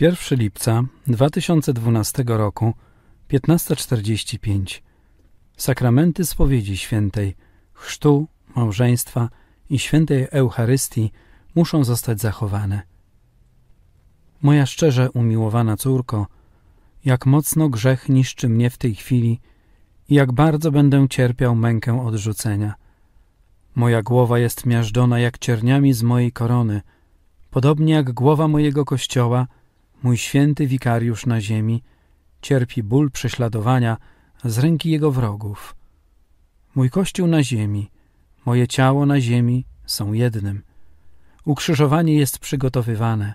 1 lipca 2012 roku 1545 Sakramenty spowiedzi świętej, chrztu, małżeństwa i świętej Eucharystii muszą zostać zachowane. Moja szczerze umiłowana córko, jak mocno grzech niszczy mnie w tej chwili i jak bardzo będę cierpiał mękę odrzucenia. Moja głowa jest miażdżona jak cierniami z mojej korony, podobnie jak głowa mojego kościoła – mój święty wikariusz na ziemi, cierpi ból prześladowania z ręki jego wrogów. Mój kościół na ziemi, moje ciało na ziemi są jednym. Ukrzyżowanie jest przygotowywane.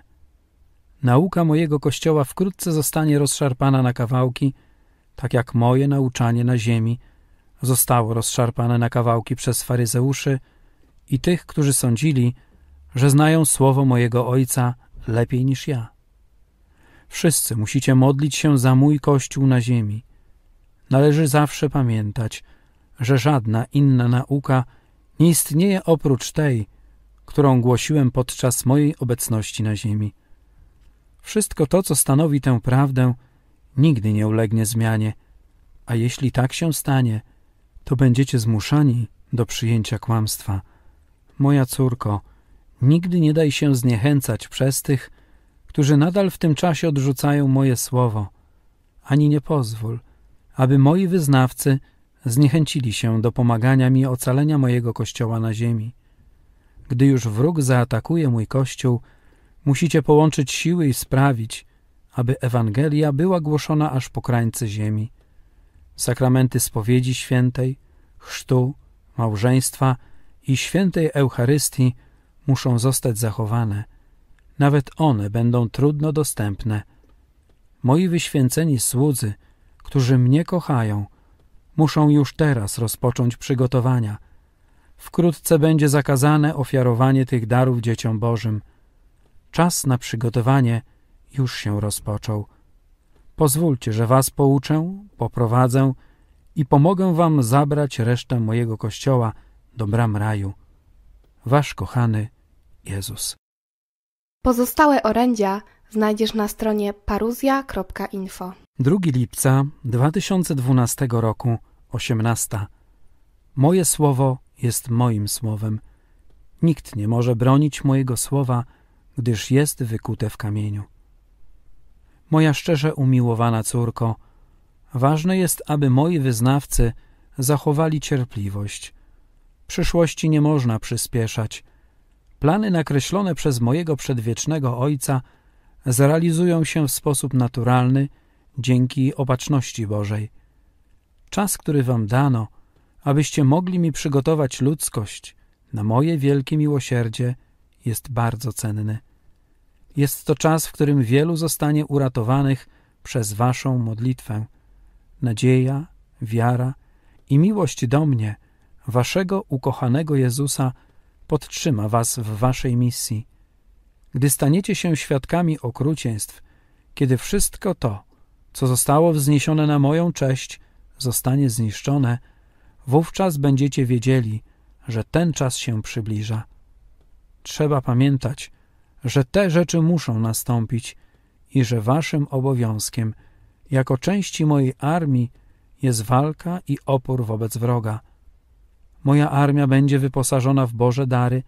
Nauka mojego kościoła wkrótce zostanie rozszarpana na kawałki, tak jak moje nauczanie na ziemi zostało rozszarpane na kawałki przez faryzeuszy i tych, którzy sądzili, że znają słowo mojego Ojca lepiej niż ja. Wszyscy musicie modlić się za mój Kościół na ziemi. Należy zawsze pamiętać, że żadna inna nauka nie istnieje oprócz tej, którą głosiłem podczas mojej obecności na ziemi. Wszystko to, co stanowi tę prawdę, nigdy nie ulegnie zmianie, a jeśli tak się stanie, to będziecie zmuszani do przyjęcia kłamstwa. Moja córko, nigdy nie daj się zniechęcać przez tych, którzy nadal w tym czasie odrzucają moje słowo. Ani nie pozwól, aby moi wyznawcy zniechęcili się do pomagania mi ocalenia mojego kościoła na ziemi. Gdy już wróg zaatakuje mój kościół, musicie połączyć siły i sprawić, aby Ewangelia była głoszona aż po krańce ziemi. Sakramenty spowiedzi świętej, chrztu, małżeństwa i świętej Eucharystii muszą zostać zachowane – nawet one będą trudno dostępne. Moi wyświęceni słudzy, którzy mnie kochają, muszą już teraz rozpocząć przygotowania. Wkrótce będzie zakazane ofiarowanie tych darów dzieciom Bożym. Czas na przygotowanie już się rozpoczął. Pozwólcie, że was pouczę, poprowadzę i pomogę wam zabrać resztę mojego kościoła do bram raju. Wasz kochany Jezus. Pozostałe orędzia znajdziesz na stronie paruzja.info. 2 lipca 2012 roku, 18. Moje słowo jest moim słowem. Nikt nie może bronić mojego słowa, gdyż jest wykute w kamieniu. Moja szczerze umiłowana córko, ważne jest, aby moi wyznawcy zachowali cierpliwość. Przyszłości nie można przyspieszać – Plany nakreślone przez mojego przedwiecznego Ojca zrealizują się w sposób naturalny dzięki opatrzności Bożej. Czas, który wam dano, abyście mogli mi przygotować ludzkość na moje wielkie miłosierdzie jest bardzo cenny. Jest to czas, w którym wielu zostanie uratowanych przez waszą modlitwę. Nadzieja, wiara i miłość do mnie, waszego ukochanego Jezusa podtrzyma was w waszej misji. Gdy staniecie się świadkami okrucieństw, kiedy wszystko to, co zostało wzniesione na moją cześć, zostanie zniszczone, wówczas będziecie wiedzieli, że ten czas się przybliża. Trzeba pamiętać, że te rzeczy muszą nastąpić i że waszym obowiązkiem, jako części mojej armii, jest walka i opór wobec wroga – Moja armia będzie wyposażona w Boże dary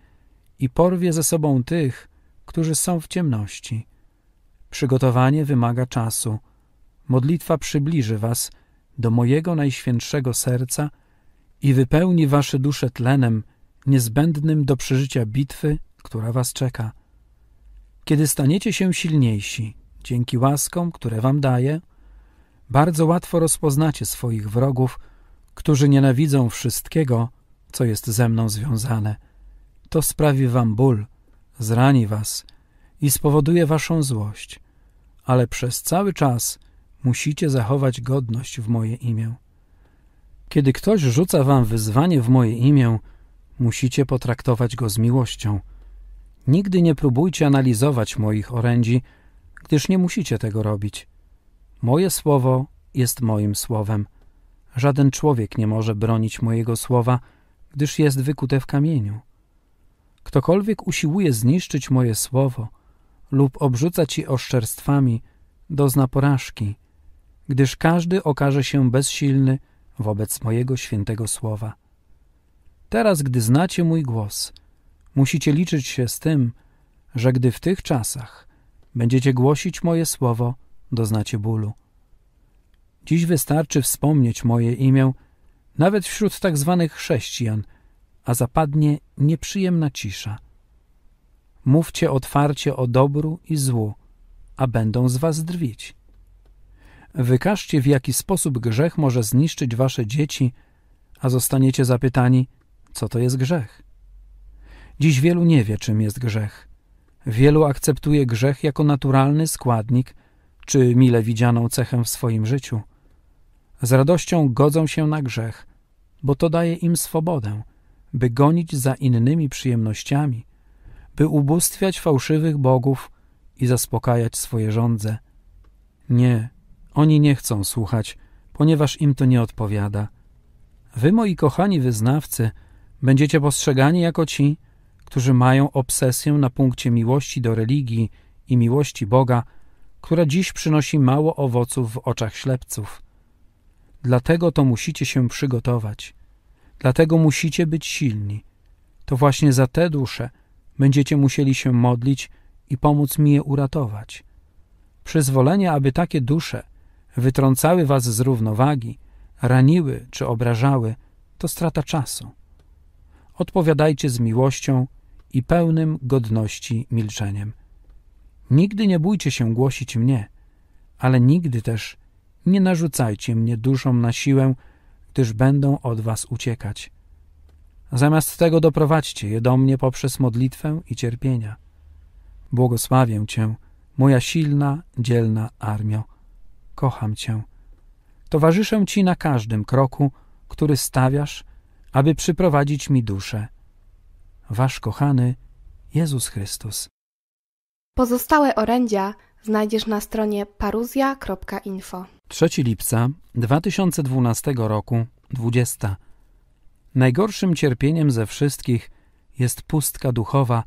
i porwie ze sobą tych, którzy są w ciemności. Przygotowanie wymaga czasu. Modlitwa przybliży was do mojego najświętszego serca i wypełni wasze dusze tlenem niezbędnym do przeżycia bitwy, która was czeka. Kiedy staniecie się silniejsi, dzięki łaskom, które wam daję, bardzo łatwo rozpoznacie swoich wrogów, którzy nienawidzą wszystkiego, co jest ze mną związane. To sprawi wam ból, zrani was i spowoduje waszą złość, ale przez cały czas musicie zachować godność w moje imię. Kiedy ktoś rzuca wam wyzwanie w moje imię, musicie potraktować go z miłością. Nigdy nie próbujcie analizować moich orędzi, gdyż nie musicie tego robić. Moje słowo jest moim słowem. Żaden człowiek nie może bronić mojego słowa – gdyż jest wykute w kamieniu. Ktokolwiek usiłuje zniszczyć moje słowo lub obrzuca ci oszczerstwami, dozna porażki, gdyż każdy okaże się bezsilny wobec mojego świętego słowa. Teraz, gdy znacie mój głos, musicie liczyć się z tym, że gdy w tych czasach będziecie głosić moje słowo, doznacie bólu. Dziś wystarczy wspomnieć moje imię nawet wśród tak zwanych chrześcijan, a zapadnie nieprzyjemna cisza. Mówcie otwarcie o dobru i złu, a będą z was drwić. Wykażcie, w jaki sposób grzech może zniszczyć wasze dzieci, a zostaniecie zapytani, co to jest grzech. Dziś wielu nie wie, czym jest grzech. Wielu akceptuje grzech jako naturalny składnik, czy mile widzianą cechę w swoim życiu – z radością godzą się na grzech, bo to daje im swobodę, by gonić za innymi przyjemnościami, by ubóstwiać fałszywych bogów i zaspokajać swoje żądze. Nie, oni nie chcą słuchać, ponieważ im to nie odpowiada. Wy, moi kochani wyznawcy, będziecie postrzegani jako ci, którzy mają obsesję na punkcie miłości do religii i miłości Boga, która dziś przynosi mało owoców w oczach ślepców. Dlatego to musicie się przygotować. Dlatego musicie być silni. To właśnie za te dusze będziecie musieli się modlić i pomóc mi je uratować. Przyzwolenie, aby takie dusze wytrącały was z równowagi, raniły czy obrażały, to strata czasu. Odpowiadajcie z miłością i pełnym godności milczeniem. Nigdy nie bójcie się głosić mnie, ale nigdy też nie narzucajcie mnie duszom na siłę, gdyż będą od was uciekać. Zamiast tego doprowadźcie je do mnie poprzez modlitwę i cierpienia. Błogosławię Cię, moja silna, dzielna armio. Kocham Cię. Towarzyszę Ci na każdym kroku, który stawiasz, aby przyprowadzić mi duszę. Wasz kochany Jezus Chrystus. Pozostałe orędzia znajdziesz na stronie paruzja.info. 3 lipca 2012 roku 20. Najgorszym cierpieniem ze wszystkich jest pustka duchowa,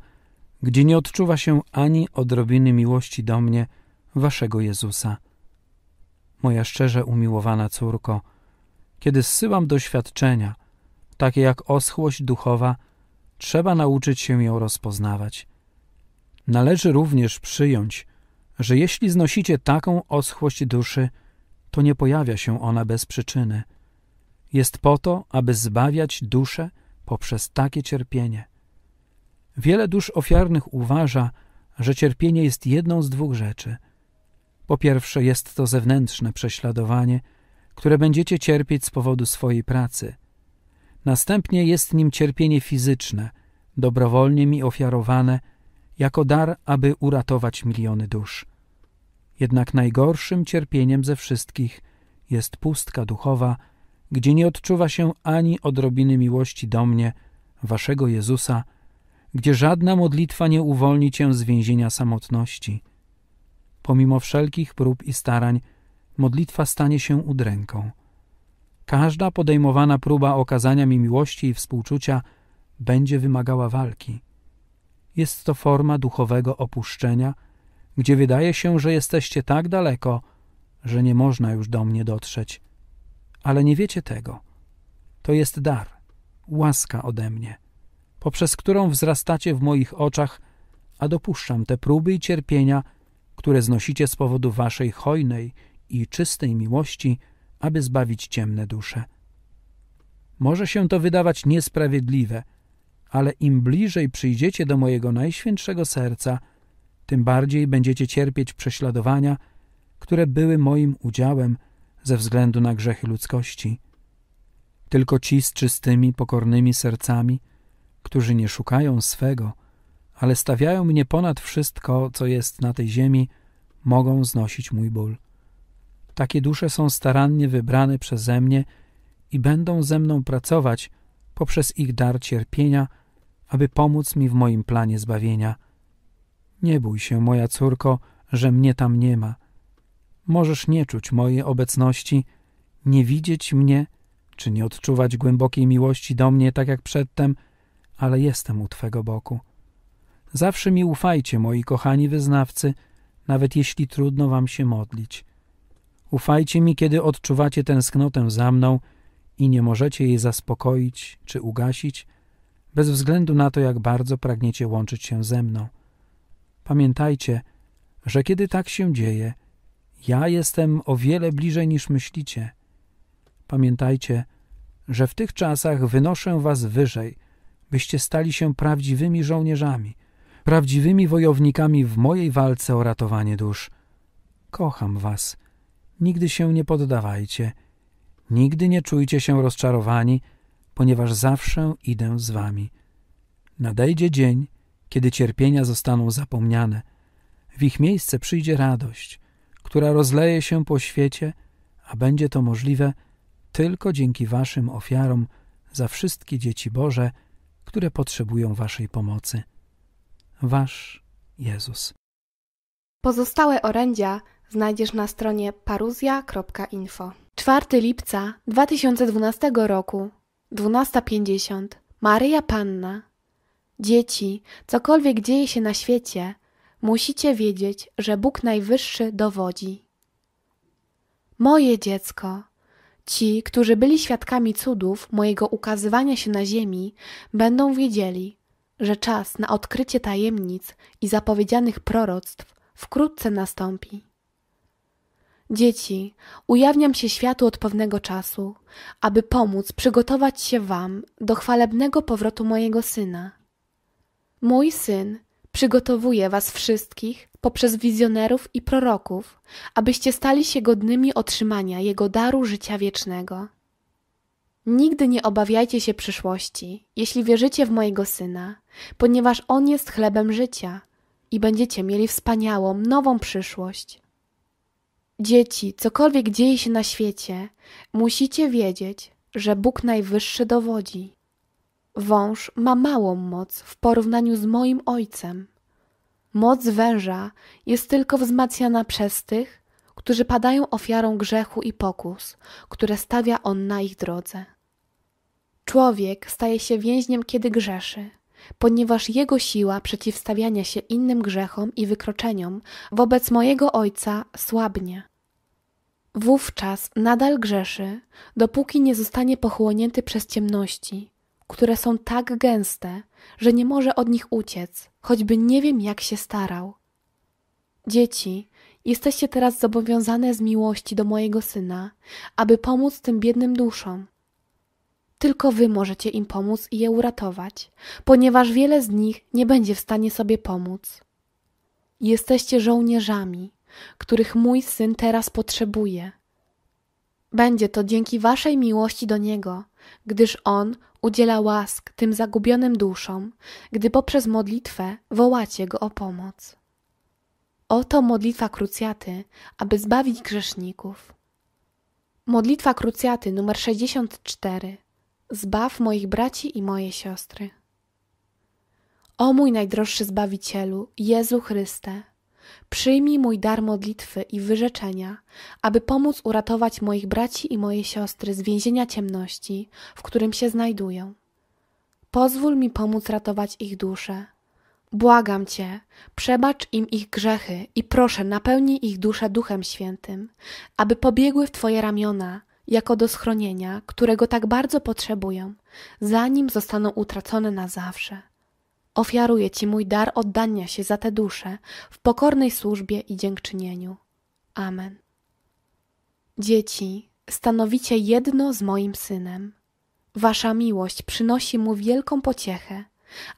gdzie nie odczuwa się ani odrobiny miłości do mnie, waszego Jezusa. Moja szczerze umiłowana córko, kiedy zsyłam doświadczenia, takie jak oschłość duchowa, trzeba nauczyć się ją rozpoznawać. Należy również przyjąć, że jeśli znosicie taką oschłość duszy, to nie pojawia się ona bez przyczyny. Jest po to, aby zbawiać duszę poprzez takie cierpienie. Wiele dusz ofiarnych uważa, że cierpienie jest jedną z dwóch rzeczy. Po pierwsze, jest to zewnętrzne prześladowanie, które będziecie cierpieć z powodu swojej pracy. Następnie jest nim cierpienie fizyczne, dobrowolnie mi ofiarowane, jako dar, aby uratować miliony dusz. Jednak najgorszym cierpieniem ze wszystkich jest pustka duchowa, gdzie nie odczuwa się ani odrobiny miłości do mnie, waszego Jezusa, gdzie żadna modlitwa nie uwolni cię z więzienia samotności. Pomimo wszelkich prób i starań, modlitwa stanie się udręką. Każda podejmowana próba okazania mi miłości i współczucia będzie wymagała walki. Jest to forma duchowego opuszczenia – gdzie wydaje się, że jesteście tak daleko, że nie można już do mnie dotrzeć. Ale nie wiecie tego. To jest dar, łaska ode mnie, poprzez którą wzrastacie w moich oczach, a dopuszczam te próby i cierpienia, które znosicie z powodu waszej hojnej i czystej miłości, aby zbawić ciemne dusze. Może się to wydawać niesprawiedliwe, ale im bliżej przyjdziecie do mojego najświętszego serca – tym bardziej będziecie cierpieć prześladowania, które były moim udziałem ze względu na grzechy ludzkości. Tylko ci z czystymi, pokornymi sercami, którzy nie szukają swego, ale stawiają mnie ponad wszystko, co jest na tej ziemi, mogą znosić mój ból. Takie dusze są starannie wybrane przeze mnie i będą ze mną pracować poprzez ich dar cierpienia, aby pomóc mi w moim planie zbawienia – nie bój się, moja córko, że mnie tam nie ma. Możesz nie czuć mojej obecności, nie widzieć mnie, czy nie odczuwać głębokiej miłości do mnie tak jak przedtem, ale jestem u Twego boku. Zawsze mi ufajcie, moi kochani wyznawcy, nawet jeśli trudno Wam się modlić. Ufajcie mi, kiedy odczuwacie tęsknotę za mną i nie możecie jej zaspokoić czy ugasić, bez względu na to, jak bardzo pragniecie łączyć się ze mną – Pamiętajcie, że kiedy tak się dzieje, ja jestem o wiele bliżej niż myślicie. Pamiętajcie, że w tych czasach wynoszę was wyżej, byście stali się prawdziwymi żołnierzami, prawdziwymi wojownikami w mojej walce o ratowanie dusz. Kocham was. Nigdy się nie poddawajcie. Nigdy nie czujcie się rozczarowani, ponieważ zawsze idę z wami. Nadejdzie dzień, kiedy cierpienia zostaną zapomniane. W ich miejsce przyjdzie radość, która rozleje się po świecie, a będzie to możliwe tylko dzięki waszym ofiarom za wszystkie dzieci Boże, które potrzebują waszej pomocy. Wasz Jezus. Pozostałe orędzia znajdziesz na stronie paruzja.info. 4 lipca 2012 roku, 12.50. Maryja Panna Dzieci, cokolwiek dzieje się na świecie, musicie wiedzieć, że Bóg Najwyższy dowodzi. Moje dziecko, ci, którzy byli świadkami cudów mojego ukazywania się na ziemi, będą wiedzieli, że czas na odkrycie tajemnic i zapowiedzianych proroctw wkrótce nastąpi. Dzieci, ujawniam się światu od pewnego czasu, aby pomóc przygotować się Wam do chwalebnego powrotu mojego syna Mój syn przygotowuje was wszystkich poprzez wizjonerów i proroków, abyście stali się godnymi otrzymania jego daru życia wiecznego. Nigdy nie obawiajcie się przyszłości, jeśli wierzycie w mojego syna, ponieważ on jest chlebem życia i będziecie mieli wspaniałą, nową przyszłość. Dzieci, cokolwiek dzieje się na świecie, musicie wiedzieć, że Bóg Najwyższy dowodzi wąż ma małą moc w porównaniu z moim ojcem. Moc węża jest tylko wzmacniana przez tych, którzy padają ofiarą grzechu i pokus, które stawia on na ich drodze. Człowiek staje się więźniem, kiedy grzeszy, ponieważ jego siła przeciwstawiania się innym grzechom i wykroczeniom wobec mojego ojca słabnie. Wówczas nadal grzeszy, dopóki nie zostanie pochłonięty przez ciemności, które są tak gęste, że nie może od nich uciec, choćby nie wiem jak się starał. Dzieci, jesteście teraz zobowiązane z miłości do mojego syna, aby pomóc tym biednym duszom. Tylko wy możecie im pomóc i je uratować, ponieważ wiele z nich nie będzie w stanie sobie pomóc. Jesteście żołnierzami, których mój syn teraz potrzebuje. Będzie to dzięki waszej miłości do niego, gdyż on udziela łask tym zagubionym duszom, gdy poprzez modlitwę wołacie Go o pomoc. Oto modlitwa krucjaty, aby zbawić grzeszników. Modlitwa krucjaty numer 64. Zbaw moich braci i moje siostry. O mój najdroższy Zbawicielu, Jezu Chryste, Przyjmij mój dar modlitwy i wyrzeczenia, aby pomóc uratować moich braci i moje siostry z więzienia ciemności, w którym się znajdują. Pozwól mi pomóc ratować ich dusze. Błagam Cię, przebacz im ich grzechy i proszę napełnij ich duszę Duchem Świętym, aby pobiegły w Twoje ramiona, jako do schronienia, którego tak bardzo potrzebują, zanim zostaną utracone na zawsze. Ofiaruję Ci mój dar oddania się za te dusze w pokornej służbie i dziękczynieniu. Amen. Dzieci, stanowicie jedno z moim synem. Wasza miłość przynosi mu wielką pociechę,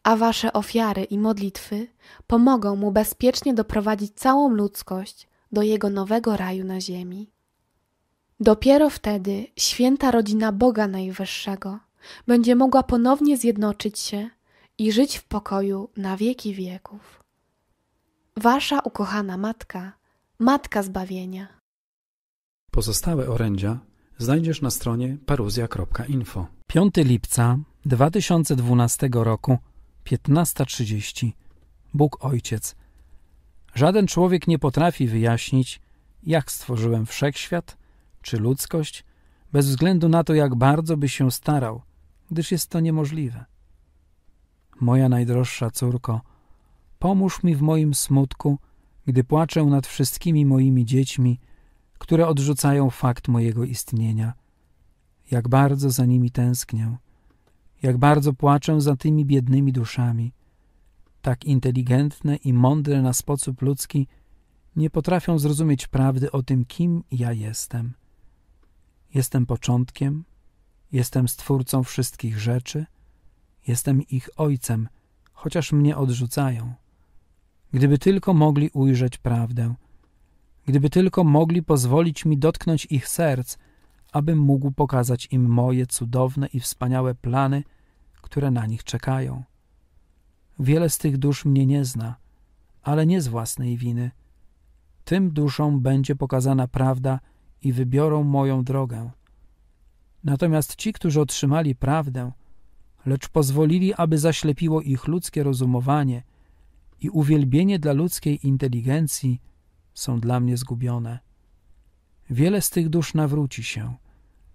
a wasze ofiary i modlitwy pomogą mu bezpiecznie doprowadzić całą ludzkość do jego nowego raju na ziemi. Dopiero wtedy święta rodzina Boga Najwyższego będzie mogła ponownie zjednoczyć się i żyć w pokoju na wieki wieków. Wasza ukochana matka, matka zbawienia. Pozostałe orędzia znajdziesz na stronie paruzja.info. 5 lipca 2012 roku, 15.30. Bóg Ojciec. Żaden człowiek nie potrafi wyjaśnić, jak stworzyłem wszechświat czy ludzkość, bez względu na to, jak bardzo by się starał, gdyż jest to niemożliwe moja najdroższa córko, pomóż mi w moim smutku, gdy płaczę nad wszystkimi moimi dziećmi, które odrzucają fakt mojego istnienia. Jak bardzo za nimi tęsknię, jak bardzo płaczę za tymi biednymi duszami. Tak inteligentne i mądre na sposób ludzki nie potrafią zrozumieć prawdy o tym, kim ja jestem. Jestem początkiem, jestem stwórcą wszystkich rzeczy – Jestem ich ojcem, chociaż mnie odrzucają. Gdyby tylko mogli ujrzeć prawdę. Gdyby tylko mogli pozwolić mi dotknąć ich serc, abym mógł pokazać im moje cudowne i wspaniałe plany, które na nich czekają. Wiele z tych dusz mnie nie zna, ale nie z własnej winy. Tym duszom będzie pokazana prawda i wybiorą moją drogę. Natomiast ci, którzy otrzymali prawdę, lecz pozwolili, aby zaślepiło ich ludzkie rozumowanie i uwielbienie dla ludzkiej inteligencji są dla mnie zgubione. Wiele z tych dusz nawróci się,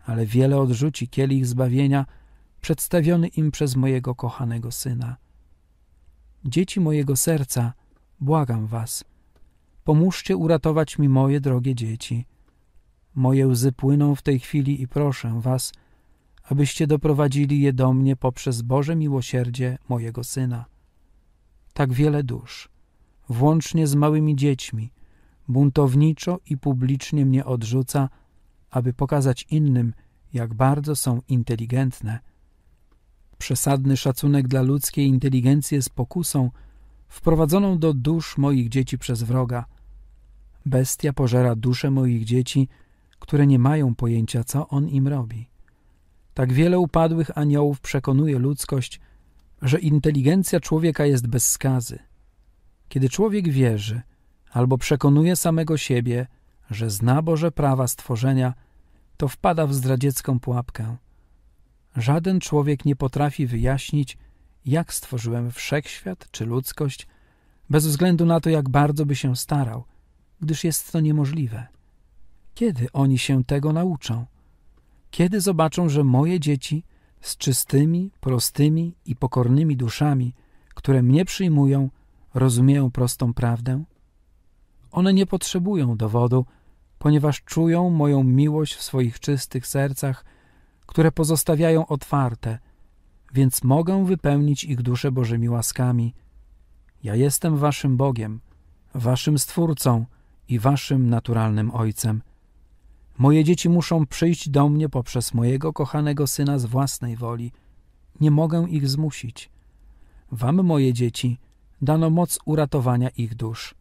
ale wiele odrzuci kielich zbawienia przedstawiony im przez mojego kochanego Syna. Dzieci mojego serca, błagam was, pomóżcie uratować mi moje drogie dzieci. Moje łzy płyną w tej chwili i proszę was – abyście doprowadzili je do mnie poprzez Boże miłosierdzie mojego Syna. Tak wiele dusz, włącznie z małymi dziećmi, buntowniczo i publicznie mnie odrzuca, aby pokazać innym, jak bardzo są inteligentne. Przesadny szacunek dla ludzkiej inteligencji jest pokusą, wprowadzoną do dusz moich dzieci przez wroga. Bestia pożera dusze moich dzieci, które nie mają pojęcia, co on im robi tak wiele upadłych aniołów przekonuje ludzkość, że inteligencja człowieka jest bez skazy. Kiedy człowiek wierzy albo przekonuje samego siebie, że zna Boże prawa stworzenia, to wpada w zdradziecką pułapkę. Żaden człowiek nie potrafi wyjaśnić, jak stworzyłem wszechświat czy ludzkość, bez względu na to, jak bardzo by się starał, gdyż jest to niemożliwe. Kiedy oni się tego nauczą? Kiedy zobaczą, że moje dzieci z czystymi, prostymi i pokornymi duszami, które mnie przyjmują, rozumieją prostą prawdę? One nie potrzebują dowodu, ponieważ czują moją miłość w swoich czystych sercach, które pozostawiają otwarte, więc mogę wypełnić ich dusze Bożymi łaskami. Ja jestem waszym Bogiem, waszym Stwórcą i waszym naturalnym Ojcem – Moje dzieci muszą przyjść do mnie poprzez mojego kochanego syna z własnej woli. Nie mogę ich zmusić. Wam, moje dzieci, dano moc uratowania ich dusz.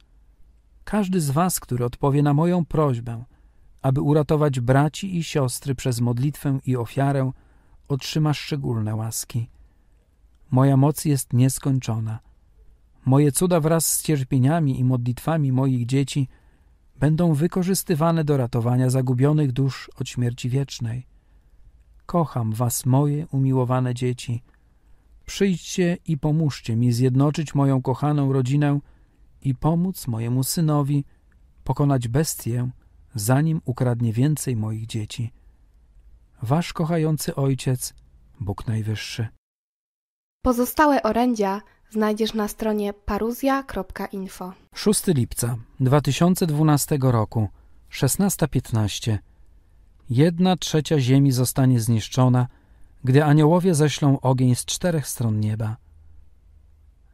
Każdy z was, który odpowie na moją prośbę, aby uratować braci i siostry przez modlitwę i ofiarę, otrzyma szczególne łaski. Moja moc jest nieskończona. Moje cuda wraz z cierpieniami i modlitwami moich dzieci – będą wykorzystywane do ratowania zagubionych dusz od śmierci wiecznej. Kocham was, moje umiłowane dzieci. Przyjdźcie i pomóżcie mi zjednoczyć moją kochaną rodzinę i pomóc mojemu synowi pokonać bestię, zanim ukradnie więcej moich dzieci. Wasz kochający Ojciec, Bóg Najwyższy. Pozostałe orędzia znajdziesz na stronie paruzja.info. 6 lipca 2012 roku, 16.15. Jedna trzecia ziemi zostanie zniszczona, gdy aniołowie ześlą ogień z czterech stron nieba.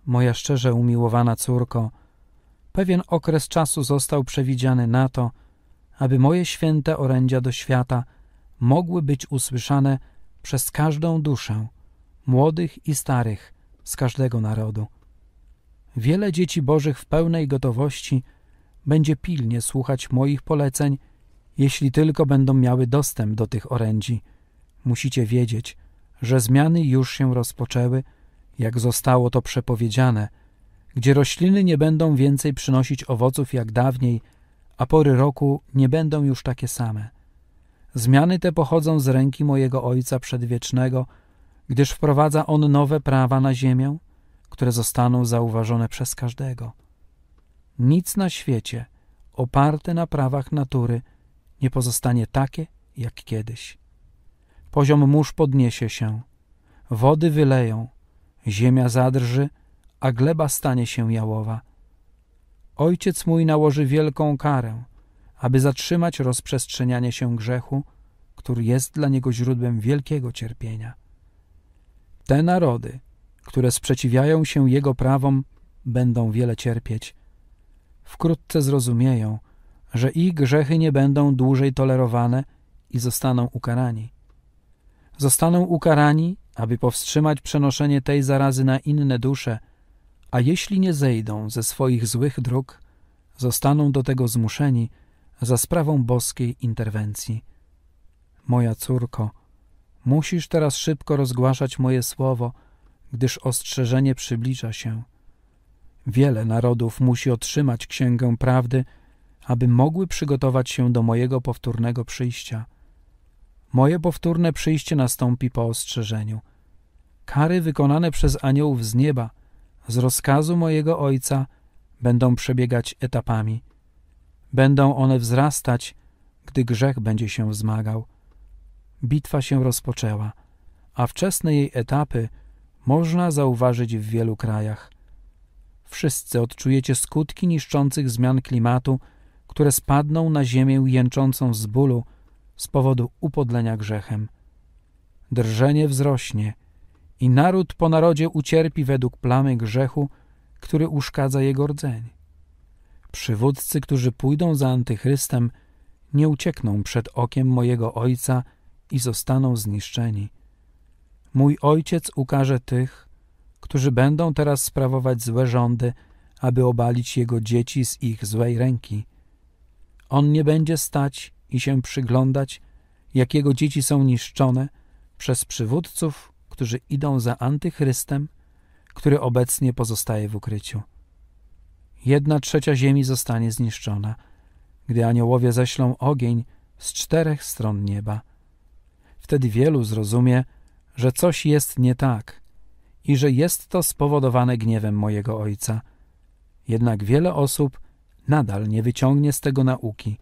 Moja szczerze umiłowana córko, pewien okres czasu został przewidziany na to, aby moje święte orędzia do świata mogły być usłyszane przez każdą duszę, młodych i starych, z każdego narodu. Wiele dzieci Bożych w pełnej gotowości będzie pilnie słuchać moich poleceń, jeśli tylko będą miały dostęp do tych orędzi. Musicie wiedzieć, że zmiany już się rozpoczęły, jak zostało to przepowiedziane, gdzie rośliny nie będą więcej przynosić owoców jak dawniej, a pory roku nie będą już takie same. Zmiany te pochodzą z ręki mojego Ojca Przedwiecznego – gdyż wprowadza on nowe prawa na ziemię, które zostaną zauważone przez każdego. Nic na świecie oparte na prawach natury nie pozostanie takie jak kiedyś. Poziom mórz podniesie się, wody wyleją, ziemia zadrży, a gleba stanie się jałowa. Ojciec mój nałoży wielką karę, aby zatrzymać rozprzestrzenianie się grzechu, który jest dla niego źródłem wielkiego cierpienia. Te narody, które sprzeciwiają się Jego prawom, będą wiele cierpieć. Wkrótce zrozumieją, że ich grzechy nie będą dłużej tolerowane i zostaną ukarani. Zostaną ukarani, aby powstrzymać przenoszenie tej zarazy na inne dusze, a jeśli nie zejdą ze swoich złych dróg, zostaną do tego zmuszeni za sprawą boskiej interwencji. Moja córko, Musisz teraz szybko rozgłaszać moje słowo, gdyż ostrzeżenie przybliża się. Wiele narodów musi otrzymać księgę prawdy, aby mogły przygotować się do mojego powtórnego przyjścia. Moje powtórne przyjście nastąpi po ostrzeżeniu. Kary wykonane przez aniołów z nieba, z rozkazu mojego Ojca, będą przebiegać etapami. Będą one wzrastać, gdy grzech będzie się wzmagał bitwa się rozpoczęła, a wczesne jej etapy można zauważyć w wielu krajach. Wszyscy odczujecie skutki niszczących zmian klimatu, które spadną na ziemię jęczącą z bólu z powodu upodlenia grzechem. Drżenie wzrośnie i naród po narodzie ucierpi według plamy grzechu, który uszkadza jego rdzeń. Przywódcy, którzy pójdą za antychrystem, nie uciekną przed okiem mojego Ojca – i zostaną zniszczeni. Mój ojciec ukaże tych, którzy będą teraz sprawować złe rządy, aby obalić jego dzieci z ich złej ręki. On nie będzie stać i się przyglądać, jak jego dzieci są niszczone przez przywódców, którzy idą za antychrystem, który obecnie pozostaje w ukryciu. Jedna trzecia ziemi zostanie zniszczona, gdy aniołowie ześlą ogień z czterech stron nieba – Wtedy wielu zrozumie, że coś jest nie tak i że jest to spowodowane gniewem mojego Ojca. Jednak wiele osób nadal nie wyciągnie z tego nauki.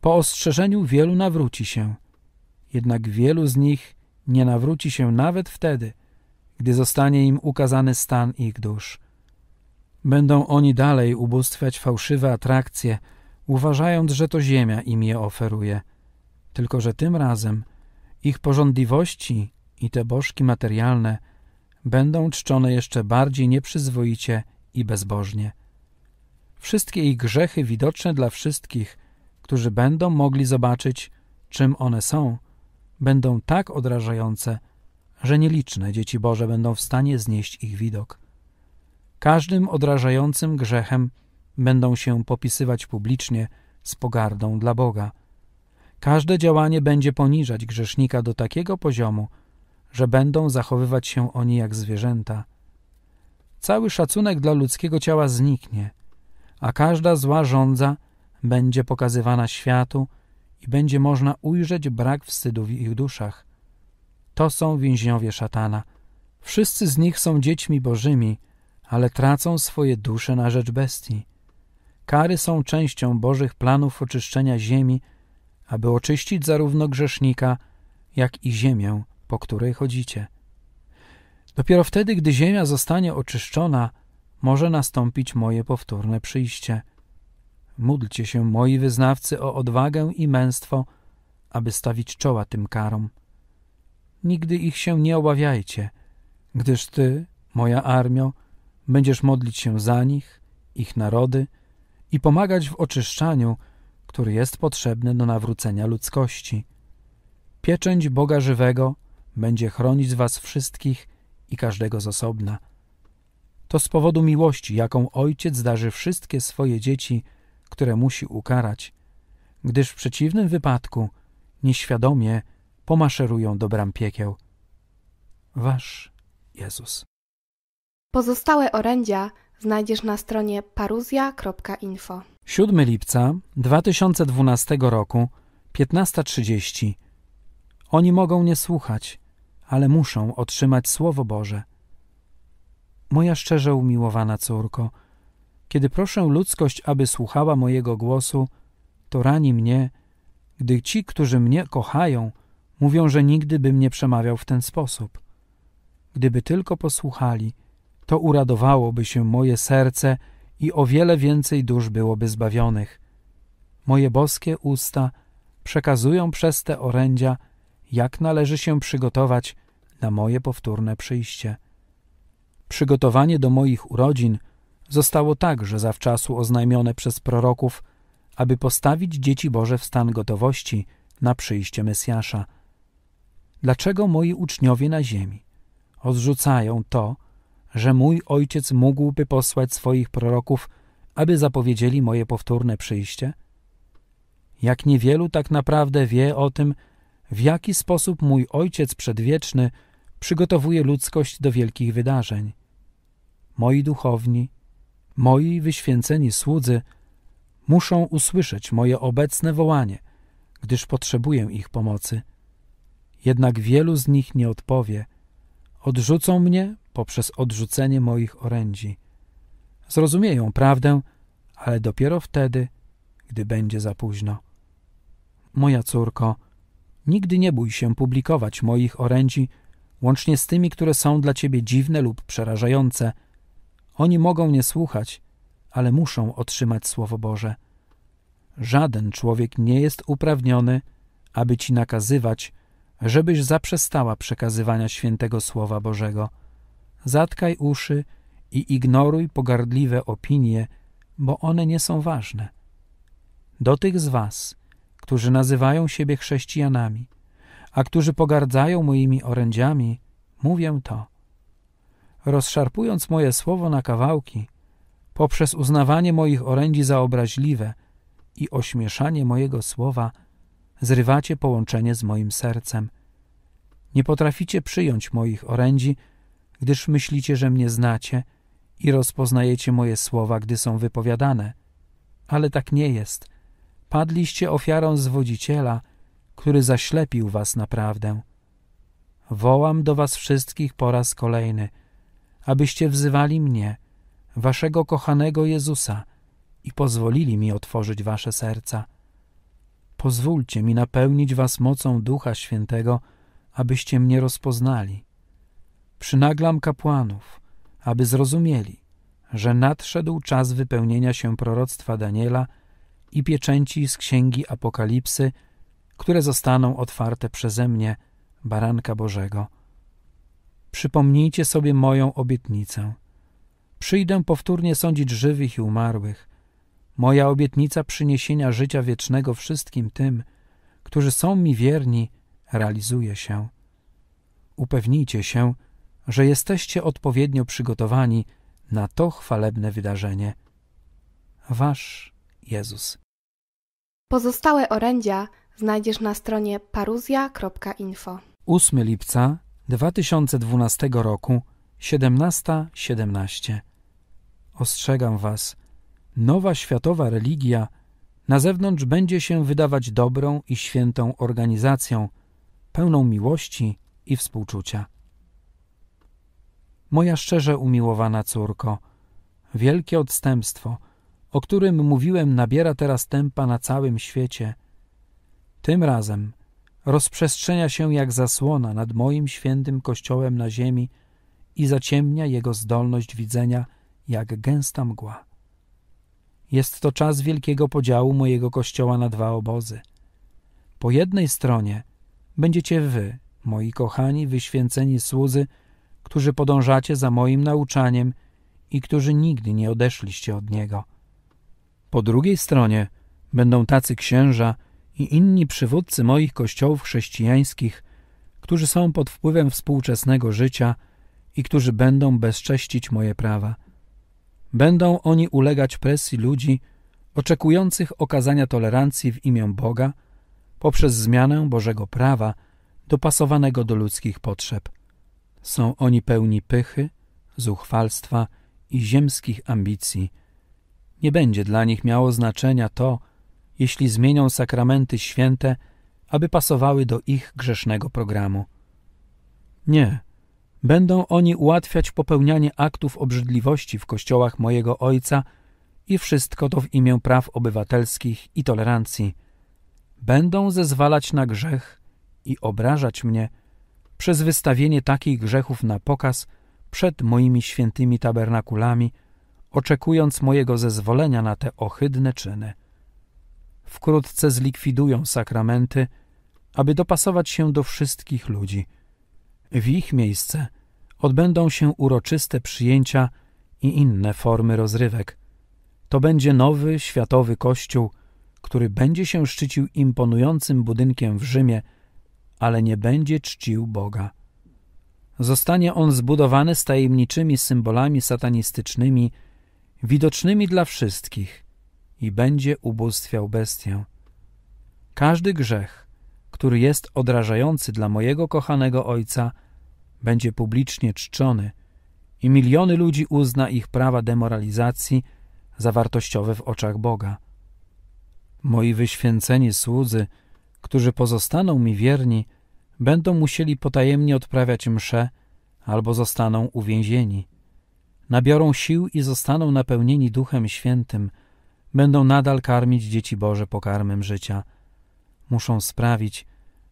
Po ostrzeżeniu wielu nawróci się, jednak wielu z nich nie nawróci się nawet wtedy, gdy zostanie im ukazany stan ich dusz. Będą oni dalej ubóstwiać fałszywe atrakcje, uważając, że to ziemia im je oferuje. Tylko, że tym razem – ich porządliwości i te bożki materialne będą czczone jeszcze bardziej nieprzyzwoicie i bezbożnie. Wszystkie ich grzechy widoczne dla wszystkich, którzy będą mogli zobaczyć, czym one są, będą tak odrażające, że nieliczne dzieci Boże będą w stanie znieść ich widok. Każdym odrażającym grzechem będą się popisywać publicznie z pogardą dla Boga – Każde działanie będzie poniżać grzesznika do takiego poziomu, że będą zachowywać się oni jak zwierzęta. Cały szacunek dla ludzkiego ciała zniknie, a każda zła żądza będzie pokazywana światu i będzie można ujrzeć brak wstydu w ich duszach. To są więźniowie szatana. Wszyscy z nich są dziećmi bożymi, ale tracą swoje dusze na rzecz bestii. Kary są częścią bożych planów oczyszczenia ziemi – aby oczyścić zarówno grzesznika, jak i ziemię, po której chodzicie. Dopiero wtedy, gdy ziemia zostanie oczyszczona, może nastąpić moje powtórne przyjście. Módlcie się, moi wyznawcy, o odwagę i męstwo, aby stawić czoła tym karom. Nigdy ich się nie obawiajcie, gdyż Ty, moja armio, będziesz modlić się za nich, ich narody i pomagać w oczyszczaniu, który jest potrzebny do nawrócenia ludzkości. Pieczęć Boga żywego będzie chronić was wszystkich i każdego z osobna. To z powodu miłości, jaką ojciec darzy wszystkie swoje dzieci, które musi ukarać, gdyż w przeciwnym wypadku nieświadomie pomaszerują do bram piekieł. Wasz Jezus. Pozostałe orędzia znajdziesz na stronie paruzja.info. 7 lipca 2012 roku, 15.30. Oni mogą nie słuchać, ale muszą otrzymać Słowo Boże. Moja szczerze umiłowana córko, kiedy proszę ludzkość, aby słuchała mojego głosu, to rani mnie, gdy ci, którzy mnie kochają, mówią, że nigdy bym nie przemawiał w ten sposób. Gdyby tylko posłuchali – to uradowałoby się moje serce i o wiele więcej dusz byłoby zbawionych. Moje boskie usta przekazują przez te orędzia, jak należy się przygotować na moje powtórne przyjście. Przygotowanie do moich urodzin zostało także zawczasu oznajmione przez proroków, aby postawić dzieci Boże w stan gotowości na przyjście Mesjasza. Dlaczego moi uczniowie na ziemi odrzucają to, że mój ojciec mógłby posłać swoich proroków, aby zapowiedzieli moje powtórne przyjście? Jak niewielu tak naprawdę wie o tym, w jaki sposób mój ojciec przedwieczny przygotowuje ludzkość do wielkich wydarzeń. Moi duchowni, moi wyświęceni słudzy muszą usłyszeć moje obecne wołanie, gdyż potrzebuję ich pomocy. Jednak wielu z nich nie odpowie. Odrzucą mnie, poprzez odrzucenie moich orędzi. Zrozumieją prawdę, ale dopiero wtedy, gdy będzie za późno. Moja córko, nigdy nie bój się publikować moich orędzi, łącznie z tymi, które są dla ciebie dziwne lub przerażające. Oni mogą nie słuchać, ale muszą otrzymać Słowo Boże. Żaden człowiek nie jest uprawniony, aby ci nakazywać, żebyś zaprzestała przekazywania świętego Słowa Bożego. Zatkaj uszy i ignoruj pogardliwe opinie, bo one nie są ważne. Do tych z was, którzy nazywają siebie chrześcijanami, a którzy pogardzają moimi orędziami, mówię to. Rozszarpując moje słowo na kawałki, poprzez uznawanie moich orędzi za obraźliwe i ośmieszanie mojego słowa, zrywacie połączenie z moim sercem. Nie potraficie przyjąć moich orędzi, gdyż myślicie, że mnie znacie i rozpoznajecie moje słowa, gdy są wypowiadane. Ale tak nie jest. Padliście ofiarą zwodziciela, który zaślepił was naprawdę. Wołam do was wszystkich po raz kolejny, abyście wzywali mnie, waszego kochanego Jezusa i pozwolili mi otworzyć wasze serca. Pozwólcie mi napełnić was mocą Ducha Świętego, abyście mnie rozpoznali przynaglam kapłanów, aby zrozumieli, że nadszedł czas wypełnienia się proroctwa Daniela i pieczęci z Księgi Apokalipsy, które zostaną otwarte przeze mnie, Baranka Bożego. Przypomnijcie sobie moją obietnicę. Przyjdę powtórnie sądzić żywych i umarłych. Moja obietnica przyniesienia życia wiecznego wszystkim tym, którzy są mi wierni, realizuje się. Upewnijcie się, że jesteście odpowiednio przygotowani na to chwalebne wydarzenie. Wasz Jezus. Pozostałe orędzia znajdziesz na stronie paruzja.info. 8 lipca 2012 roku, 17.17. 17. Ostrzegam Was, nowa światowa religia na zewnątrz będzie się wydawać dobrą i świętą organizacją, pełną miłości i współczucia moja szczerze umiłowana córko, wielkie odstępstwo, o którym mówiłem, nabiera teraz tempa na całym świecie. Tym razem rozprzestrzenia się jak zasłona nad moim świętym kościołem na ziemi i zaciemnia jego zdolność widzenia jak gęsta mgła. Jest to czas wielkiego podziału mojego kościoła na dwa obozy. Po jednej stronie będziecie wy, moi kochani, wyświęceni słudzy, którzy podążacie za moim nauczaniem i którzy nigdy nie odeszliście od niego. Po drugiej stronie będą tacy księża i inni przywódcy moich kościołów chrześcijańskich, którzy są pod wpływem współczesnego życia i którzy będą bezcześcić moje prawa. Będą oni ulegać presji ludzi oczekujących okazania tolerancji w imię Boga poprzez zmianę Bożego prawa dopasowanego do ludzkich potrzeb. Są oni pełni pychy, zuchwalstwa i ziemskich ambicji. Nie będzie dla nich miało znaczenia to, jeśli zmienią sakramenty święte, aby pasowały do ich grzesznego programu. Nie, będą oni ułatwiać popełnianie aktów obrzydliwości w kościołach mojego Ojca i wszystko to w imię praw obywatelskich i tolerancji. Będą zezwalać na grzech i obrażać mnie, przez wystawienie takich grzechów na pokaz przed moimi świętymi tabernakulami, oczekując mojego zezwolenia na te ohydne czyny. Wkrótce zlikwidują sakramenty, aby dopasować się do wszystkich ludzi. W ich miejsce odbędą się uroczyste przyjęcia i inne formy rozrywek. To będzie nowy, światowy kościół, który będzie się szczycił imponującym budynkiem w Rzymie – ale nie będzie czcił Boga. Zostanie on zbudowany z tajemniczymi symbolami satanistycznymi, widocznymi dla wszystkich i będzie ubóstwiał bestię. Każdy grzech, który jest odrażający dla mojego kochanego Ojca, będzie publicznie czczony i miliony ludzi uzna ich prawa demoralizacji za wartościowe w oczach Boga. Moi wyświęceni słudzy – którzy pozostaną mi wierni, będą musieli potajemnie odprawiać msze albo zostaną uwięzieni. Nabiorą sił i zostaną napełnieni Duchem Świętym, będą nadal karmić dzieci Boże pokarmem życia. Muszą sprawić,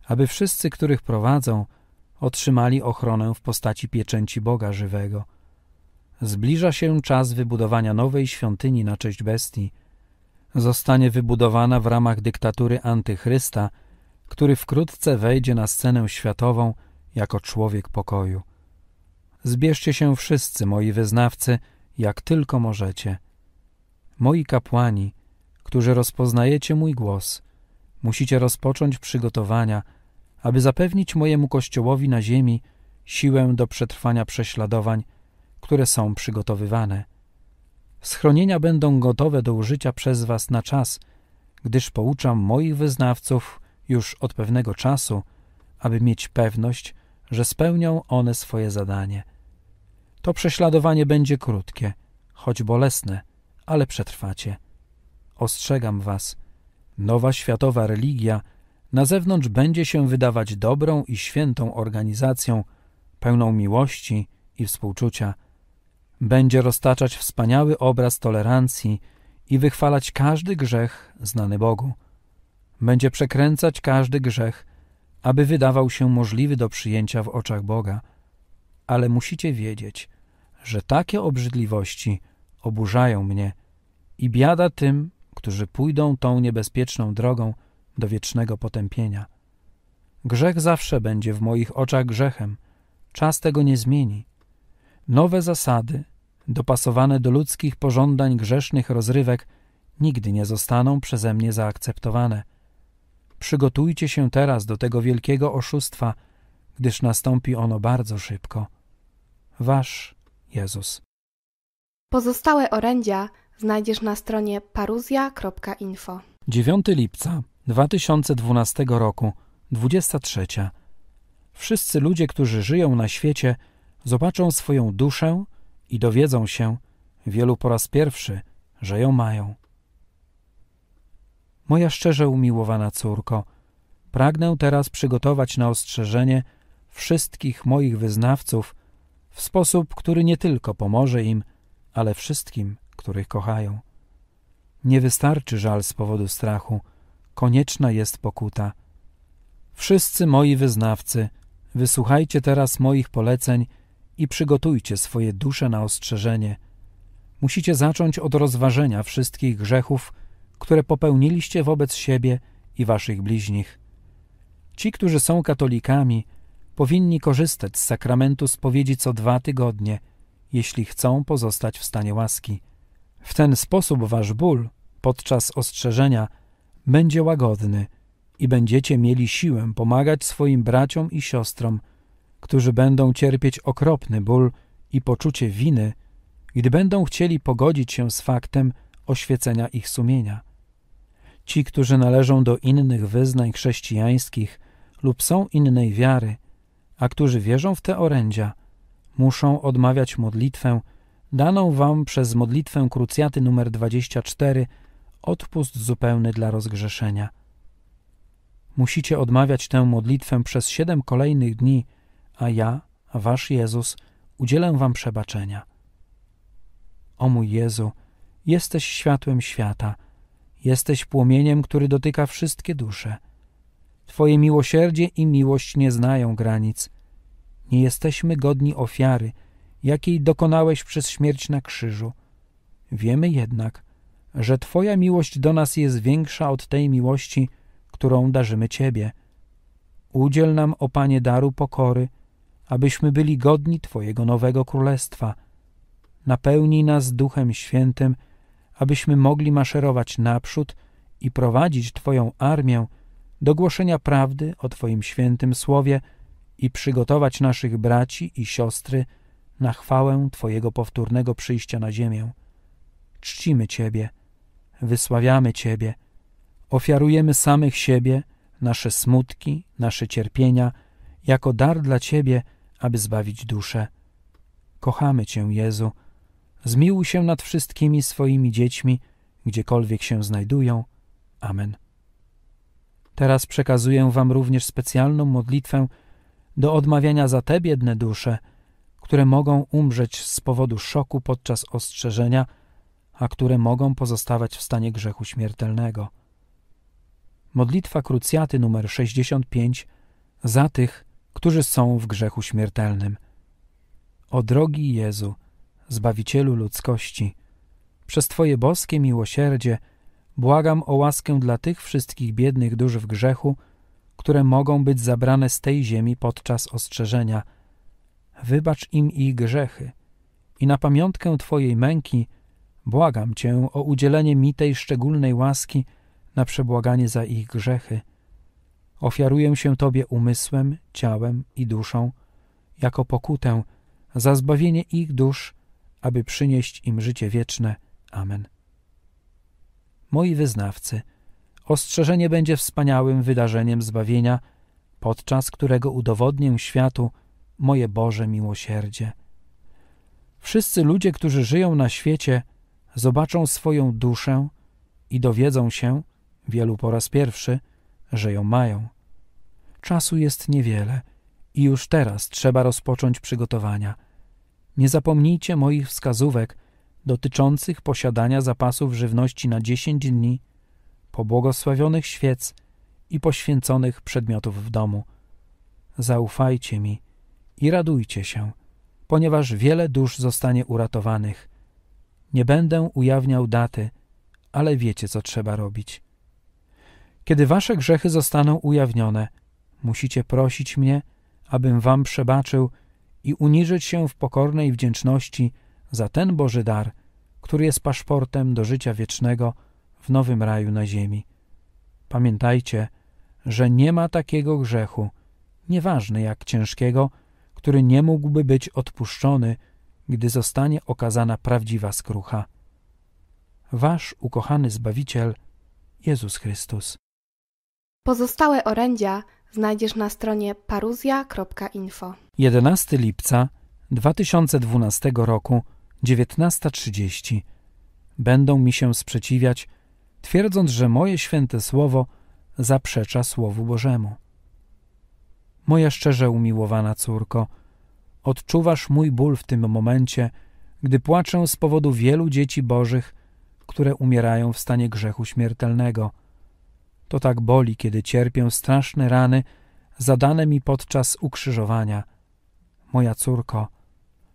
aby wszyscy, których prowadzą, otrzymali ochronę w postaci pieczęci Boga żywego. Zbliża się czas wybudowania nowej świątyni na cześć bestii. Zostanie wybudowana w ramach dyktatury antychrysta – który wkrótce wejdzie na scenę światową jako człowiek pokoju. Zbierzcie się wszyscy, moi wyznawcy, jak tylko możecie. Moi kapłani, którzy rozpoznajecie mój głos, musicie rozpocząć przygotowania, aby zapewnić mojemu Kościołowi na ziemi siłę do przetrwania prześladowań, które są przygotowywane. Schronienia będą gotowe do użycia przez was na czas, gdyż pouczam moich wyznawców już od pewnego czasu, aby mieć pewność, że spełnią one swoje zadanie. To prześladowanie będzie krótkie, choć bolesne, ale przetrwacie. Ostrzegam was, nowa światowa religia na zewnątrz będzie się wydawać dobrą i świętą organizacją, pełną miłości i współczucia. Będzie roztaczać wspaniały obraz tolerancji i wychwalać każdy grzech znany Bogu będzie przekręcać każdy grzech, aby wydawał się możliwy do przyjęcia w oczach Boga. Ale musicie wiedzieć, że takie obrzydliwości oburzają mnie i biada tym, którzy pójdą tą niebezpieczną drogą do wiecznego potępienia. Grzech zawsze będzie w moich oczach grzechem. Czas tego nie zmieni. Nowe zasady, dopasowane do ludzkich pożądań grzesznych rozrywek, nigdy nie zostaną przeze mnie zaakceptowane – Przygotujcie się teraz do tego wielkiego oszustwa, gdyż nastąpi ono bardzo szybko. Wasz Jezus. Pozostałe orędzia znajdziesz na stronie paruzja.info. 9 lipca 2012 roku, 23. Wszyscy ludzie, którzy żyją na świecie, zobaczą swoją duszę i dowiedzą się, wielu po raz pierwszy, że ją mają. Moja szczerze umiłowana córko, pragnę teraz przygotować na ostrzeżenie wszystkich moich wyznawców w sposób, który nie tylko pomoże im, ale wszystkim, których kochają. Nie wystarczy żal z powodu strachu, konieczna jest pokuta. Wszyscy moi wyznawcy, wysłuchajcie teraz moich poleceń i przygotujcie swoje dusze na ostrzeżenie. Musicie zacząć od rozważenia wszystkich grzechów, które popełniliście wobec siebie i waszych bliźnich. Ci, którzy są katolikami, powinni korzystać z sakramentu spowiedzi co dwa tygodnie, jeśli chcą pozostać w stanie łaski. W ten sposób wasz ból podczas ostrzeżenia będzie łagodny i będziecie mieli siłę pomagać swoim braciom i siostrom, którzy będą cierpieć okropny ból i poczucie winy, gdy będą chcieli pogodzić się z faktem oświecenia ich sumienia. Ci, którzy należą do innych wyznań chrześcijańskich lub są innej wiary, a którzy wierzą w te orędzia, muszą odmawiać modlitwę daną wam przez modlitwę krucjaty nr 24 odpust zupełny dla rozgrzeszenia. Musicie odmawiać tę modlitwę przez siedem kolejnych dni, a ja, wasz Jezus, udzielę wam przebaczenia. O mój Jezu, jesteś światłem świata – Jesteś płomieniem, który dotyka wszystkie dusze. Twoje miłosierdzie i miłość nie znają granic. Nie jesteśmy godni ofiary, jakiej dokonałeś przez śmierć na krzyżu. Wiemy jednak, że Twoja miłość do nas jest większa od tej miłości, którą darzymy Ciebie. Udziel nam, o Panie, daru pokory, abyśmy byli godni Twojego nowego królestwa. Napełnij nas Duchem Świętym, abyśmy mogli maszerować naprzód i prowadzić Twoją armię do głoszenia prawdy o Twoim świętym słowie i przygotować naszych braci i siostry na chwałę Twojego powtórnego przyjścia na ziemię. Czcimy Ciebie, wysławiamy Ciebie, ofiarujemy samych siebie, nasze smutki, nasze cierpienia, jako dar dla Ciebie, aby zbawić duszę. Kochamy Cię, Jezu, Zmiłuj się nad wszystkimi swoimi dziećmi, gdziekolwiek się znajdują. Amen. Teraz przekazuję Wam również specjalną modlitwę do odmawiania za te biedne dusze, które mogą umrzeć z powodu szoku podczas ostrzeżenia, a które mogą pozostawać w stanie grzechu śmiertelnego. Modlitwa krucjaty numer 65 za tych, którzy są w grzechu śmiertelnym. O drogi Jezu, Zbawicielu ludzkości, przez Twoje boskie miłosierdzie błagam o łaskę dla tych wszystkich biednych dusz w grzechu, które mogą być zabrane z tej ziemi podczas ostrzeżenia. Wybacz im ich grzechy i na pamiątkę Twojej męki błagam Cię o udzielenie mi tej szczególnej łaski na przebłaganie za ich grzechy. Ofiaruję się Tobie umysłem, ciałem i duszą, jako pokutę za zbawienie ich dusz aby przynieść im życie wieczne. Amen. Moi wyznawcy, ostrzeżenie będzie wspaniałym wydarzeniem zbawienia, podczas którego udowodnię światu moje Boże miłosierdzie. Wszyscy ludzie, którzy żyją na świecie, zobaczą swoją duszę i dowiedzą się, wielu po raz pierwszy, że ją mają. Czasu jest niewiele i już teraz trzeba rozpocząć przygotowania – nie zapomnijcie moich wskazówek dotyczących posiadania zapasów żywności na 10 dni, pobłogosławionych świec i poświęconych przedmiotów w domu. Zaufajcie mi i radujcie się, ponieważ wiele dusz zostanie uratowanych. Nie będę ujawniał daty, ale wiecie, co trzeba robić. Kiedy wasze grzechy zostaną ujawnione, musicie prosić mnie, abym wam przebaczył – i uniżyć się w pokornej wdzięczności za ten Boży dar, który jest paszportem do życia wiecznego w nowym raju na ziemi. Pamiętajcie, że nie ma takiego grzechu, nieważny jak ciężkiego, który nie mógłby być odpuszczony, gdy zostanie okazana prawdziwa skrucha. Wasz ukochany Zbawiciel, Jezus Chrystus. Pozostałe orędzia znajdziesz na stronie paruzja.info. 11 lipca 2012 roku, 19.30. Będą mi się sprzeciwiać, twierdząc, że moje święte słowo zaprzecza Słowu Bożemu. Moja szczerze umiłowana córko, odczuwasz mój ból w tym momencie, gdy płaczę z powodu wielu dzieci Bożych, które umierają w stanie grzechu śmiertelnego – to tak boli, kiedy cierpię straszne rany zadane mi podczas ukrzyżowania. Moja córko,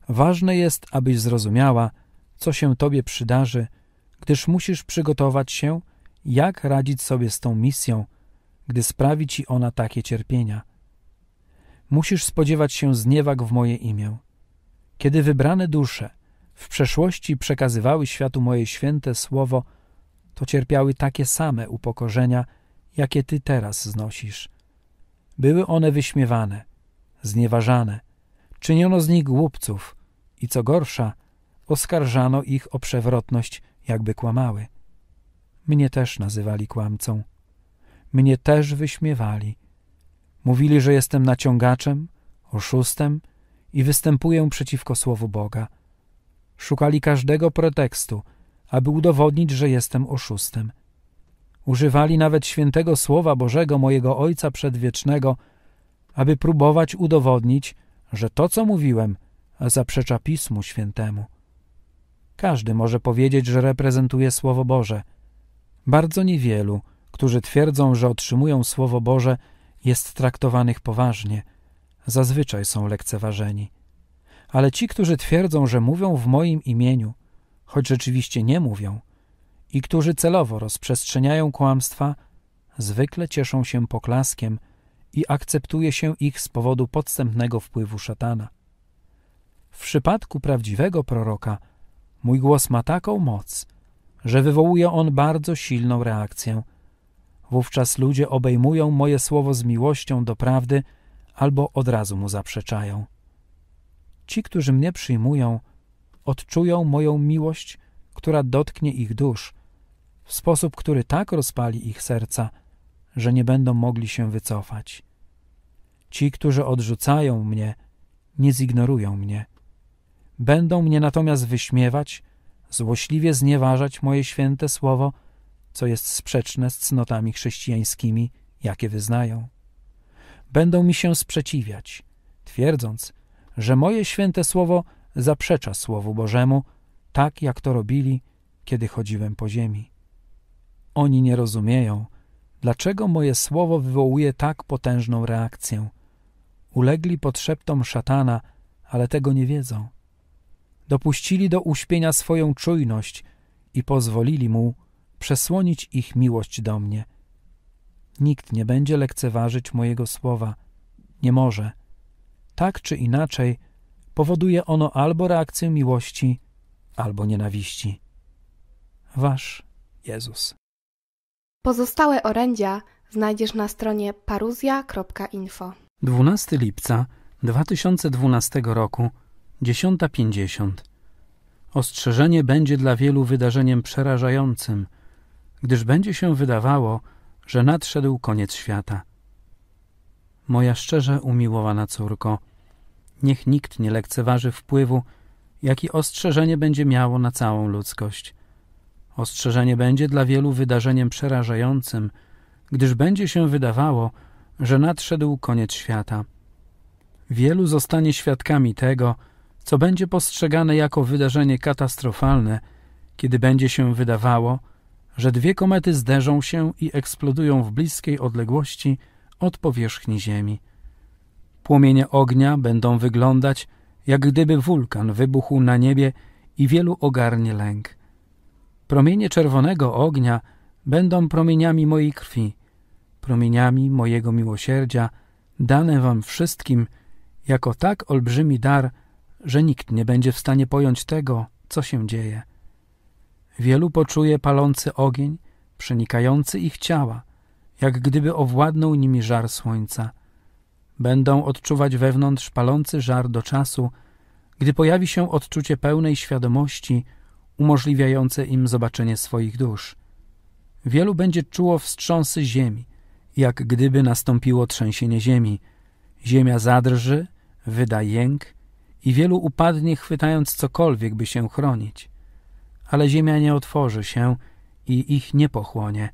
ważne jest, abyś zrozumiała, co się Tobie przydarzy, gdyż musisz przygotować się, jak radzić sobie z tą misją, gdy sprawi Ci ona takie cierpienia. Musisz spodziewać się zniewag w moje imię. Kiedy wybrane dusze w przeszłości przekazywały światu moje święte słowo, to cierpiały takie same upokorzenia, jakie ty teraz znosisz. Były one wyśmiewane, znieważane, czyniono z nich głupców i co gorsza, oskarżano ich o przewrotność, jakby kłamały. Mnie też nazywali kłamcą. Mnie też wyśmiewali. Mówili, że jestem naciągaczem, oszustem i występuję przeciwko słowu Boga. Szukali każdego pretekstu, aby udowodnić, że jestem oszustem – Używali nawet świętego Słowa Bożego mojego Ojca Przedwiecznego, aby próbować udowodnić, że to, co mówiłem, zaprzecza Pismu Świętemu. Każdy może powiedzieć, że reprezentuje Słowo Boże. Bardzo niewielu, którzy twierdzą, że otrzymują Słowo Boże, jest traktowanych poważnie. Zazwyczaj są lekceważeni. Ale ci, którzy twierdzą, że mówią w moim imieniu, choć rzeczywiście nie mówią, i którzy celowo rozprzestrzeniają kłamstwa, zwykle cieszą się poklaskiem i akceptuje się ich z powodu podstępnego wpływu szatana. W przypadku prawdziwego proroka mój głos ma taką moc, że wywołuje on bardzo silną reakcję. Wówczas ludzie obejmują moje słowo z miłością do prawdy albo od razu mu zaprzeczają. Ci, którzy mnie przyjmują, odczują moją miłość, która dotknie ich dusz w sposób, który tak rozpali ich serca, że nie będą mogli się wycofać. Ci, którzy odrzucają mnie, nie zignorują mnie. Będą mnie natomiast wyśmiewać, złośliwie znieważać moje święte słowo, co jest sprzeczne z cnotami chrześcijańskimi, jakie wyznają. Będą mi się sprzeciwiać, twierdząc, że moje święte słowo zaprzecza Słowu Bożemu, tak jak to robili, kiedy chodziłem po ziemi. Oni nie rozumieją, dlaczego moje słowo wywołuje tak potężną reakcję. Ulegli pod szeptom szatana, ale tego nie wiedzą. Dopuścili do uśpienia swoją czujność i pozwolili mu przesłonić ich miłość do mnie. Nikt nie będzie lekceważyć mojego słowa. Nie może. Tak czy inaczej, powoduje ono albo reakcję miłości, albo nienawiści. Wasz Jezus. Pozostałe orędzia znajdziesz na stronie paruzja.info. 12 lipca 2012 roku, 10.50. Ostrzeżenie będzie dla wielu wydarzeniem przerażającym, gdyż będzie się wydawało, że nadszedł koniec świata. Moja szczerze umiłowana córko, niech nikt nie lekceważy wpływu, jaki ostrzeżenie będzie miało na całą ludzkość. Ostrzeżenie będzie dla wielu wydarzeniem przerażającym, gdyż będzie się wydawało, że nadszedł koniec świata. Wielu zostanie świadkami tego, co będzie postrzegane jako wydarzenie katastrofalne, kiedy będzie się wydawało, że dwie komety zderzą się i eksplodują w bliskiej odległości od powierzchni Ziemi. Płomienie ognia będą wyglądać, jak gdyby wulkan wybuchł na niebie i wielu ogarnie lęk. Promienie czerwonego ognia będą promieniami mojej krwi, promieniami mojego miłosierdzia, dane wam wszystkim jako tak olbrzymi dar, że nikt nie będzie w stanie pojąć tego, co się dzieje. Wielu poczuje palący ogień, przenikający ich ciała, jak gdyby owładnął nimi żar słońca. Będą odczuwać wewnątrz palący żar do czasu, gdy pojawi się odczucie pełnej świadomości – umożliwiające im zobaczenie swoich dusz. Wielu będzie czuło wstrząsy ziemi, jak gdyby nastąpiło trzęsienie ziemi. Ziemia zadrży, wyda jęk i wielu upadnie chwytając cokolwiek, by się chronić. Ale ziemia nie otworzy się i ich nie pochłonie,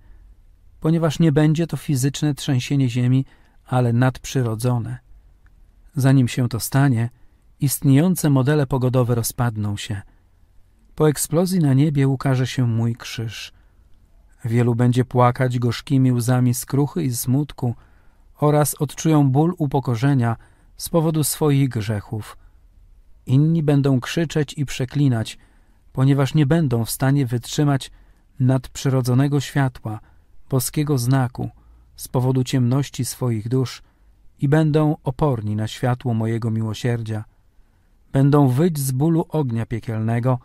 ponieważ nie będzie to fizyczne trzęsienie ziemi, ale nadprzyrodzone. Zanim się to stanie, istniejące modele pogodowe rozpadną się – po eksplozji na niebie ukaże się mój krzyż. Wielu będzie płakać gorzkimi łzami skruchy i smutku oraz odczują ból upokorzenia z powodu swoich grzechów. Inni będą krzyczeć i przeklinać, ponieważ nie będą w stanie wytrzymać nadprzyrodzonego światła, boskiego znaku z powodu ciemności swoich dusz i będą oporni na światło mojego miłosierdzia. Będą wyć z bólu ognia piekielnego –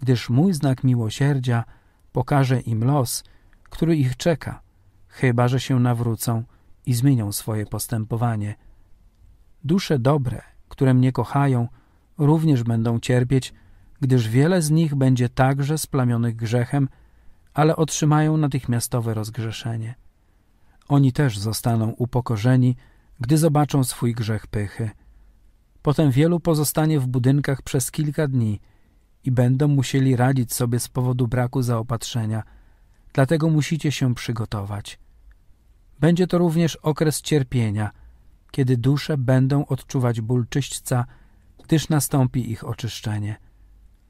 gdyż mój znak miłosierdzia pokaże im los, który ich czeka, chyba że się nawrócą i zmienią swoje postępowanie. Dusze dobre, które mnie kochają, również będą cierpieć, gdyż wiele z nich będzie także splamionych grzechem, ale otrzymają natychmiastowe rozgrzeszenie. Oni też zostaną upokorzeni, gdy zobaczą swój grzech pychy. Potem wielu pozostanie w budynkach przez kilka dni – i będą musieli radzić sobie z powodu braku zaopatrzenia, dlatego musicie się przygotować. Będzie to również okres cierpienia, kiedy dusze będą odczuwać ból czyśćca, gdyż nastąpi ich oczyszczenie.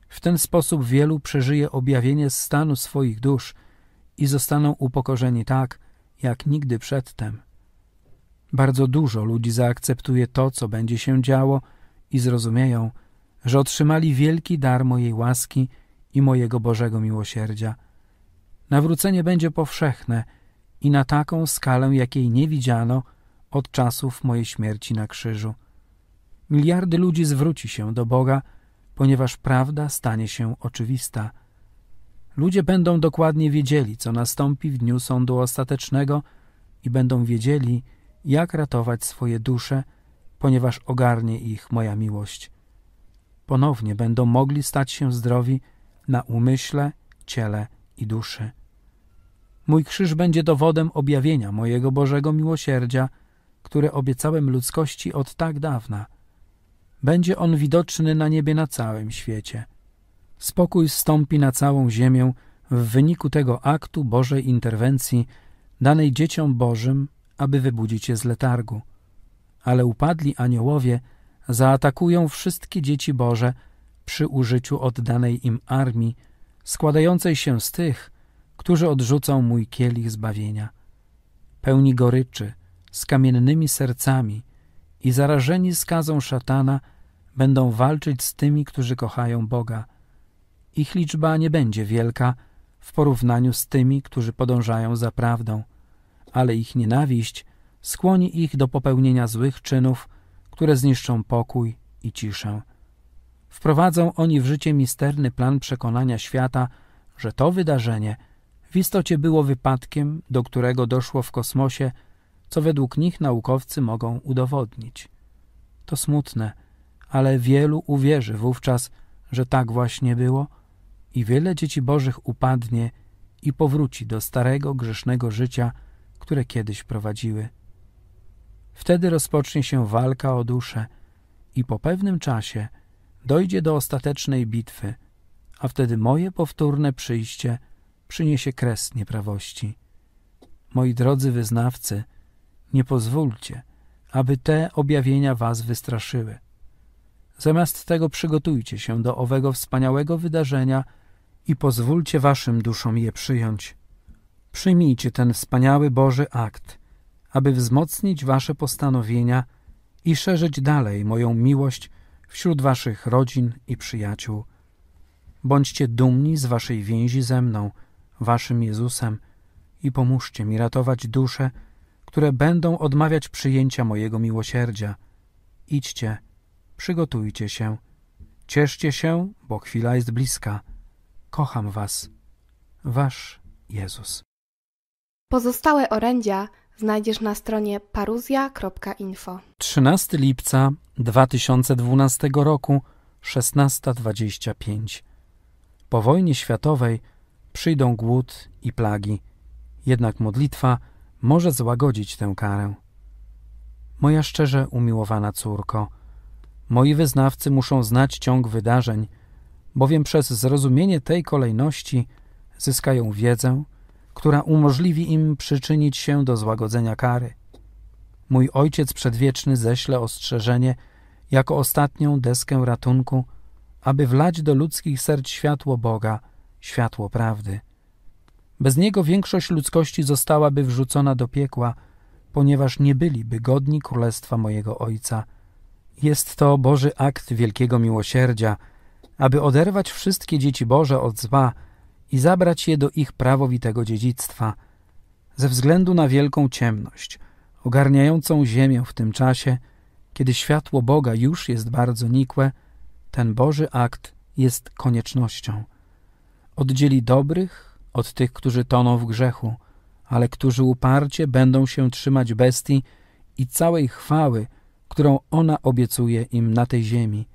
W ten sposób wielu przeżyje objawienie stanu swoich dusz i zostaną upokorzeni tak, jak nigdy przedtem. Bardzo dużo ludzi zaakceptuje to, co będzie się działo i zrozumieją, że otrzymali wielki dar mojej łaski i mojego Bożego miłosierdzia. Nawrócenie będzie powszechne i na taką skalę, jakiej nie widziano od czasów mojej śmierci na krzyżu. Miliardy ludzi zwróci się do Boga, ponieważ prawda stanie się oczywista. Ludzie będą dokładnie wiedzieli, co nastąpi w dniu sądu ostatecznego i będą wiedzieli, jak ratować swoje dusze, ponieważ ogarnie ich moja miłość ponownie będą mogli stać się zdrowi na umyśle, ciele i duszy. Mój krzyż będzie dowodem objawienia mojego Bożego miłosierdzia, które obiecałem ludzkości od tak dawna. Będzie on widoczny na niebie na całym świecie. Spokój stąpi na całą ziemię w wyniku tego aktu Bożej interwencji danej dzieciom Bożym, aby wybudzić je z letargu. Ale upadli aniołowie – zaatakują wszystkie dzieci Boże przy użyciu oddanej im armii, składającej się z tych, którzy odrzucą mój kielich zbawienia. Pełni goryczy, z kamiennymi sercami i zarażeni skazą szatana będą walczyć z tymi, którzy kochają Boga. Ich liczba nie będzie wielka w porównaniu z tymi, którzy podążają za prawdą, ale ich nienawiść skłoni ich do popełnienia złych czynów które zniszczą pokój i ciszę. Wprowadzą oni w życie misterny plan przekonania świata, że to wydarzenie w istocie było wypadkiem, do którego doszło w kosmosie, co według nich naukowcy mogą udowodnić. To smutne, ale wielu uwierzy wówczas, że tak właśnie było i wiele dzieci bożych upadnie i powróci do starego, grzesznego życia, które kiedyś prowadziły. Wtedy rozpocznie się walka o duszę i po pewnym czasie dojdzie do ostatecznej bitwy, a wtedy moje powtórne przyjście przyniesie kres nieprawości. Moi drodzy wyznawcy, nie pozwólcie, aby te objawienia was wystraszyły. Zamiast tego przygotujcie się do owego wspaniałego wydarzenia i pozwólcie waszym duszom je przyjąć. Przyjmijcie ten wspaniały Boży akt – aby wzmocnić wasze postanowienia i szerzyć dalej moją miłość wśród waszych rodzin i przyjaciół. Bądźcie dumni z waszej więzi ze mną, waszym Jezusem i pomóżcie mi ratować dusze, które będą odmawiać przyjęcia mojego miłosierdzia. Idźcie, przygotujcie się, cieszcie się, bo chwila jest bliska. Kocham was. Wasz Jezus. Pozostałe orędzia znajdziesz na stronie paruzja.info. 13 lipca 2012 roku, 16.25. Po wojnie światowej przyjdą głód i plagi, jednak modlitwa może złagodzić tę karę. Moja szczerze umiłowana córko, moi wyznawcy muszą znać ciąg wydarzeń, bowiem przez zrozumienie tej kolejności zyskają wiedzę, która umożliwi im przyczynić się do złagodzenia kary. Mój Ojciec Przedwieczny ześle ostrzeżenie jako ostatnią deskę ratunku, aby wlać do ludzkich serc światło Boga, światło prawdy. Bez niego większość ludzkości zostałaby wrzucona do piekła, ponieważ nie byliby godni królestwa mojego Ojca. Jest to Boży akt wielkiego miłosierdzia, aby oderwać wszystkie dzieci Boże od zła, i zabrać je do ich prawowitego dziedzictwa. Ze względu na wielką ciemność, ogarniającą ziemię w tym czasie, kiedy światło Boga już jest bardzo nikłe, ten Boży akt jest koniecznością. Oddzieli dobrych od tych, którzy toną w grzechu, ale którzy uparcie będą się trzymać bestii i całej chwały, którą ona obiecuje im na tej ziemi.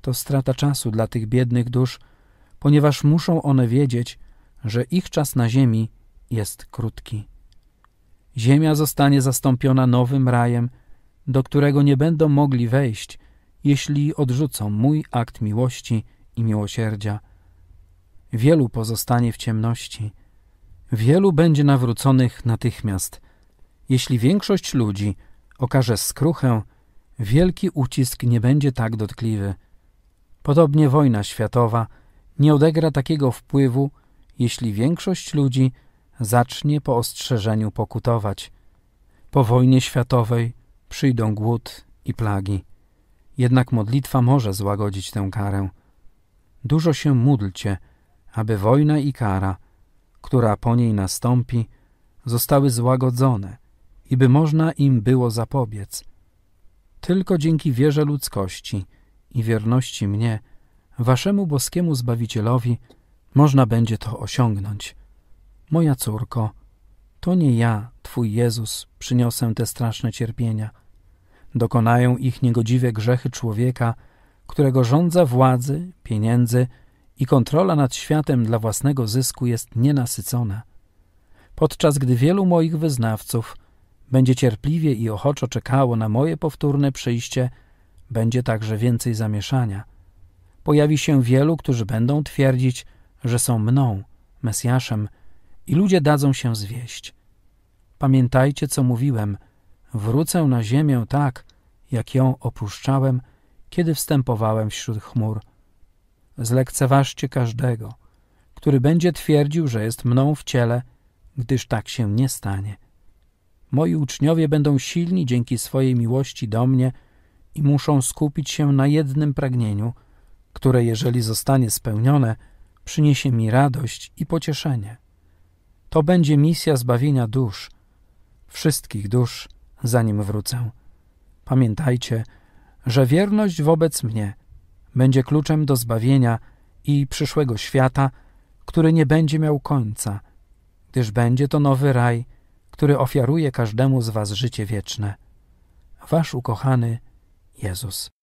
To strata czasu dla tych biednych dusz, ponieważ muszą one wiedzieć, że ich czas na ziemi jest krótki. Ziemia zostanie zastąpiona nowym rajem, do którego nie będą mogli wejść, jeśli odrzucą mój akt miłości i miłosierdzia. Wielu pozostanie w ciemności. Wielu będzie nawróconych natychmiast. Jeśli większość ludzi okaże skruchę, wielki ucisk nie będzie tak dotkliwy. Podobnie wojna światowa – nie odegra takiego wpływu, jeśli większość ludzi zacznie po ostrzeżeniu pokutować. Po wojnie światowej przyjdą głód i plagi. Jednak modlitwa może złagodzić tę karę. Dużo się módlcie, aby wojna i kara, która po niej nastąpi, zostały złagodzone i by można im było zapobiec. Tylko dzięki wierze ludzkości i wierności mnie – Waszemu boskiemu Zbawicielowi można będzie to osiągnąć. Moja córko, to nie ja, Twój Jezus, przyniosę te straszne cierpienia. Dokonają ich niegodziwe grzechy człowieka, którego żądza władzy, pieniędzy i kontrola nad światem dla własnego zysku jest nienasycona. Podczas gdy wielu moich wyznawców będzie cierpliwie i ochoczo czekało na moje powtórne przyjście, będzie także więcej zamieszania – pojawi się wielu, którzy będą twierdzić, że są mną, Mesjaszem i ludzie dadzą się zwieść. Pamiętajcie, co mówiłem. Wrócę na ziemię tak, jak ją opuszczałem, kiedy wstępowałem wśród chmur. Zlekceważcie każdego, który będzie twierdził, że jest mną w ciele, gdyż tak się nie stanie. Moi uczniowie będą silni dzięki swojej miłości do mnie i muszą skupić się na jednym pragnieniu – które jeżeli zostanie spełnione, przyniesie mi radość i pocieszenie. To będzie misja zbawienia dusz, wszystkich dusz, zanim wrócę. Pamiętajcie, że wierność wobec mnie będzie kluczem do zbawienia i przyszłego świata, który nie będzie miał końca, gdyż będzie to nowy raj, który ofiaruje każdemu z was życie wieczne. Wasz ukochany Jezus.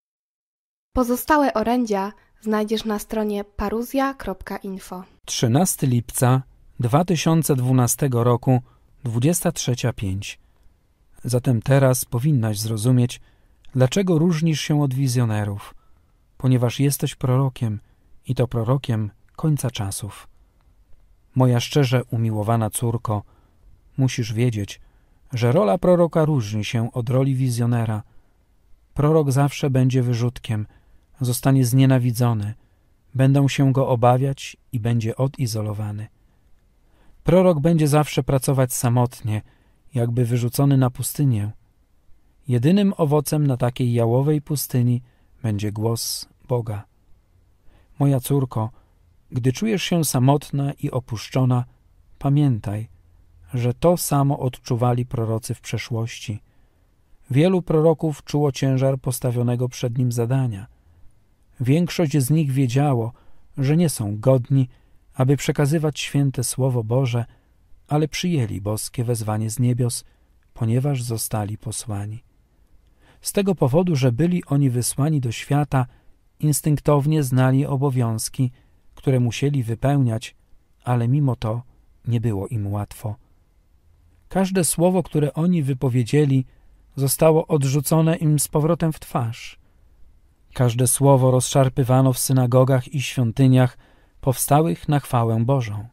Pozostałe orędzia znajdziesz na stronie paruzja.info. 13 lipca 2012 roku 23.05. Zatem teraz powinnaś zrozumieć, dlaczego różnisz się od wizjonerów, ponieważ jesteś prorokiem i to prorokiem końca czasów. Moja szczerze umiłowana córko, musisz wiedzieć, że rola proroka różni się od roli wizjonera. Prorok zawsze będzie wyrzutkiem – zostanie znienawidzony, będą się go obawiać i będzie odizolowany. Prorok będzie zawsze pracować samotnie, jakby wyrzucony na pustynię. Jedynym owocem na takiej jałowej pustyni będzie głos Boga. Moja córko, gdy czujesz się samotna i opuszczona, pamiętaj, że to samo odczuwali prorocy w przeszłości. Wielu proroków czuło ciężar postawionego przed nim zadania – Większość z nich wiedziało, że nie są godni, aby przekazywać święte Słowo Boże, ale przyjęli boskie wezwanie z niebios, ponieważ zostali posłani. Z tego powodu, że byli oni wysłani do świata, instynktownie znali obowiązki, które musieli wypełniać, ale mimo to nie było im łatwo. Każde słowo, które oni wypowiedzieli, zostało odrzucone im z powrotem w twarz. Każde słowo rozszarpywano w synagogach i świątyniach powstałych na chwałę Bożą.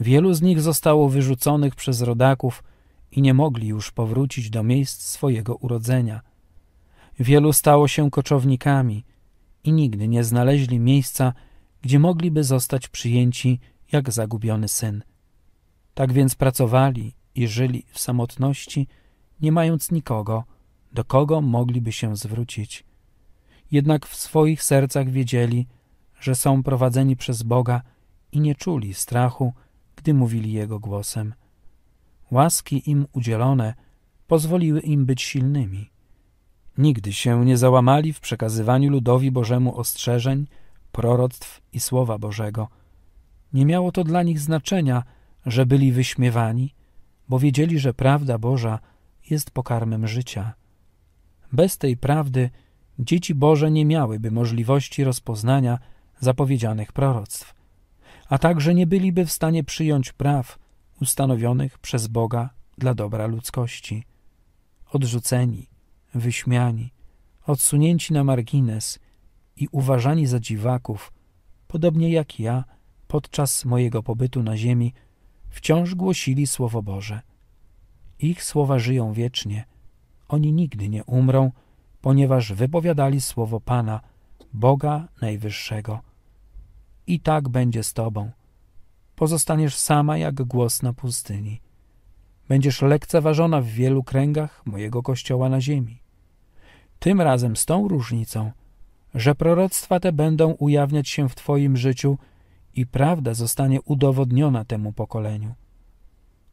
Wielu z nich zostało wyrzuconych przez rodaków i nie mogli już powrócić do miejsc swojego urodzenia. Wielu stało się koczownikami i nigdy nie znaleźli miejsca, gdzie mogliby zostać przyjęci jak zagubiony syn. Tak więc pracowali i żyli w samotności, nie mając nikogo, do kogo mogliby się zwrócić jednak w swoich sercach wiedzieli, że są prowadzeni przez Boga i nie czuli strachu, gdy mówili Jego głosem. Łaski im udzielone pozwoliły im być silnymi. Nigdy się nie załamali w przekazywaniu ludowi Bożemu ostrzeżeń, proroctw i słowa Bożego. Nie miało to dla nich znaczenia, że byli wyśmiewani, bo wiedzieli, że prawda Boża jest pokarmem życia. Bez tej prawdy dzieci Boże nie miałyby możliwości rozpoznania zapowiedzianych proroctw, a także nie byliby w stanie przyjąć praw ustanowionych przez Boga dla dobra ludzkości. Odrzuceni, wyśmiani, odsunięci na margines i uważani za dziwaków, podobnie jak ja podczas mojego pobytu na ziemi, wciąż głosili Słowo Boże. Ich słowa żyją wiecznie, oni nigdy nie umrą, ponieważ wypowiadali słowo Pana, Boga Najwyższego. I tak będzie z Tobą. Pozostaniesz sama jak głos na pustyni. Będziesz lekceważona w wielu kręgach mojego kościoła na ziemi. Tym razem z tą różnicą, że proroctwa te będą ujawniać się w Twoim życiu i prawda zostanie udowodniona temu pokoleniu.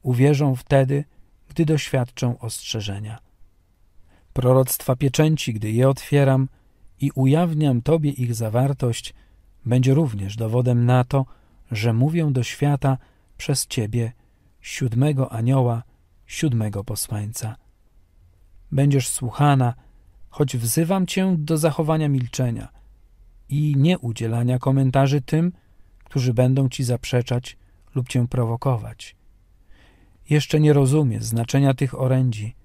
Uwierzą wtedy, gdy doświadczą ostrzeżenia proroctwa pieczęci, gdy je otwieram i ujawniam Tobie ich zawartość, będzie również dowodem na to, że mówię do świata przez Ciebie, siódmego anioła, siódmego posłańca. Będziesz słuchana, choć wzywam Cię do zachowania milczenia i nie udzielania komentarzy tym, którzy będą Ci zaprzeczać lub Cię prowokować. Jeszcze nie rozumiesz znaczenia tych orędzi,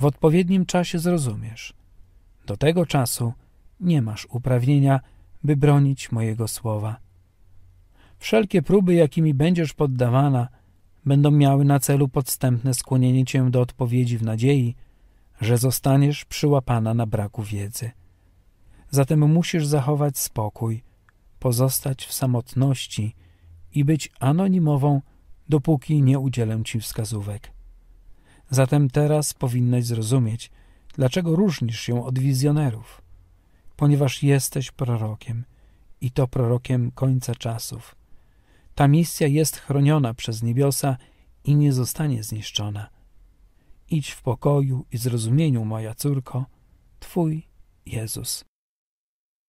w odpowiednim czasie zrozumiesz. Do tego czasu nie masz uprawnienia, by bronić mojego słowa. Wszelkie próby, jakimi będziesz poddawana, będą miały na celu podstępne skłonienie cię do odpowiedzi w nadziei, że zostaniesz przyłapana na braku wiedzy. Zatem musisz zachować spokój, pozostać w samotności i być anonimową, dopóki nie udzielę ci wskazówek. Zatem teraz powinnaś zrozumieć, dlaczego różnisz się od wizjonerów. Ponieważ jesteś prorokiem i to prorokiem końca czasów. Ta misja jest chroniona przez niebiosa i nie zostanie zniszczona. Idź w pokoju i zrozumieniu, moja córko, Twój Jezus.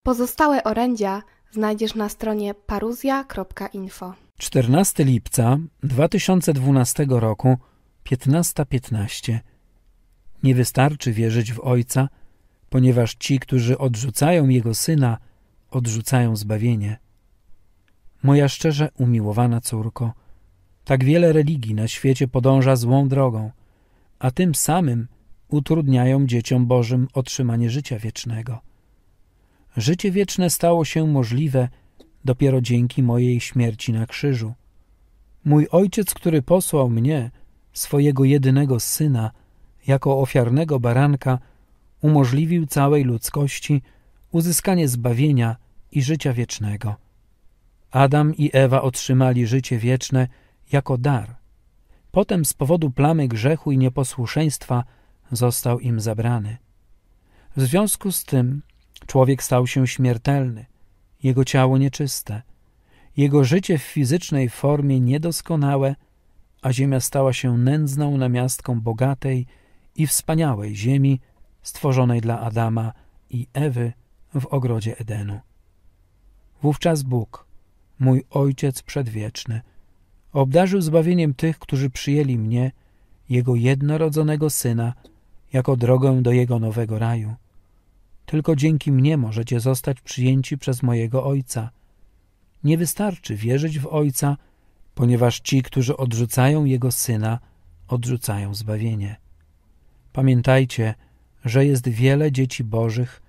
Pozostałe orędzia znajdziesz na stronie paruzja.info. 14 lipca 2012 roku 15.15 15. Nie wystarczy wierzyć w Ojca, ponieważ ci, którzy odrzucają Jego Syna, odrzucają zbawienie. Moja szczerze umiłowana córko, tak wiele religii na świecie podąża złą drogą, a tym samym utrudniają dzieciom Bożym otrzymanie życia wiecznego. Życie wieczne stało się możliwe dopiero dzięki mojej śmierci na krzyżu. Mój Ojciec, który posłał mnie – swojego jedynego syna jako ofiarnego baranka umożliwił całej ludzkości uzyskanie zbawienia i życia wiecznego. Adam i Ewa otrzymali życie wieczne jako dar. Potem z powodu plamy grzechu i nieposłuszeństwa został im zabrany. W związku z tym człowiek stał się śmiertelny, jego ciało nieczyste, jego życie w fizycznej formie niedoskonałe – a ziemia stała się nędzną namiastką bogatej i wspaniałej ziemi stworzonej dla Adama i Ewy w ogrodzie Edenu. Wówczas Bóg, mój Ojciec Przedwieczny, obdarzył zbawieniem tych, którzy przyjęli mnie, Jego jednorodzonego Syna, jako drogę do Jego nowego raju. Tylko dzięki mnie możecie zostać przyjęci przez mojego Ojca. Nie wystarczy wierzyć w Ojca, ponieważ ci, którzy odrzucają Jego Syna, odrzucają zbawienie. Pamiętajcie, że jest wiele dzieci Bożych,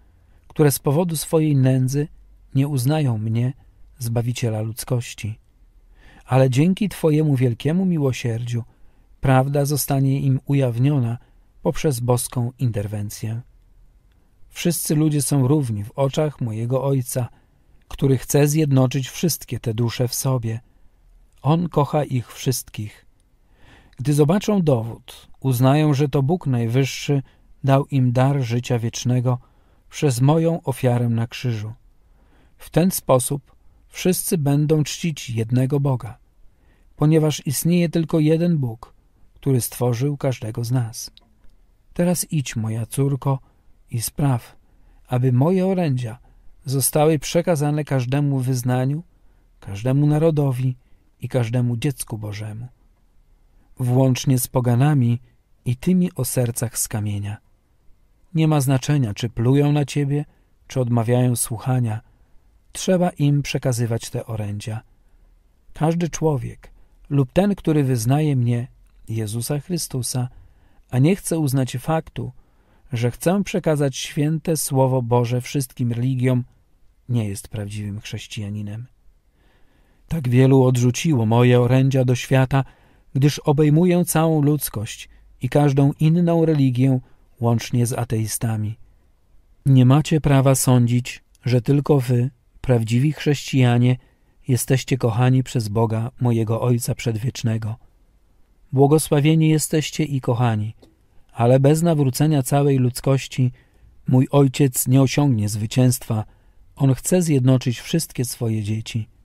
które z powodu swojej nędzy nie uznają mnie, Zbawiciela ludzkości. Ale dzięki Twojemu wielkiemu miłosierdziu prawda zostanie im ujawniona poprzez boską interwencję. Wszyscy ludzie są równi w oczach mojego Ojca, który chce zjednoczyć wszystkie te dusze w sobie – on kocha ich wszystkich. Gdy zobaczą dowód, uznają, że to Bóg Najwyższy dał im dar życia wiecznego przez moją ofiarę na krzyżu. W ten sposób wszyscy będą czcić jednego Boga, ponieważ istnieje tylko jeden Bóg, który stworzył każdego z nas. Teraz idź, moja córko, i spraw, aby moje orędzia zostały przekazane każdemu wyznaniu, każdemu narodowi, i każdemu dziecku Bożemu, włącznie z poganami i tymi o sercach z kamienia. Nie ma znaczenia, czy plują na ciebie, czy odmawiają słuchania. Trzeba im przekazywać te orędzia. Każdy człowiek lub ten, który wyznaje mnie, Jezusa Chrystusa, a nie chce uznać faktu, że chcę przekazać święte Słowo Boże wszystkim religiom, nie jest prawdziwym chrześcijaninem. Tak wielu odrzuciło moje orędzia do świata, gdyż obejmuję całą ludzkość i każdą inną religię, łącznie z ateistami. Nie macie prawa sądzić, że tylko wy, prawdziwi chrześcijanie, jesteście kochani przez Boga, mojego Ojca Przedwiecznego. Błogosławieni jesteście i kochani, ale bez nawrócenia całej ludzkości mój Ojciec nie osiągnie zwycięstwa. On chce zjednoczyć wszystkie swoje dzieci –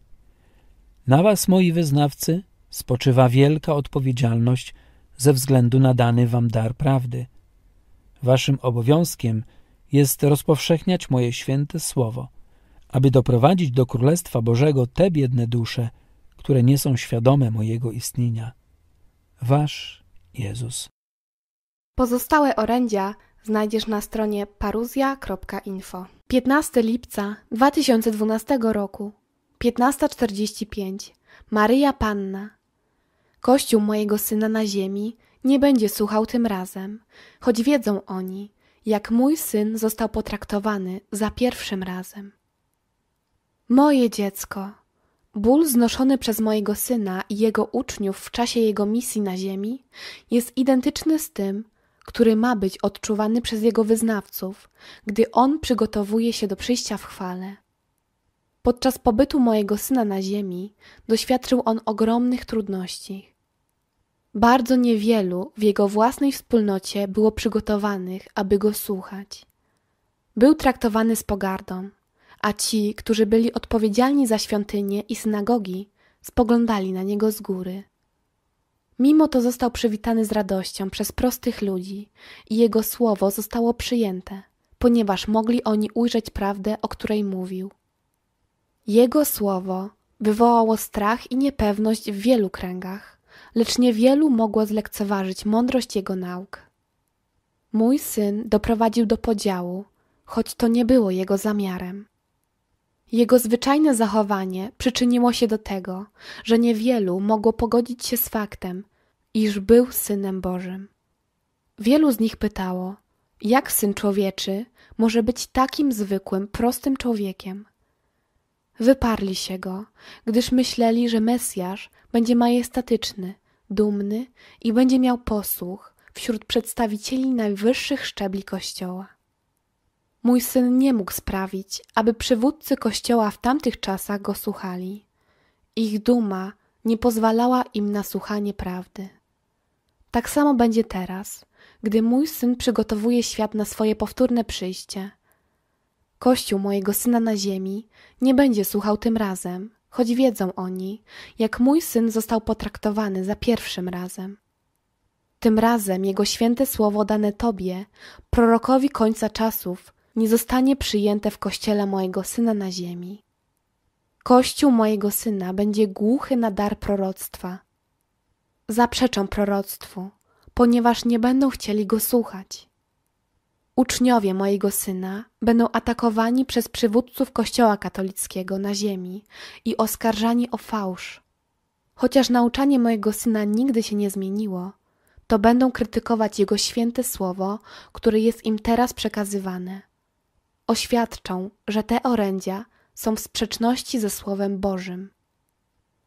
na was, moi wyznawcy, spoczywa wielka odpowiedzialność ze względu na dany wam dar prawdy. Waszym obowiązkiem jest rozpowszechniać moje święte słowo, aby doprowadzić do Królestwa Bożego te biedne dusze, które nie są świadome mojego istnienia. Wasz Jezus. Pozostałe orędzia znajdziesz na stronie paruzja.info. 15 lipca 2012 roku. 15.45 Maryja Panna Kościół mojego syna na ziemi nie będzie słuchał tym razem, choć wiedzą oni, jak mój syn został potraktowany za pierwszym razem. Moje dziecko, ból znoszony przez mojego syna i jego uczniów w czasie jego misji na ziemi jest identyczny z tym, który ma być odczuwany przez jego wyznawców, gdy on przygotowuje się do przyjścia w chwale. Podczas pobytu mojego syna na ziemi doświadczył on ogromnych trudności. Bardzo niewielu w jego własnej wspólnocie było przygotowanych, aby go słuchać. Był traktowany z pogardą, a ci, którzy byli odpowiedzialni za świątynię i synagogi, spoglądali na niego z góry. Mimo to został przywitany z radością przez prostych ludzi i jego słowo zostało przyjęte, ponieważ mogli oni ujrzeć prawdę, o której mówił – jego słowo wywołało strach i niepewność w wielu kręgach, lecz niewielu mogło zlekceważyć mądrość jego nauk. Mój syn doprowadził do podziału, choć to nie było jego zamiarem. Jego zwyczajne zachowanie przyczyniło się do tego, że niewielu mogło pogodzić się z faktem, iż był synem Bożym. Wielu z nich pytało, jak syn człowieczy może być takim zwykłym, prostym człowiekiem – Wyparli się go, gdyż myśleli, że Mesjasz będzie majestatyczny, dumny i będzie miał posłuch wśród przedstawicieli najwyższych szczebli Kościoła. Mój syn nie mógł sprawić, aby przywódcy Kościoła w tamtych czasach go słuchali. Ich duma nie pozwalała im na słuchanie prawdy. Tak samo będzie teraz, gdy mój syn przygotowuje świat na swoje powtórne przyjście – Kościół mojego syna na ziemi nie będzie słuchał tym razem, choć wiedzą oni, jak mój syn został potraktowany za pierwszym razem. Tym razem jego święte słowo dane Tobie, prorokowi końca czasów, nie zostanie przyjęte w kościele mojego syna na ziemi. Kościół mojego syna będzie głuchy na dar proroctwa. Zaprzeczą proroctwu, ponieważ nie będą chcieli go słuchać. Uczniowie mojego syna będą atakowani przez przywódców Kościoła katolickiego na ziemi i oskarżani o fałsz. Chociaż nauczanie mojego syna nigdy się nie zmieniło, to będą krytykować jego święte słowo, które jest im teraz przekazywane. Oświadczą, że te orędzia są w sprzeczności ze Słowem Bożym.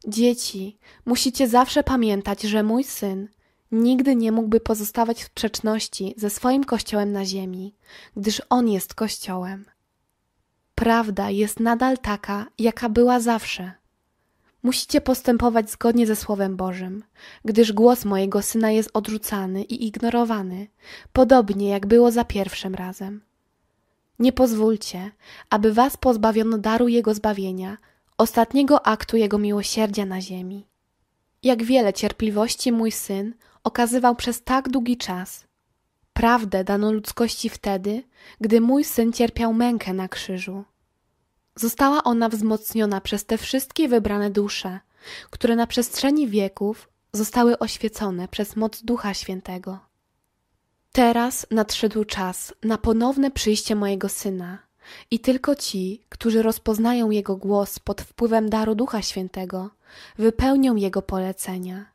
Dzieci, musicie zawsze pamiętać, że mój syn nigdy nie mógłby pozostawać w sprzeczności ze swoim Kościołem na ziemi, gdyż On jest Kościołem. Prawda jest nadal taka, jaka była zawsze. Musicie postępować zgodnie ze Słowem Bożym, gdyż głos mojego syna jest odrzucany i ignorowany, podobnie jak było za pierwszym razem. Nie pozwólcie, aby was pozbawiono daru Jego zbawienia, ostatniego aktu Jego miłosierdzia na ziemi. Jak wiele cierpliwości mój syn okazywał przez tak długi czas. Prawdę dano ludzkości wtedy, gdy mój syn cierpiał mękę na krzyżu. Została ona wzmocniona przez te wszystkie wybrane dusze, które na przestrzeni wieków zostały oświecone przez moc Ducha Świętego. Teraz nadszedł czas na ponowne przyjście mojego syna, i tylko ci, którzy rozpoznają jego głos pod wpływem daru Ducha Świętego, wypełnią jego polecenia.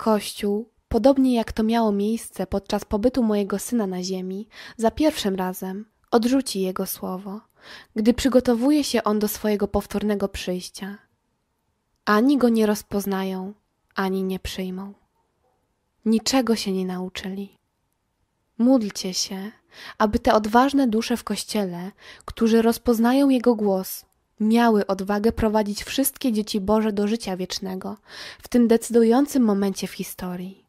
Kościół, podobnie jak to miało miejsce podczas pobytu mojego syna na ziemi, za pierwszym razem odrzuci jego słowo, gdy przygotowuje się on do swojego powtórnego przyjścia. Ani go nie rozpoznają, ani nie przyjmą. Niczego się nie nauczyli. Módlcie się, aby te odważne dusze w kościele, którzy rozpoznają jego głos, miały odwagę prowadzić wszystkie dzieci Boże do życia wiecznego, w tym decydującym momencie w historii.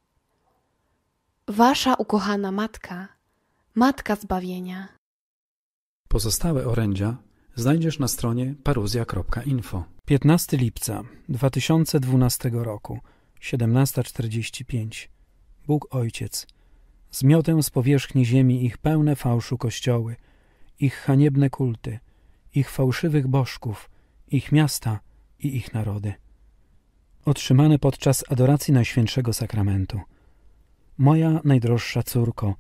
Wasza ukochana matka, matka zbawienia. Pozostałe orędzia znajdziesz na stronie paruzja.info. 15 lipca 2012 roku, 17:45. Bóg Ojciec. Zmiotę z powierzchni ziemi ich pełne fałszu kościoły, ich haniebne kulty – ich fałszywych bożków, ich miasta i ich narody. Otrzymane podczas adoracji Najświętszego Sakramentu. Moja najdroższa córko,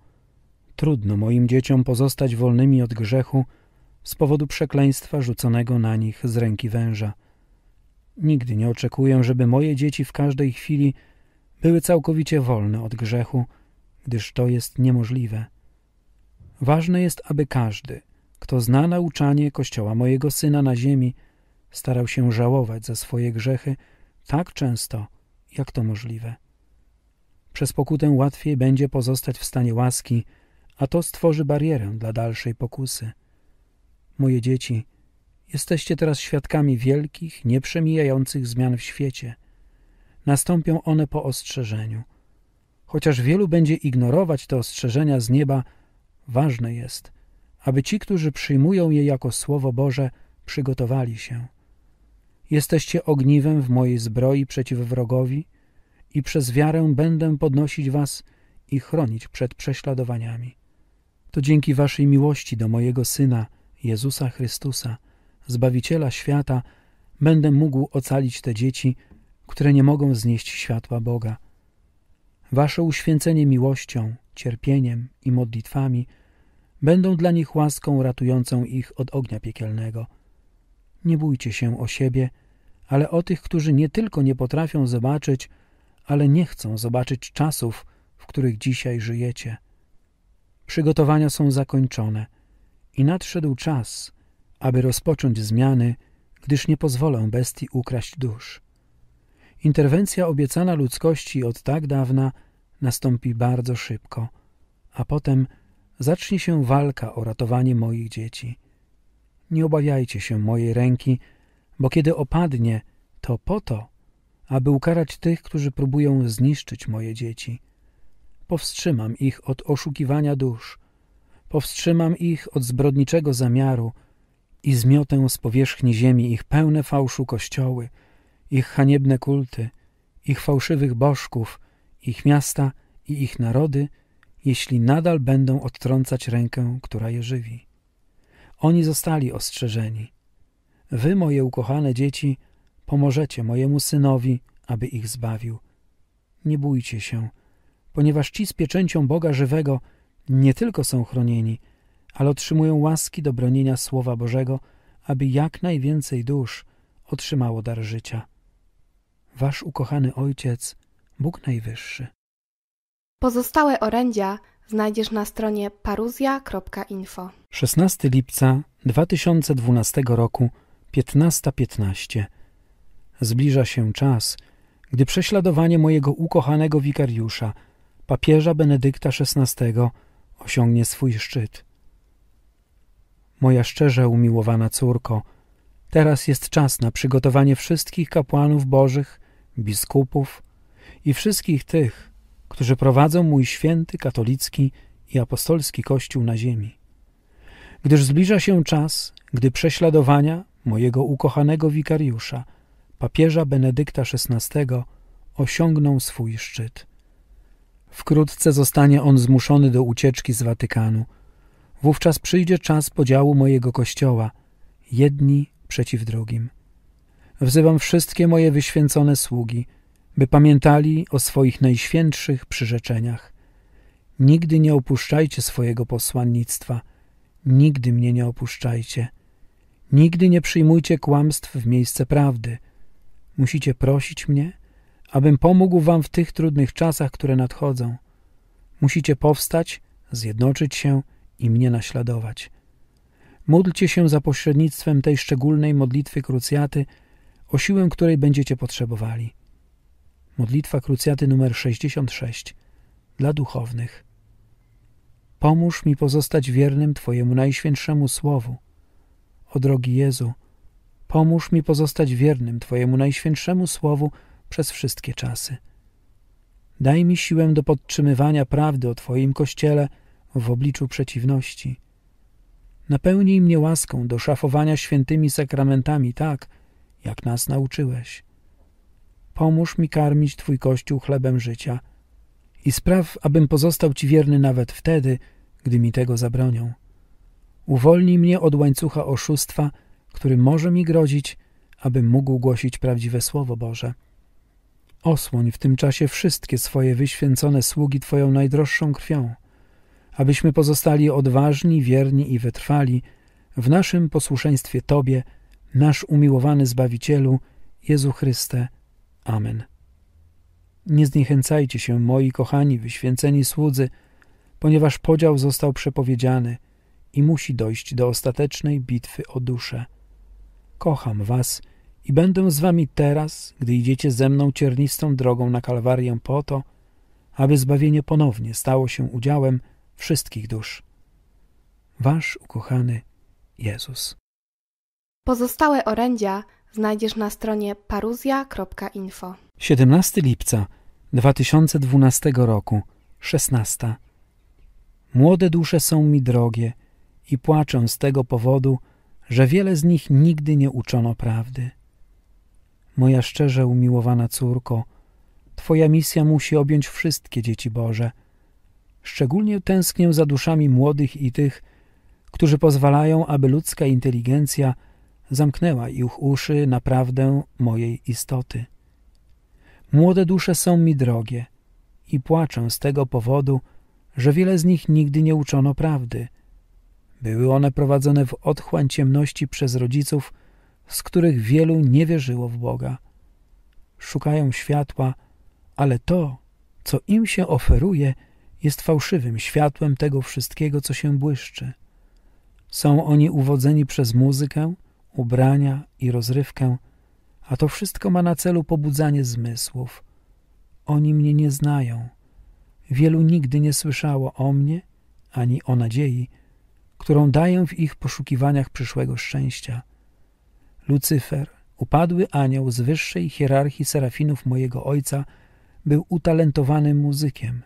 trudno moim dzieciom pozostać wolnymi od grzechu z powodu przekleństwa rzuconego na nich z ręki węża. Nigdy nie oczekuję, żeby moje dzieci w każdej chwili były całkowicie wolne od grzechu, gdyż to jest niemożliwe. Ważne jest, aby każdy – kto zna nauczanie Kościoła mojego Syna na ziemi, starał się żałować za swoje grzechy tak często, jak to możliwe. Przez pokutę łatwiej będzie pozostać w stanie łaski, a to stworzy barierę dla dalszej pokusy. Moje dzieci, jesteście teraz świadkami wielkich, nieprzemijających zmian w świecie. Nastąpią one po ostrzeżeniu. Chociaż wielu będzie ignorować te ostrzeżenia z nieba, ważne jest – aby ci, którzy przyjmują je jako Słowo Boże, przygotowali się. Jesteście ogniwem w mojej zbroi przeciw wrogowi i przez wiarę będę podnosić was i chronić przed prześladowaniami. To dzięki waszej miłości do mojego Syna, Jezusa Chrystusa, Zbawiciela świata, będę mógł ocalić te dzieci, które nie mogą znieść światła Boga. Wasze uświęcenie miłością, cierpieniem i modlitwami – będą dla nich łaską ratującą ich od ognia piekielnego. Nie bójcie się o siebie, ale o tych, którzy nie tylko nie potrafią zobaczyć, ale nie chcą zobaczyć czasów, w których dzisiaj żyjecie. Przygotowania są zakończone i nadszedł czas, aby rozpocząć zmiany, gdyż nie pozwolę bestii ukraść dusz. Interwencja obiecana ludzkości od tak dawna nastąpi bardzo szybko, a potem – zacznie się walka o ratowanie moich dzieci. Nie obawiajcie się mojej ręki, bo kiedy opadnie, to po to, aby ukarać tych, którzy próbują zniszczyć moje dzieci. Powstrzymam ich od oszukiwania dusz, powstrzymam ich od zbrodniczego zamiaru i zmiotę z powierzchni ziemi ich pełne fałszu kościoły, ich haniebne kulty, ich fałszywych bożków, ich miasta i ich narody – jeśli nadal będą odtrącać rękę, która je żywi. Oni zostali ostrzeżeni. Wy, moje ukochane dzieci, pomożecie mojemu synowi, aby ich zbawił. Nie bójcie się, ponieważ ci z pieczęcią Boga żywego nie tylko są chronieni, ale otrzymują łaski do bronienia Słowa Bożego, aby jak najwięcej dusz otrzymało dar życia. Wasz ukochany Ojciec, Bóg Najwyższy. Pozostałe orędzia znajdziesz na stronie paruzja.info. 16 lipca 2012 roku, 15.15. Zbliża się czas, gdy prześladowanie mojego ukochanego wikariusza, papieża Benedykta XVI, osiągnie swój szczyt. Moja szczerze umiłowana córko, teraz jest czas na przygotowanie wszystkich kapłanów bożych, biskupów i wszystkich tych, którzy prowadzą mój święty, katolicki i apostolski Kościół na ziemi. Gdyż zbliża się czas, gdy prześladowania mojego ukochanego wikariusza, papieża Benedykta XVI, osiągną swój szczyt. Wkrótce zostanie on zmuszony do ucieczki z Watykanu. Wówczas przyjdzie czas podziału mojego kościoła, jedni przeciw drugim. Wzywam wszystkie moje wyświęcone sługi – by pamiętali o swoich najświętszych przyrzeczeniach. Nigdy nie opuszczajcie swojego posłannictwa, nigdy mnie nie opuszczajcie. Nigdy nie przyjmujcie kłamstw w miejsce prawdy. Musicie prosić mnie, abym pomógł wam w tych trudnych czasach, które nadchodzą. Musicie powstać, zjednoczyć się i mnie naśladować. Módlcie się za pośrednictwem tej szczególnej modlitwy krucjaty, o siłę której będziecie potrzebowali. Modlitwa krucjaty numer 66 dla duchownych. Pomóż mi pozostać wiernym Twojemu najświętszemu słowu. O drogi Jezu, pomóż mi pozostać wiernym Twojemu najświętszemu słowu przez wszystkie czasy. Daj mi siłę do podtrzymywania prawdy o Twoim Kościele w obliczu przeciwności. Napełnij mnie łaską do szafowania świętymi sakramentami tak, jak nas nauczyłeś pomóż mi karmić Twój Kościół chlebem życia i spraw, abym pozostał Ci wierny nawet wtedy, gdy mi tego zabronią. Uwolnij mnie od łańcucha oszustwa, który może mi grozić, abym mógł głosić prawdziwe Słowo Boże. Osłoń w tym czasie wszystkie swoje wyświęcone sługi Twoją najdroższą krwią, abyśmy pozostali odważni, wierni i wytrwali w naszym posłuszeństwie Tobie, nasz umiłowany Zbawicielu, Jezu Chryste, Amen. Nie zniechęcajcie się, moi kochani, wyświęceni słudzy, ponieważ podział został przepowiedziany i musi dojść do ostatecznej bitwy o duszę. Kocham was i będę z wami teraz, gdy idziecie ze mną ciernistą drogą na Kalwarię po to, aby zbawienie ponownie stało się udziałem wszystkich dusz. Wasz ukochany Jezus. Pozostałe orędzia znajdziesz na stronie paruzja.info. 17 lipca 2012 roku, 16. Młode dusze są mi drogie i płaczę z tego powodu, że wiele z nich nigdy nie uczono prawdy. Moja szczerze umiłowana córko, Twoja misja musi objąć wszystkie dzieci Boże. Szczególnie tęsknię za duszami młodych i tych, którzy pozwalają, aby ludzka inteligencja – zamknęła ich uszy naprawdę mojej istoty. Młode dusze są mi drogie i płaczę z tego powodu, że wiele z nich nigdy nie uczono prawdy. Były one prowadzone w otchłań ciemności przez rodziców, z których wielu nie wierzyło w Boga. Szukają światła, ale to, co im się oferuje, jest fałszywym światłem tego wszystkiego, co się błyszczy. Są oni uwodzeni przez muzykę, ubrania i rozrywkę, a to wszystko ma na celu pobudzanie zmysłów. Oni mnie nie znają. Wielu nigdy nie słyszało o mnie ani o nadziei, którą daję w ich poszukiwaniach przyszłego szczęścia. Lucyfer, upadły anioł z wyższej hierarchii serafinów mojego ojca, był utalentowanym muzykiem.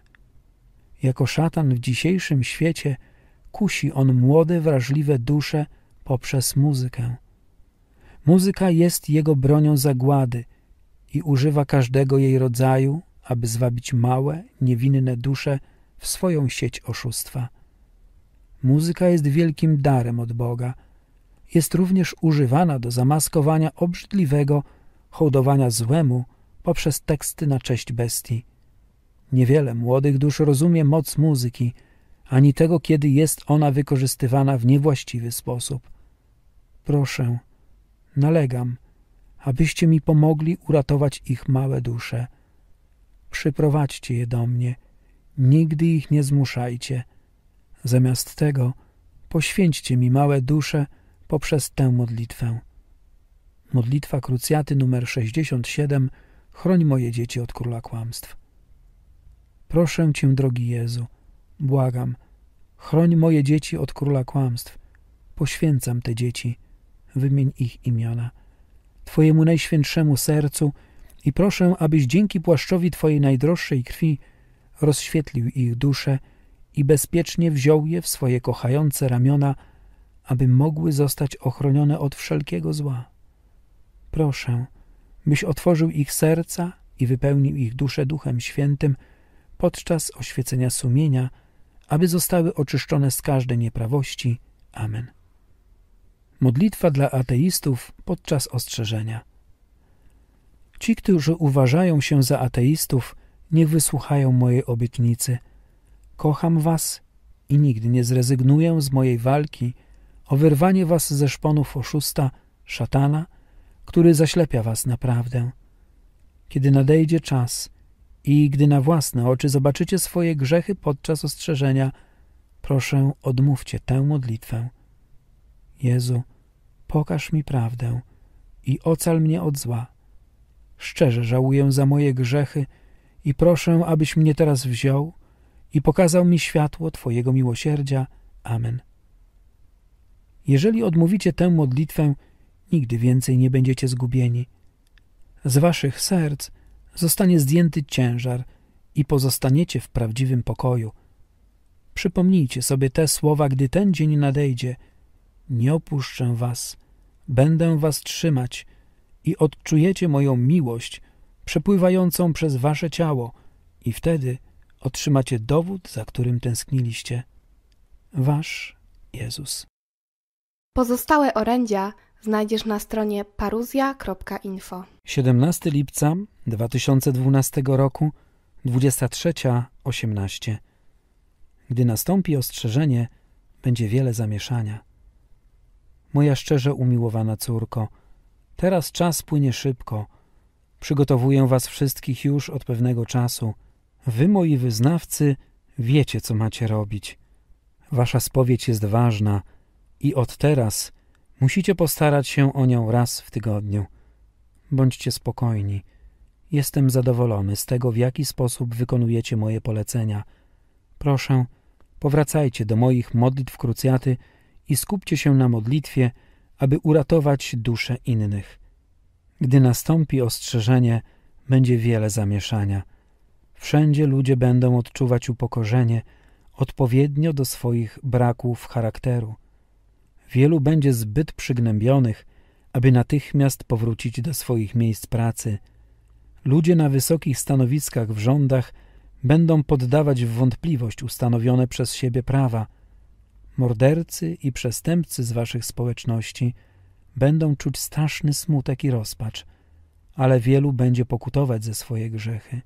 Jako szatan w dzisiejszym świecie kusi on młode, wrażliwe dusze poprzez muzykę. Muzyka jest jego bronią zagłady i używa każdego jej rodzaju, aby zwabić małe, niewinne dusze w swoją sieć oszustwa. Muzyka jest wielkim darem od Boga. Jest również używana do zamaskowania obrzydliwego, hołdowania złemu poprzez teksty na cześć bestii. Niewiele młodych dusz rozumie moc muzyki, ani tego, kiedy jest ona wykorzystywana w niewłaściwy sposób. Proszę, nalegam, abyście mi pomogli uratować ich małe dusze. Przyprowadźcie je do mnie, nigdy ich nie zmuszajcie. Zamiast tego poświęćcie mi małe dusze poprzez tę modlitwę. Modlitwa krucjaty numer 67 Chroń moje dzieci od króla kłamstw. Proszę Cię, drogi Jezu, błagam, chroń moje dzieci od króla kłamstw. Poświęcam te dzieci wymień ich imiona. Twojemu najświętszemu sercu i proszę, abyś dzięki płaszczowi Twojej najdroższej krwi rozświetlił ich dusze i bezpiecznie wziął je w swoje kochające ramiona, aby mogły zostać ochronione od wszelkiego zła. Proszę, byś otworzył ich serca i wypełnił ich dusze Duchem Świętym podczas oświecenia sumienia, aby zostały oczyszczone z każdej nieprawości. Amen. Modlitwa dla ateistów podczas ostrzeżenia. Ci, którzy uważają się za ateistów, niech wysłuchają mojej obietnicy. Kocham was i nigdy nie zrezygnuję z mojej walki o wyrwanie was ze szponów oszusta, szatana, który zaślepia was naprawdę. Kiedy nadejdzie czas i gdy na własne oczy zobaczycie swoje grzechy podczas ostrzeżenia, proszę odmówcie tę modlitwę. Jezu, pokaż mi prawdę i ocal mnie od zła. Szczerze żałuję za moje grzechy i proszę, abyś mnie teraz wziął i pokazał mi światło Twojego miłosierdzia. Amen. Jeżeli odmówicie tę modlitwę, nigdy więcej nie będziecie zgubieni. Z waszych serc zostanie zdjęty ciężar i pozostaniecie w prawdziwym pokoju. Przypomnijcie sobie te słowa, gdy ten dzień nadejdzie – nie opuszczę was, będę was trzymać i odczujecie moją miłość przepływającą przez wasze ciało i wtedy otrzymacie dowód, za którym tęskniliście. Wasz Jezus. Pozostałe orędzia znajdziesz na stronie paruzja.info. 17 lipca 2012 roku, 23.18. Gdy nastąpi ostrzeżenie, będzie wiele zamieszania moja szczerze umiłowana córko. Teraz czas płynie szybko. Przygotowuję was wszystkich już od pewnego czasu. Wy, moi wyznawcy, wiecie, co macie robić. Wasza spowiedź jest ważna i od teraz musicie postarać się o nią raz w tygodniu. Bądźcie spokojni. Jestem zadowolony z tego, w jaki sposób wykonujecie moje polecenia. Proszę, powracajcie do moich modlitw krucjaty – i skupcie się na modlitwie, aby uratować dusze innych. Gdy nastąpi ostrzeżenie, będzie wiele zamieszania. Wszędzie ludzie będą odczuwać upokorzenie odpowiednio do swoich braków charakteru. Wielu będzie zbyt przygnębionych, aby natychmiast powrócić do swoich miejsc pracy. Ludzie na wysokich stanowiskach w rządach będą poddawać w wątpliwość ustanowione przez siebie prawa, mordercy i przestępcy z waszych społeczności będą czuć straszny smutek i rozpacz, ale wielu będzie pokutować ze swoje grzechy.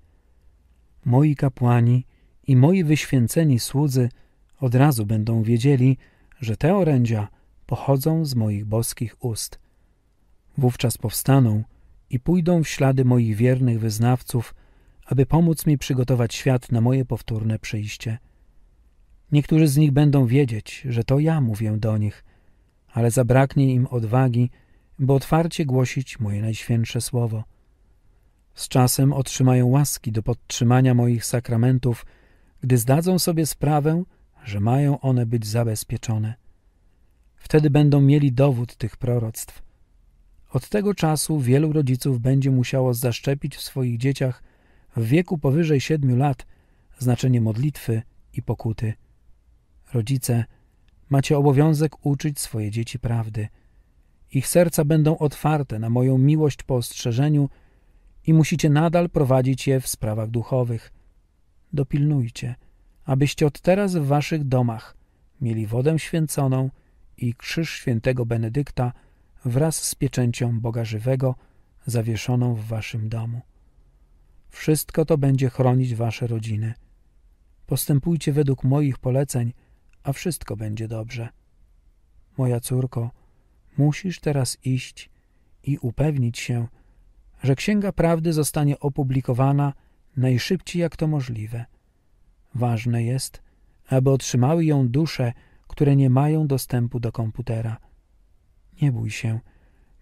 Moi kapłani i moi wyświęceni słudzy od razu będą wiedzieli, że te orędzia pochodzą z moich boskich ust. Wówczas powstaną i pójdą w ślady moich wiernych wyznawców, aby pomóc mi przygotować świat na moje powtórne przyjście – Niektórzy z nich będą wiedzieć, że to ja mówię do nich, ale zabraknie im odwagi, by otwarcie głosić moje najświętsze słowo. Z czasem otrzymają łaski do podtrzymania moich sakramentów, gdy zdadzą sobie sprawę, że mają one być zabezpieczone. Wtedy będą mieli dowód tych proroctw. Od tego czasu wielu rodziców będzie musiało zaszczepić w swoich dzieciach w wieku powyżej siedmiu lat znaczenie modlitwy i pokuty. Rodzice, macie obowiązek uczyć swoje dzieci prawdy. Ich serca będą otwarte na moją miłość po ostrzeżeniu i musicie nadal prowadzić je w sprawach duchowych. Dopilnujcie, abyście od teraz w waszych domach mieli wodę święconą i krzyż świętego Benedykta wraz z pieczęcią Boga żywego zawieszoną w waszym domu. Wszystko to będzie chronić wasze rodziny. Postępujcie według moich poleceń – a wszystko będzie dobrze. Moja córko, musisz teraz iść i upewnić się, że Księga Prawdy zostanie opublikowana najszybciej jak to możliwe. Ważne jest, aby otrzymały ją dusze, które nie mają dostępu do komputera. Nie bój się,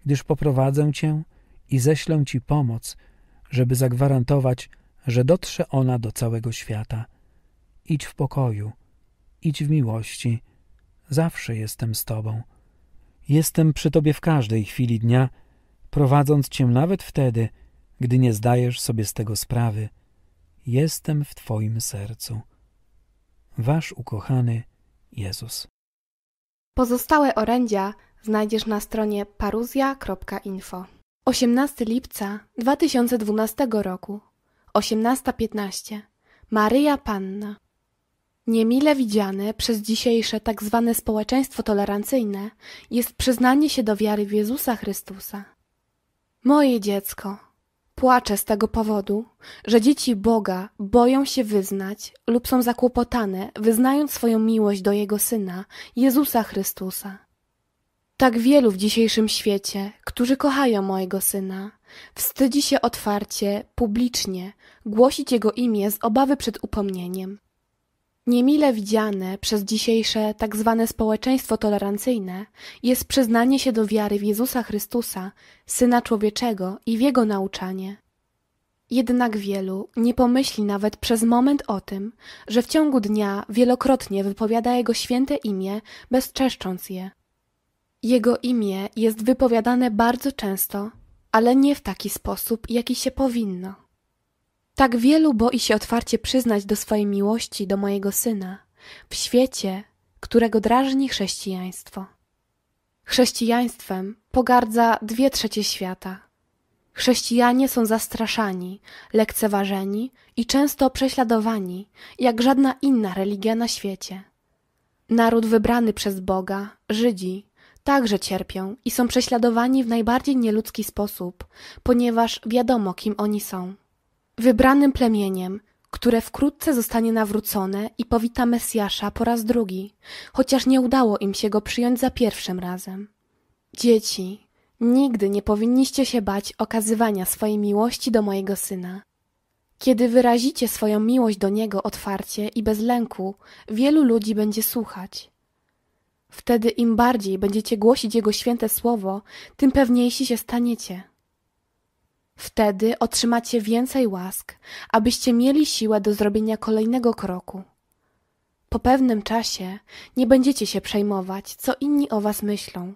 gdyż poprowadzę cię i ześlę ci pomoc, żeby zagwarantować, że dotrze ona do całego świata. Idź w pokoju – idź w miłości. Zawsze jestem z Tobą. Jestem przy Tobie w każdej chwili dnia, prowadząc Cię nawet wtedy, gdy nie zdajesz sobie z tego sprawy. Jestem w Twoim sercu. Wasz ukochany Jezus. Pozostałe orędzia znajdziesz na stronie paruzja.info. 18 lipca 2012 roku, 18.15. Maryja Panna. Niemile widziane przez dzisiejsze tak zwane społeczeństwo tolerancyjne jest przyznanie się do wiary w Jezusa Chrystusa. Moje dziecko, Płaczę z tego powodu, że dzieci Boga boją się wyznać lub są zakłopotane, wyznając swoją miłość do Jego Syna, Jezusa Chrystusa. Tak wielu w dzisiejszym świecie, którzy kochają mojego Syna, wstydzi się otwarcie, publicznie, głosić Jego imię z obawy przed upomnieniem. Niemile widziane przez dzisiejsze tak zwane społeczeństwo tolerancyjne jest przyznanie się do wiary w Jezusa Chrystusa, Syna Człowieczego i w Jego nauczanie. Jednak wielu nie pomyśli nawet przez moment o tym, że w ciągu dnia wielokrotnie wypowiada Jego święte imię, bezczeszcząc je. Jego imię jest wypowiadane bardzo często, ale nie w taki sposób, jaki się powinno. Tak wielu boi się otwarcie przyznać do swojej miłości do mojego syna w świecie, którego drażni chrześcijaństwo. Chrześcijaństwem pogardza dwie trzecie świata. Chrześcijanie są zastraszani, lekceważeni i często prześladowani, jak żadna inna religia na świecie. Naród wybrany przez Boga, Żydzi, także cierpią i są prześladowani w najbardziej nieludzki sposób, ponieważ wiadomo, kim oni są wybranym plemieniem, które wkrótce zostanie nawrócone i powita Mesjasza po raz drugi, chociaż nie udało im się go przyjąć za pierwszym razem. Dzieci, nigdy nie powinniście się bać okazywania swojej miłości do mojego syna. Kiedy wyrazicie swoją miłość do niego otwarcie i bez lęku, wielu ludzi będzie słuchać. Wtedy im bardziej będziecie głosić jego święte słowo, tym pewniejsi się staniecie. Wtedy otrzymacie więcej łask, abyście mieli siłę do zrobienia kolejnego kroku. Po pewnym czasie nie będziecie się przejmować, co inni o was myślą.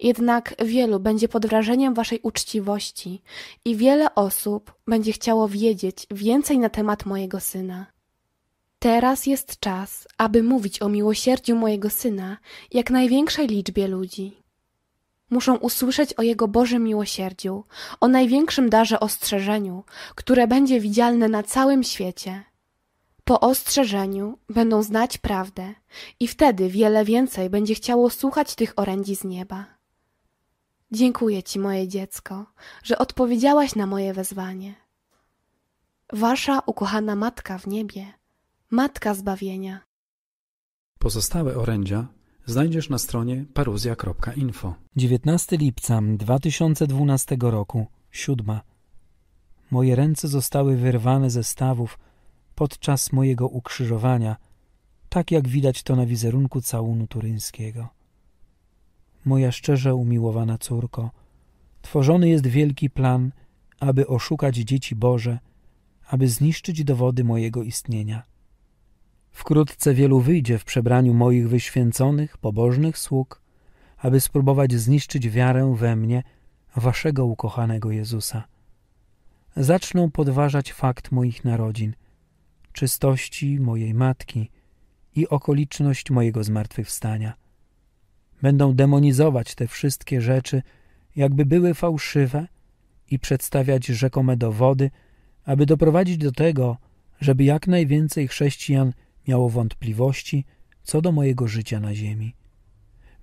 Jednak wielu będzie pod wrażeniem waszej uczciwości i wiele osób będzie chciało wiedzieć więcej na temat mojego syna. Teraz jest czas, aby mówić o miłosierdziu mojego syna jak największej liczbie ludzi muszą usłyszeć o Jego Bożym miłosierdziu, o największym darze ostrzeżeniu, które będzie widzialne na całym świecie. Po ostrzeżeniu będą znać prawdę i wtedy wiele więcej będzie chciało słuchać tych orędzi z nieba. Dziękuję Ci, moje dziecko, że odpowiedziałaś na moje wezwanie. Wasza ukochana Matka w niebie, Matka Zbawienia. Pozostałe orędzia znajdziesz na stronie paruzja.info. 19 lipca 2012 roku, siódma. Moje ręce zostały wyrwane ze stawów podczas mojego ukrzyżowania, tak jak widać to na wizerunku całunu turyńskiego. Moja szczerze umiłowana córko, tworzony jest wielki plan, aby oszukać dzieci Boże, aby zniszczyć dowody mojego istnienia – Wkrótce wielu wyjdzie w przebraniu moich wyświęconych, pobożnych sług, aby spróbować zniszczyć wiarę we mnie, waszego ukochanego Jezusa. Zaczną podważać fakt moich narodzin, czystości mojej matki i okoliczność mojego zmartwychwstania. Będą demonizować te wszystkie rzeczy, jakby były fałszywe i przedstawiać rzekome dowody, aby doprowadzić do tego, żeby jak najwięcej chrześcijan miało wątpliwości co do mojego życia na ziemi.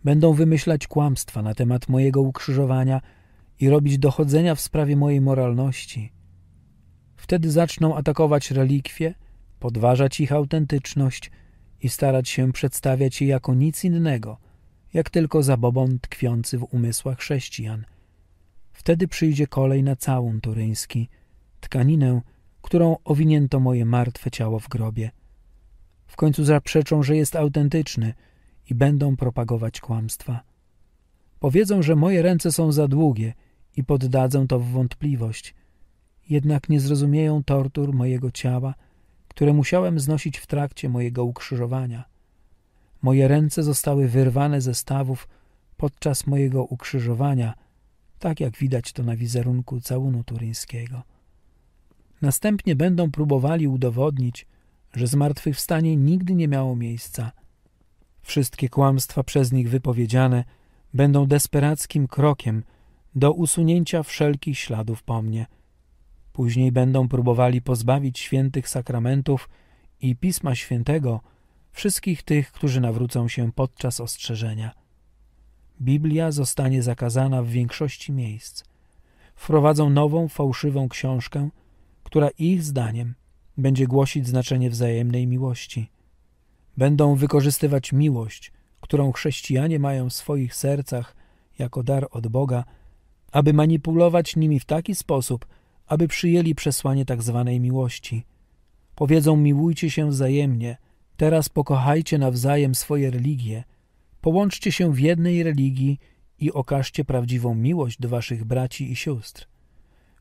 Będą wymyślać kłamstwa na temat mojego ukrzyżowania i robić dochodzenia w sprawie mojej moralności. Wtedy zaczną atakować relikwie, podważać ich autentyczność i starać się przedstawiać je jako nic innego, jak tylko zabobon tkwiący w umysłach chrześcijan. Wtedy przyjdzie kolej na całun turyński, tkaninę, którą owinięto moje martwe ciało w grobie – końcu zaprzeczą, że jest autentyczny i będą propagować kłamstwa. Powiedzą, że moje ręce są za długie i poddadzą to w wątpliwość. Jednak nie zrozumieją tortur mojego ciała, które musiałem znosić w trakcie mojego ukrzyżowania. Moje ręce zostały wyrwane ze stawów podczas mojego ukrzyżowania, tak jak widać to na wizerunku całunu turyńskiego. Następnie będą próbowali udowodnić, że zmartwychwstanie nigdy nie miało miejsca. Wszystkie kłamstwa przez nich wypowiedziane będą desperackim krokiem do usunięcia wszelkich śladów po mnie. Później będą próbowali pozbawić świętych sakramentów i Pisma Świętego wszystkich tych, którzy nawrócą się podczas ostrzeżenia. Biblia zostanie zakazana w większości miejsc. Wprowadzą nową, fałszywą książkę, która ich zdaniem będzie głosić znaczenie wzajemnej miłości. Będą wykorzystywać miłość, którą chrześcijanie mają w swoich sercach jako dar od Boga, aby manipulować nimi w taki sposób, aby przyjęli przesłanie tak zwanej miłości. Powiedzą miłujcie się wzajemnie, teraz pokochajcie nawzajem swoje religie, połączcie się w jednej religii i okażcie prawdziwą miłość do waszych braci i sióstr.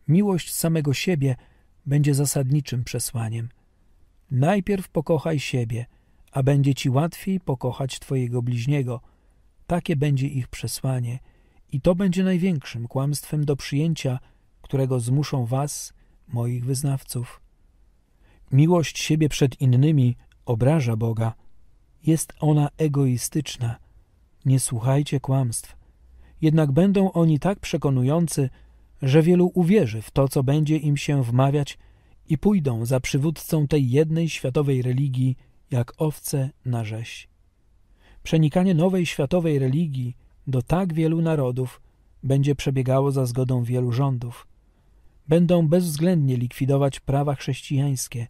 Miłość samego siebie – będzie zasadniczym przesłaniem. Najpierw pokochaj siebie, a będzie ci łatwiej pokochać twojego bliźniego. Takie będzie ich przesłanie i to będzie największym kłamstwem do przyjęcia, którego zmuszą was, moich wyznawców. Miłość siebie przed innymi obraża Boga. Jest ona egoistyczna. Nie słuchajcie kłamstw. Jednak będą oni tak przekonujący, że wielu uwierzy w to, co będzie im się wmawiać i pójdą za przywódcą tej jednej światowej religii jak owce na rzeź. Przenikanie nowej światowej religii do tak wielu narodów będzie przebiegało za zgodą wielu rządów. Będą bezwzględnie likwidować prawa chrześcijańskie,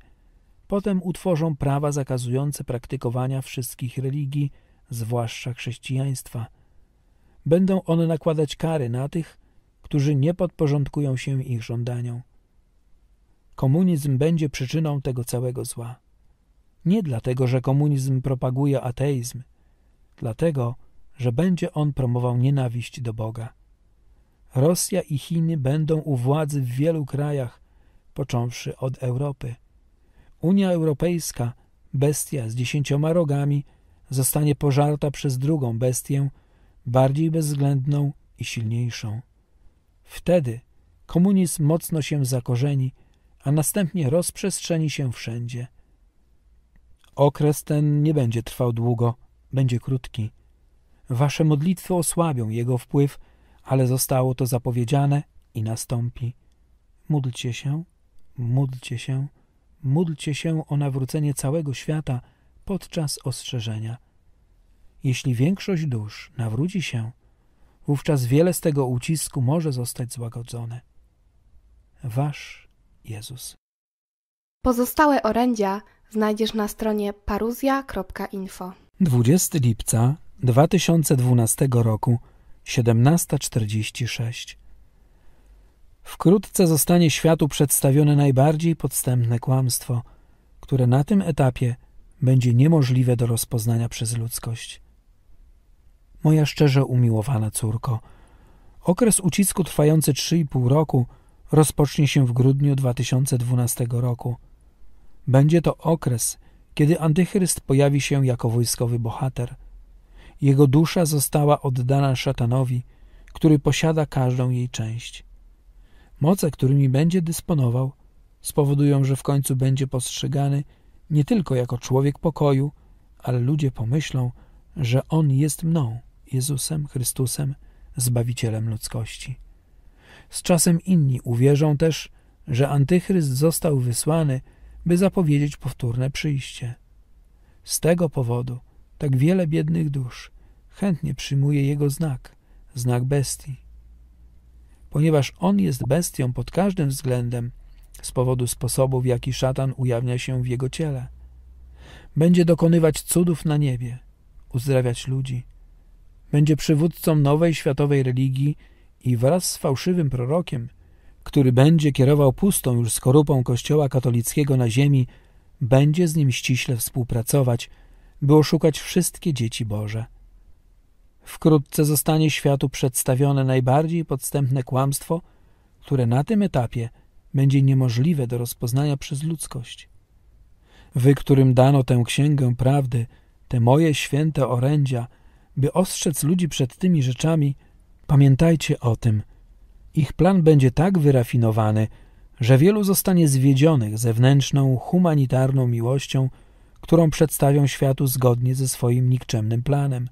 potem utworzą prawa zakazujące praktykowania wszystkich religii, zwłaszcza chrześcijaństwa. Będą one nakładać kary na tych, którzy nie podporządkują się ich żądaniom. Komunizm będzie przyczyną tego całego zła. Nie dlatego, że komunizm propaguje ateizm, dlatego, że będzie on promował nienawiść do Boga. Rosja i Chiny będą u władzy w wielu krajach, począwszy od Europy. Unia Europejska, bestia z dziesięcioma rogami, zostanie pożarta przez drugą bestię, bardziej bezwzględną i silniejszą. Wtedy komunizm mocno się zakorzeni, a następnie rozprzestrzeni się wszędzie. Okres ten nie będzie trwał długo, będzie krótki. Wasze modlitwy osłabią jego wpływ, ale zostało to zapowiedziane i nastąpi. Módlcie się, módlcie się, módlcie się o nawrócenie całego świata podczas ostrzeżenia. Jeśli większość dusz nawróci się, wówczas wiele z tego ucisku może zostać złagodzone. Wasz Jezus. Pozostałe orędzia znajdziesz na stronie paruzja.info. 20 lipca 2012 roku, 17.46. Wkrótce zostanie światu przedstawione najbardziej podstępne kłamstwo, które na tym etapie będzie niemożliwe do rozpoznania przez ludzkość moja szczerze umiłowana córko. Okres ucisku trwający 3,5 roku rozpocznie się w grudniu 2012 roku. Będzie to okres, kiedy antychryst pojawi się jako wojskowy bohater. Jego dusza została oddana szatanowi, który posiada każdą jej część. Moce, którymi będzie dysponował, spowodują, że w końcu będzie postrzegany nie tylko jako człowiek pokoju, ale ludzie pomyślą, że on jest mną. Jezusem Chrystusem, Zbawicielem ludzkości. Z czasem inni uwierzą też, że Antychryst został wysłany, by zapowiedzieć powtórne przyjście. Z tego powodu tak wiele biednych dusz chętnie przyjmuje jego znak, znak bestii. Ponieważ on jest bestią pod każdym względem, z powodu sposobu, w jaki szatan ujawnia się w jego ciele. Będzie dokonywać cudów na niebie, uzdrawiać ludzi, będzie przywódcą nowej światowej religii i wraz z fałszywym prorokiem, który będzie kierował pustą już skorupą kościoła katolickiego na ziemi, będzie z nim ściśle współpracować, by oszukać wszystkie dzieci Boże. Wkrótce zostanie światu przedstawione najbardziej podstępne kłamstwo, które na tym etapie będzie niemożliwe do rozpoznania przez ludzkość. Wy, którym dano tę księgę prawdy, te moje święte orędzia – by ostrzec ludzi przed tymi rzeczami, pamiętajcie o tym. Ich plan będzie tak wyrafinowany, że wielu zostanie zwiedzionych zewnętrzną, humanitarną miłością, którą przedstawią światu zgodnie ze swoim nikczemnym planem.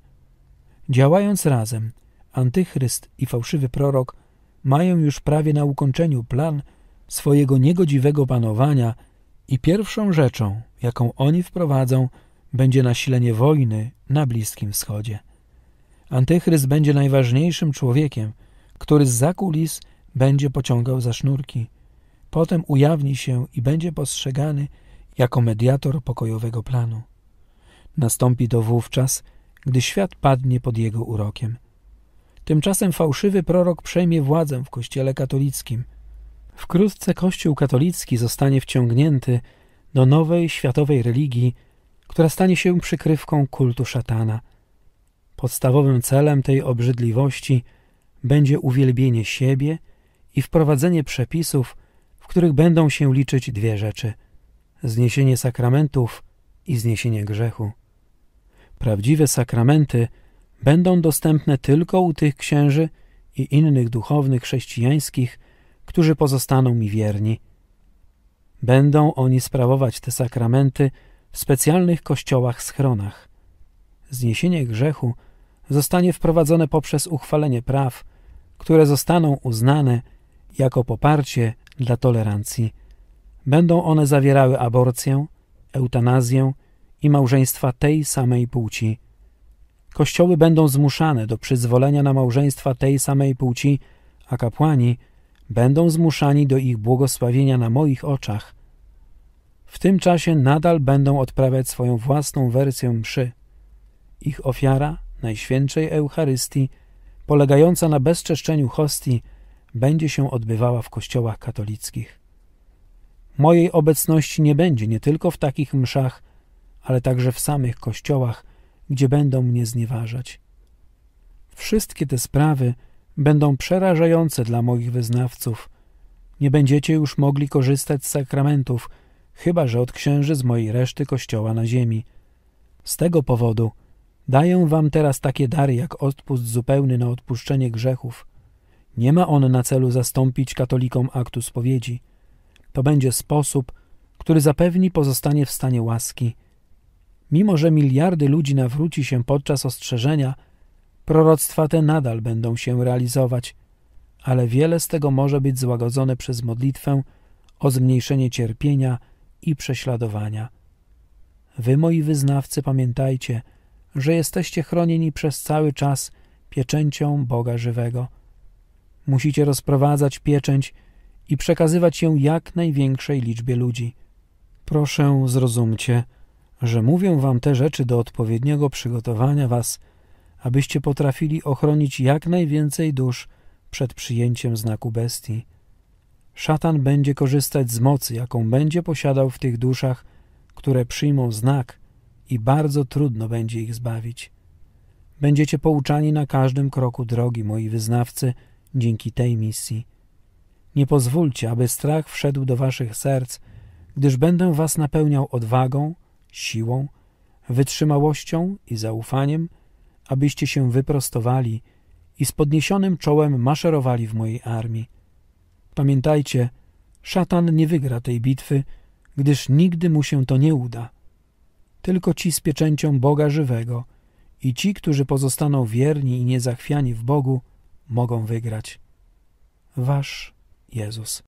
Działając razem, antychryst i fałszywy prorok mają już prawie na ukończeniu plan swojego niegodziwego panowania i pierwszą rzeczą, jaką oni wprowadzą, będzie nasilenie wojny na Bliskim Wschodzie. Antychryst będzie najważniejszym człowiekiem, który z zakulis będzie pociągał za sznurki. Potem ujawni się i będzie postrzegany jako mediator pokojowego planu. Nastąpi to wówczas, gdy świat padnie pod jego urokiem. Tymczasem fałszywy prorok przejmie władzę w Kościele katolickim. Wkrótce Kościół katolicki zostanie wciągnięty do nowej światowej religii, która stanie się przykrywką kultu szatana – Podstawowym celem tej obrzydliwości będzie uwielbienie siebie i wprowadzenie przepisów, w których będą się liczyć dwie rzeczy: zniesienie sakramentów i zniesienie grzechu. Prawdziwe sakramenty będą dostępne tylko u tych księży i innych duchownych chrześcijańskich, którzy pozostaną mi wierni. Będą oni sprawować te sakramenty w specjalnych kościołach schronach zniesienie grzechu zostanie wprowadzone poprzez uchwalenie praw, które zostaną uznane jako poparcie dla tolerancji. Będą one zawierały aborcję, eutanazję i małżeństwa tej samej płci. Kościoły będą zmuszane do przyzwolenia na małżeństwa tej samej płci, a kapłani będą zmuszani do ich błogosławienia na moich oczach. W tym czasie nadal będą odprawiać swoją własną wersję mszy ich ofiara Najświętszej Eucharystii, polegająca na bezczeszczeniu hostii, będzie się odbywała w kościołach katolickich. Mojej obecności nie będzie nie tylko w takich mszach, ale także w samych kościołach, gdzie będą mnie znieważać. Wszystkie te sprawy będą przerażające dla moich wyznawców. Nie będziecie już mogli korzystać z sakramentów, chyba że od księży z mojej reszty kościoła na ziemi. Z tego powodu – Daję wam teraz takie dary jak odpust zupełny na odpuszczenie grzechów. Nie ma on na celu zastąpić katolikom aktu spowiedzi. To będzie sposób, który zapewni pozostanie w stanie łaski. Mimo, że miliardy ludzi nawróci się podczas ostrzeżenia, proroctwa te nadal będą się realizować, ale wiele z tego może być złagodzone przez modlitwę o zmniejszenie cierpienia i prześladowania. Wy, moi wyznawcy, pamiętajcie – że jesteście chronieni przez cały czas pieczęcią Boga żywego. Musicie rozprowadzać pieczęć i przekazywać ją jak największej liczbie ludzi. Proszę zrozumcie, że mówię wam te rzeczy do odpowiedniego przygotowania was, abyście potrafili ochronić jak najwięcej dusz przed przyjęciem znaku bestii. Szatan będzie korzystać z mocy, jaką będzie posiadał w tych duszach, które przyjmą znak – i bardzo trudno będzie ich zbawić. Będziecie pouczani na każdym kroku drogi, moi wyznawcy, dzięki tej misji. Nie pozwólcie, aby strach wszedł do waszych serc, gdyż będę was napełniał odwagą, siłą, wytrzymałością i zaufaniem, abyście się wyprostowali i z podniesionym czołem maszerowali w mojej armii. Pamiętajcie, szatan nie wygra tej bitwy, gdyż nigdy mu się to nie uda tylko ci z pieczęcią Boga żywego i ci, którzy pozostaną wierni i niezachwiani w Bogu, mogą wygrać. Wasz Jezus.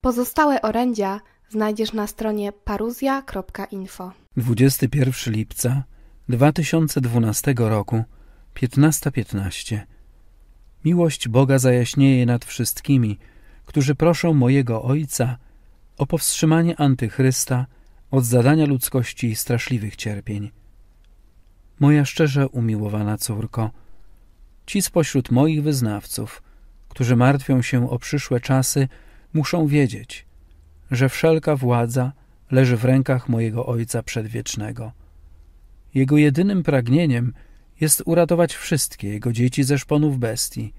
Pozostałe orędzia znajdziesz na stronie paruzja.info. 21 lipca 2012 roku, 15.15. 15. Miłość Boga zajaśnieje nad wszystkimi, którzy proszą mojego Ojca o powstrzymanie antychrysta od zadania ludzkości straszliwych cierpień. Moja szczerze umiłowana córko, ci spośród moich wyznawców, którzy martwią się o przyszłe czasy, muszą wiedzieć, że wszelka władza leży w rękach mojego Ojca Przedwiecznego. Jego jedynym pragnieniem jest uratować wszystkie jego dzieci ze szponów bestii.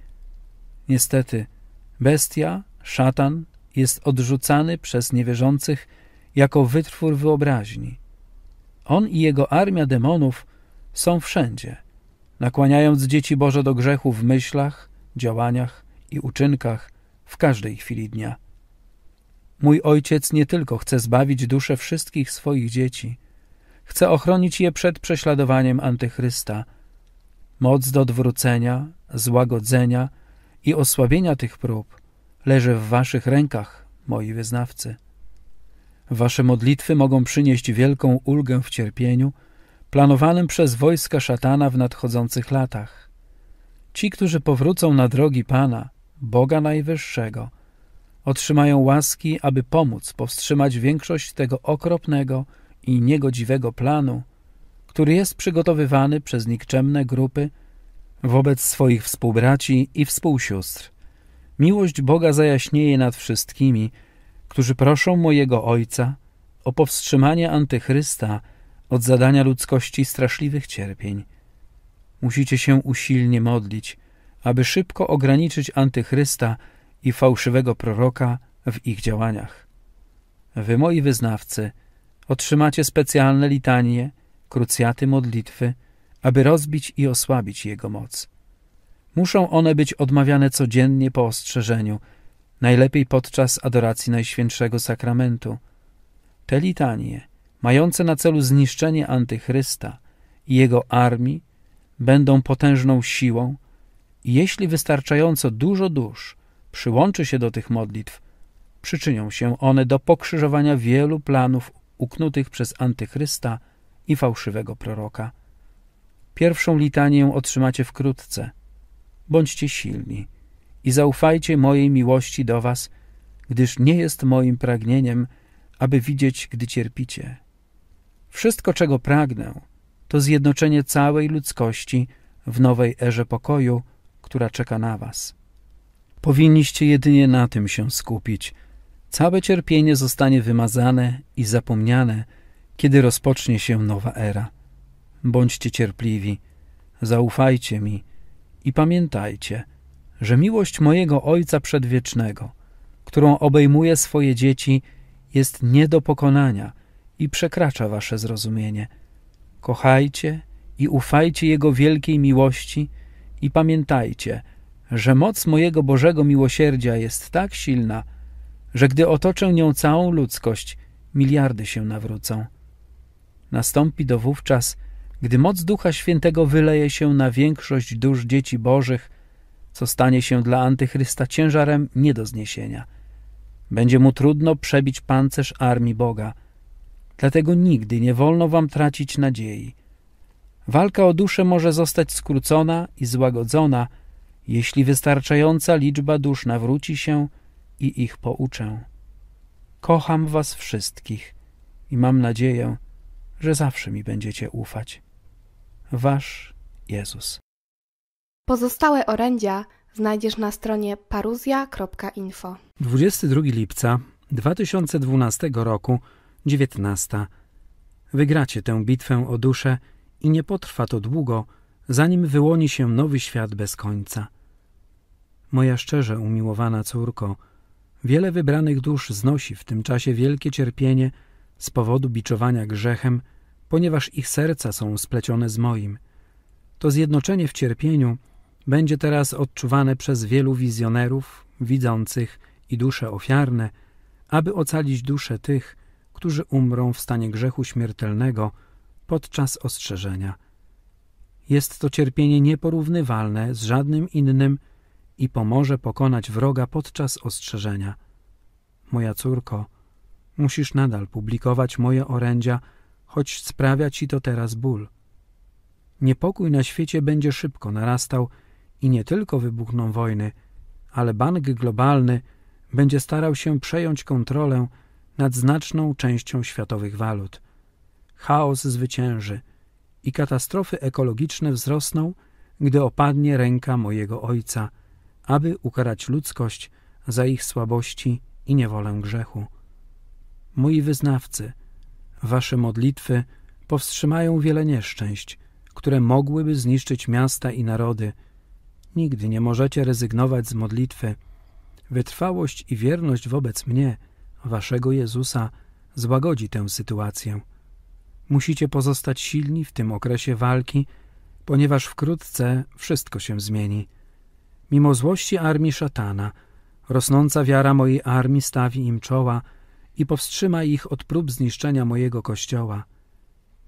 Niestety, bestia, szatan, jest odrzucany przez niewierzących jako wytwór wyobraźni. On i jego armia demonów są wszędzie, nakłaniając dzieci Boże do grzechu w myślach, działaniach i uczynkach w każdej chwili dnia. Mój ojciec nie tylko chce zbawić dusze wszystkich swoich dzieci, chce ochronić je przed prześladowaniem antychrysta. Moc do odwrócenia, złagodzenia i osłabienia tych prób leży w waszych rękach, moi wyznawcy. Wasze modlitwy mogą przynieść wielką ulgę w cierpieniu planowanym przez wojska szatana w nadchodzących latach. Ci, którzy powrócą na drogi Pana, Boga Najwyższego, otrzymają łaski, aby pomóc powstrzymać większość tego okropnego i niegodziwego planu, który jest przygotowywany przez nikczemne grupy wobec swoich współbraci i współsióstr. Miłość Boga zajaśnieje nad wszystkimi – którzy proszą mojego Ojca o powstrzymanie antychrysta od zadania ludzkości straszliwych cierpień. Musicie się usilnie modlić, aby szybko ograniczyć antychrysta i fałszywego proroka w ich działaniach. Wy, moi wyznawcy, otrzymacie specjalne litanie, krucjaty modlitwy, aby rozbić i osłabić jego moc. Muszą one być odmawiane codziennie po ostrzeżeniu – najlepiej podczas adoracji Najświętszego Sakramentu. Te litanie, mające na celu zniszczenie antychrysta i jego armii, będą potężną siłą i jeśli wystarczająco dużo dusz przyłączy się do tych modlitw, przyczynią się one do pokrzyżowania wielu planów uknutych przez antychrysta i fałszywego proroka. Pierwszą litanię otrzymacie wkrótce. Bądźcie silni i zaufajcie mojej miłości do was, gdyż nie jest moim pragnieniem, aby widzieć, gdy cierpicie. Wszystko, czego pragnę, to zjednoczenie całej ludzkości w nowej erze pokoju, która czeka na was. Powinniście jedynie na tym się skupić. Całe cierpienie zostanie wymazane i zapomniane, kiedy rozpocznie się nowa era. Bądźcie cierpliwi, zaufajcie mi i pamiętajcie – że miłość mojego Ojca Przedwiecznego, którą obejmuje swoje dzieci, jest nie do pokonania i przekracza wasze zrozumienie. Kochajcie i ufajcie Jego wielkiej miłości i pamiętajcie, że moc mojego Bożego miłosierdzia jest tak silna, że gdy otoczę nią całą ludzkość, miliardy się nawrócą. Nastąpi do wówczas, gdy moc Ducha Świętego wyleje się na większość dusz dzieci Bożych co stanie się dla antychrysta ciężarem nie do zniesienia. Będzie mu trudno przebić pancerz armii Boga. Dlatego nigdy nie wolno wam tracić nadziei. Walka o duszę może zostać skrócona i złagodzona, jeśli wystarczająca liczba dusz nawróci się i ich pouczę. Kocham was wszystkich i mam nadzieję, że zawsze mi będziecie ufać. Wasz Jezus. Pozostałe orędzia znajdziesz na stronie paruzja.info. 22 lipca 2012 roku, 19. Wygracie tę bitwę o duszę i nie potrwa to długo, zanim wyłoni się nowy świat bez końca. Moja szczerze umiłowana córko, wiele wybranych dusz znosi w tym czasie wielkie cierpienie z powodu biczowania grzechem, ponieważ ich serca są splecione z moim. To zjednoczenie w cierpieniu będzie teraz odczuwane przez wielu wizjonerów, widzących i dusze ofiarne, aby ocalić dusze tych, którzy umrą w stanie grzechu śmiertelnego podczas ostrzeżenia. Jest to cierpienie nieporównywalne z żadnym innym i pomoże pokonać wroga podczas ostrzeżenia. Moja córko, musisz nadal publikować moje orędzia, choć sprawia ci to teraz ból. Niepokój na świecie będzie szybko narastał, i nie tylko wybuchną wojny, ale bank globalny będzie starał się przejąć kontrolę nad znaczną częścią światowych walut. Chaos zwycięży i katastrofy ekologiczne wzrosną, gdy opadnie ręka mojego ojca, aby ukarać ludzkość za ich słabości i niewolę grzechu. Moi wyznawcy, wasze modlitwy powstrzymają wiele nieszczęść, które mogłyby zniszczyć miasta i narody – Nigdy nie możecie rezygnować z modlitwy. Wytrwałość i wierność wobec mnie, waszego Jezusa, złagodzi tę sytuację. Musicie pozostać silni w tym okresie walki, ponieważ wkrótce wszystko się zmieni. Mimo złości armii szatana, rosnąca wiara mojej armii stawi im czoła i powstrzyma ich od prób zniszczenia mojego kościoła.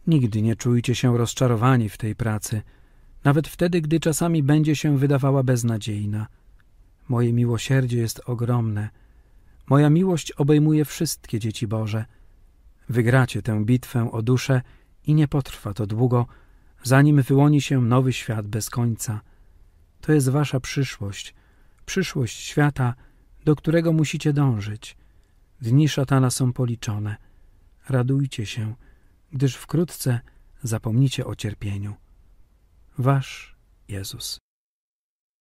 Nigdy nie czujcie się rozczarowani w tej pracy – nawet wtedy, gdy czasami będzie się wydawała beznadziejna. Moje miłosierdzie jest ogromne. Moja miłość obejmuje wszystkie dzieci Boże. Wygracie tę bitwę o duszę i nie potrwa to długo, zanim wyłoni się nowy świat bez końca. To jest wasza przyszłość, przyszłość świata, do którego musicie dążyć. Dni szatana są policzone. Radujcie się, gdyż wkrótce zapomnicie o cierpieniu. Wasz Jezus.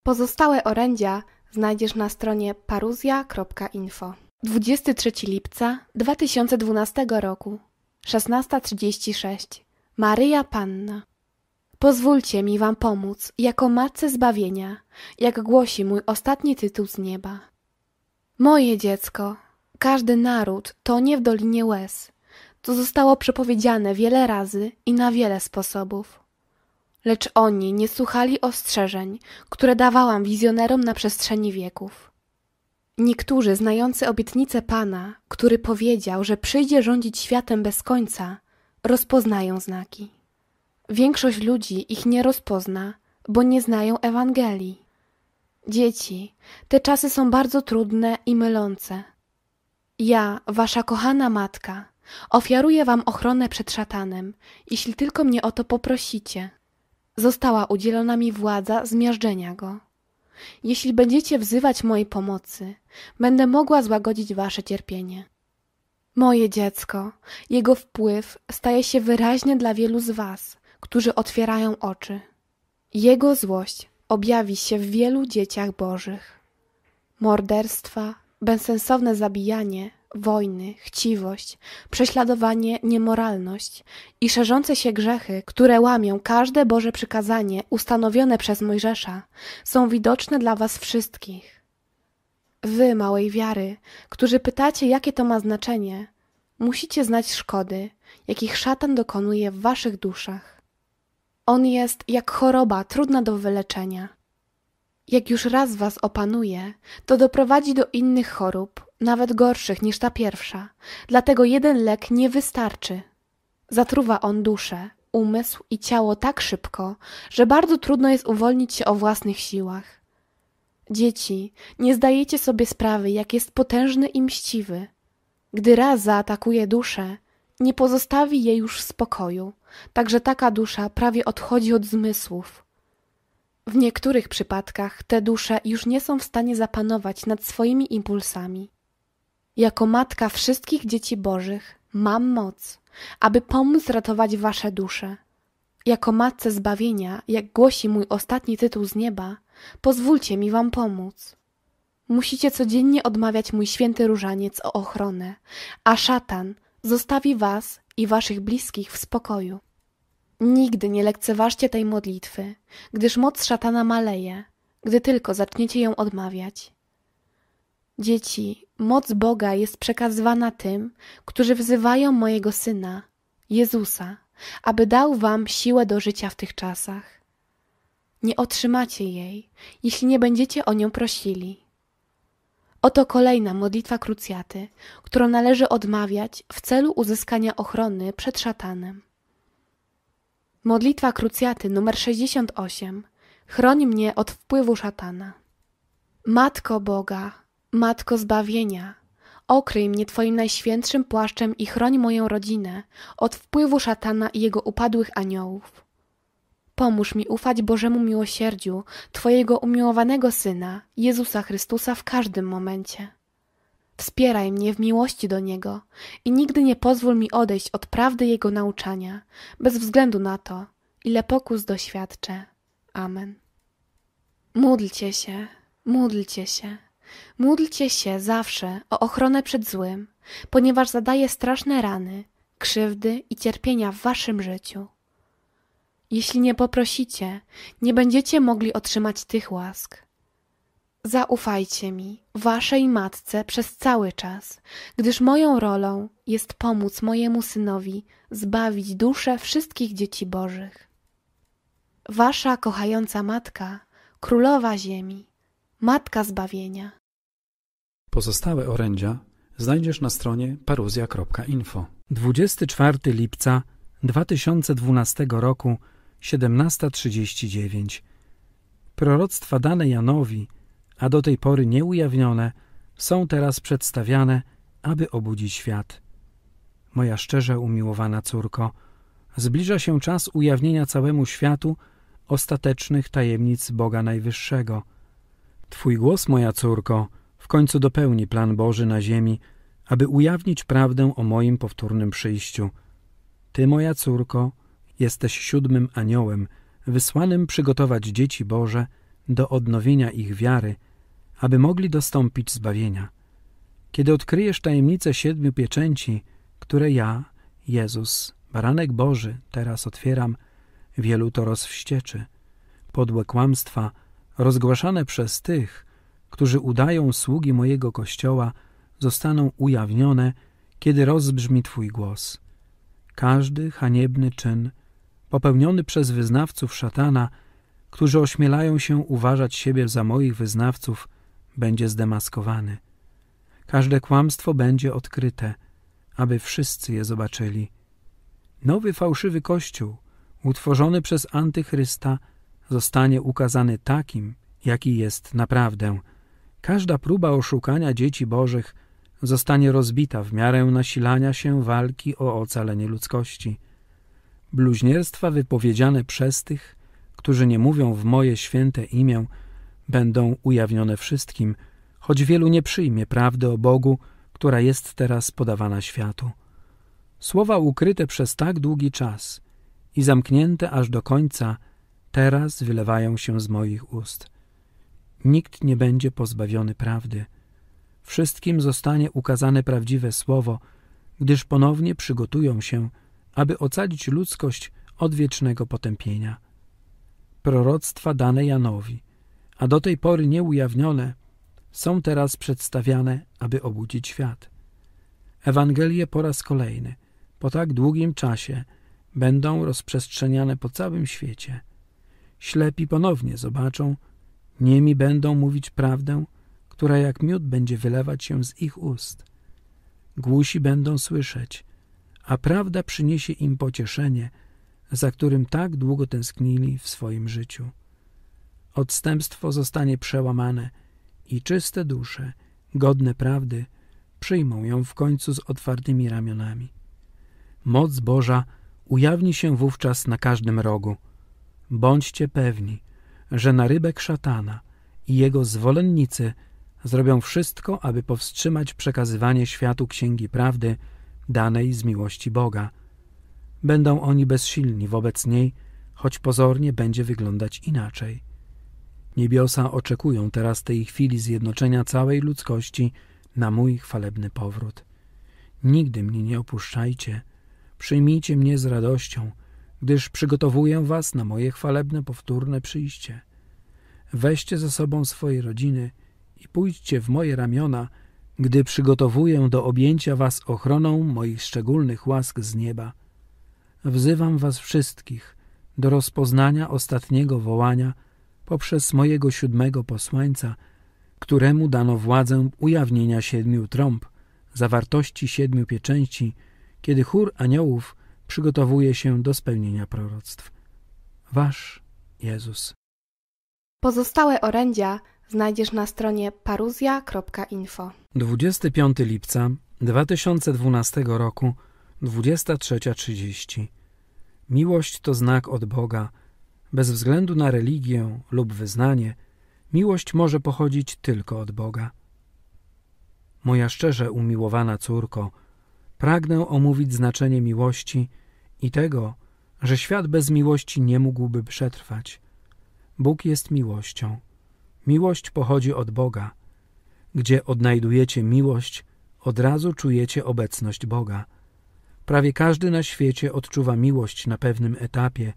Pozostałe orędzia znajdziesz na stronie paruzja.info. 23 lipca 2012 roku, 16.36. Maryja Panna. Pozwólcie mi wam pomóc jako Matce Zbawienia, jak głosi mój ostatni tytuł z nieba. Moje dziecko, każdy naród to nie w Dolinie Łez. To zostało przepowiedziane wiele razy i na wiele sposobów lecz oni nie słuchali ostrzeżeń, które dawałam wizjonerom na przestrzeni wieków. Niektórzy znający obietnicę Pana, który powiedział, że przyjdzie rządzić światem bez końca, rozpoznają znaki. Większość ludzi ich nie rozpozna, bo nie znają Ewangelii. Dzieci, te czasy są bardzo trudne i mylące. Ja, wasza kochana matka, ofiaruję wam ochronę przed szatanem, jeśli tylko mnie o to poprosicie została udzielona mi władza zmiażdżenia go. Jeśli będziecie wzywać mojej pomocy, będę mogła złagodzić wasze cierpienie. Moje dziecko, jego wpływ staje się wyraźny dla wielu z was, którzy otwierają oczy. Jego złość objawi się w wielu dzieciach bożych. Morderstwa, bezsensowne zabijanie, wojny, chciwość, prześladowanie, niemoralność i szerzące się grzechy, które łamią każde Boże przykazanie ustanowione przez Mojżesza, są widoczne dla was wszystkich. Wy, małej wiary, którzy pytacie, jakie to ma znaczenie, musicie znać szkody, jakich szatan dokonuje w waszych duszach. On jest jak choroba trudna do wyleczenia. Jak już raz was opanuje, to doprowadzi do innych chorób, nawet gorszych niż ta pierwsza, dlatego jeden lek nie wystarczy. Zatruwa on duszę, umysł i ciało tak szybko, że bardzo trudno jest uwolnić się o własnych siłach. Dzieci, nie zdajecie sobie sprawy, jak jest potężny i mściwy. Gdy raz zaatakuje duszę, nie pozostawi jej już w spokoju, także taka dusza prawie odchodzi od zmysłów. W niektórych przypadkach te dusze już nie są w stanie zapanować nad swoimi impulsami. Jako matka wszystkich dzieci Bożych mam moc, aby pomóc ratować wasze dusze. Jako matce zbawienia, jak głosi mój ostatni tytuł z nieba, pozwólcie mi wam pomóc. Musicie codziennie odmawiać mój święty różaniec o ochronę, a szatan zostawi was i waszych bliskich w spokoju. Nigdy nie lekceważcie tej modlitwy, gdyż moc szatana maleje, gdy tylko zaczniecie ją odmawiać. Dzieci, moc Boga jest przekazywana tym, którzy wzywają mojego Syna, Jezusa, aby dał wam siłę do życia w tych czasach. Nie otrzymacie jej, jeśli nie będziecie o nią prosili. Oto kolejna modlitwa krucjaty, którą należy odmawiać w celu uzyskania ochrony przed szatanem. Modlitwa krucjaty numer 68 chroni mnie od wpływu szatana. Matko Boga, Matko zbawienia, okryj mnie Twoim najświętszym płaszczem i chroń moją rodzinę od wpływu szatana i jego upadłych aniołów. Pomóż mi ufać Bożemu miłosierdziu Twojego umiłowanego Syna, Jezusa Chrystusa w każdym momencie. Wspieraj mnie w miłości do Niego i nigdy nie pozwól mi odejść od prawdy Jego nauczania, bez względu na to, ile pokus doświadczę. Amen. Módlcie się, módlcie się. Módlcie się zawsze o ochronę przed złym, ponieważ zadaje straszne rany, krzywdy i cierpienia w waszym życiu. Jeśli nie poprosicie, nie będziecie mogli otrzymać tych łask. Zaufajcie mi, waszej matce, przez cały czas, gdyż moją rolą jest pomóc mojemu synowi zbawić duszę wszystkich dzieci Bożych. Wasza kochająca matka, królowa ziemi, matka zbawienia. Pozostałe orędzia znajdziesz na stronie paruzja.info. 24 lipca 2012 roku 17:39 Proroctwa dane Janowi, a do tej pory nieujawnione, są teraz przedstawiane, aby obudzić świat. Moja szczerze umiłowana córko, zbliża się czas ujawnienia całemu światu ostatecznych tajemnic Boga Najwyższego. Twój głos, moja córko, w końcu dopełni plan Boży na ziemi, aby ujawnić prawdę o moim powtórnym przyjściu. Ty, moja córko, jesteś siódmym aniołem, wysłanym przygotować dzieci Boże do odnowienia ich wiary, aby mogli dostąpić zbawienia. Kiedy odkryjesz tajemnicę siedmiu pieczęci, które ja, Jezus, baranek Boży, teraz otwieram, wielu to rozwścieczy. Podłe kłamstwa, rozgłaszane przez tych, którzy udają sługi mojego Kościoła, zostaną ujawnione, kiedy rozbrzmi Twój głos. Każdy haniebny czyn, popełniony przez wyznawców szatana, którzy ośmielają się uważać siebie za moich wyznawców, będzie zdemaskowany. Każde kłamstwo będzie odkryte, aby wszyscy je zobaczyli. Nowy fałszywy Kościół, utworzony przez Antychrysta, zostanie ukazany takim, jaki jest naprawdę – Każda próba oszukania dzieci bożych zostanie rozbita w miarę nasilania się walki o ocalenie ludzkości. Bluźnierstwa wypowiedziane przez tych, którzy nie mówią w moje święte imię, będą ujawnione wszystkim, choć wielu nie przyjmie prawdy o Bogu, która jest teraz podawana światu. Słowa ukryte przez tak długi czas i zamknięte aż do końca teraz wylewają się z moich ust – Nikt nie będzie pozbawiony prawdy. Wszystkim zostanie ukazane prawdziwe słowo, gdyż ponownie przygotują się, aby ocalić ludzkość od wiecznego potępienia. Proroctwa dane Janowi, a do tej pory nieujawnione, są teraz przedstawiane, aby obudzić świat. Ewangelie po raz kolejny, po tak długim czasie, będą rozprzestrzeniane po całym świecie. Ślepi ponownie zobaczą, Niemi będą mówić prawdę, która jak miód będzie wylewać się z ich ust. Głusi będą słyszeć, a prawda przyniesie im pocieszenie, za którym tak długo tęsknili w swoim życiu. Odstępstwo zostanie przełamane i czyste dusze, godne prawdy, przyjmą ją w końcu z otwartymi ramionami. Moc Boża ujawni się wówczas na każdym rogu. Bądźcie pewni, że narybek szatana i jego zwolennicy zrobią wszystko, aby powstrzymać przekazywanie światu Księgi Prawdy danej z miłości Boga. Będą oni bezsilni wobec niej, choć pozornie będzie wyglądać inaczej. Niebiosa oczekują teraz tej chwili zjednoczenia całej ludzkości na mój chwalebny powrót. Nigdy mnie nie opuszczajcie. Przyjmijcie mnie z radością, gdyż przygotowuję was na moje chwalebne powtórne przyjście. Weźcie ze sobą swoje rodziny i pójdźcie w moje ramiona, gdy przygotowuję do objęcia was ochroną moich szczególnych łask z nieba. Wzywam was wszystkich do rozpoznania ostatniego wołania poprzez mojego siódmego posłańca, któremu dano władzę ujawnienia siedmiu trąb, zawartości siedmiu pieczęci, kiedy chór aniołów przygotowuje się do spełnienia proroctw. Wasz Jezus. Pozostałe orędzia znajdziesz na stronie paruzja.info. 25 lipca 2012 roku, 23.30. Miłość to znak od Boga. Bez względu na religię lub wyznanie, miłość może pochodzić tylko od Boga. Moja szczerze umiłowana córko, Pragnę omówić znaczenie miłości i tego, że świat bez miłości nie mógłby przetrwać. Bóg jest miłością. Miłość pochodzi od Boga. Gdzie odnajdujecie miłość, od razu czujecie obecność Boga. Prawie każdy na świecie odczuwa miłość na pewnym etapie.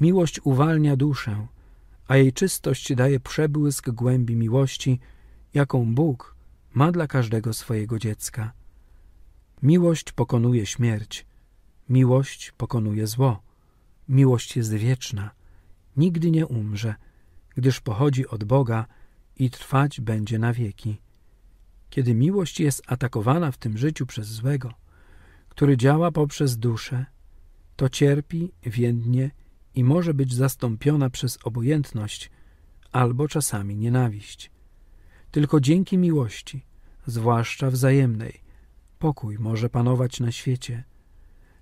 Miłość uwalnia duszę, a jej czystość daje przebłysk głębi miłości, jaką Bóg ma dla każdego swojego dziecka. Miłość pokonuje śmierć, miłość pokonuje zło, miłość jest wieczna, nigdy nie umrze, gdyż pochodzi od Boga i trwać będzie na wieki. Kiedy miłość jest atakowana w tym życiu przez złego, który działa poprzez duszę, to cierpi, więdnie i może być zastąpiona przez obojętność albo czasami nienawiść. Tylko dzięki miłości, zwłaszcza wzajemnej, pokój może panować na świecie.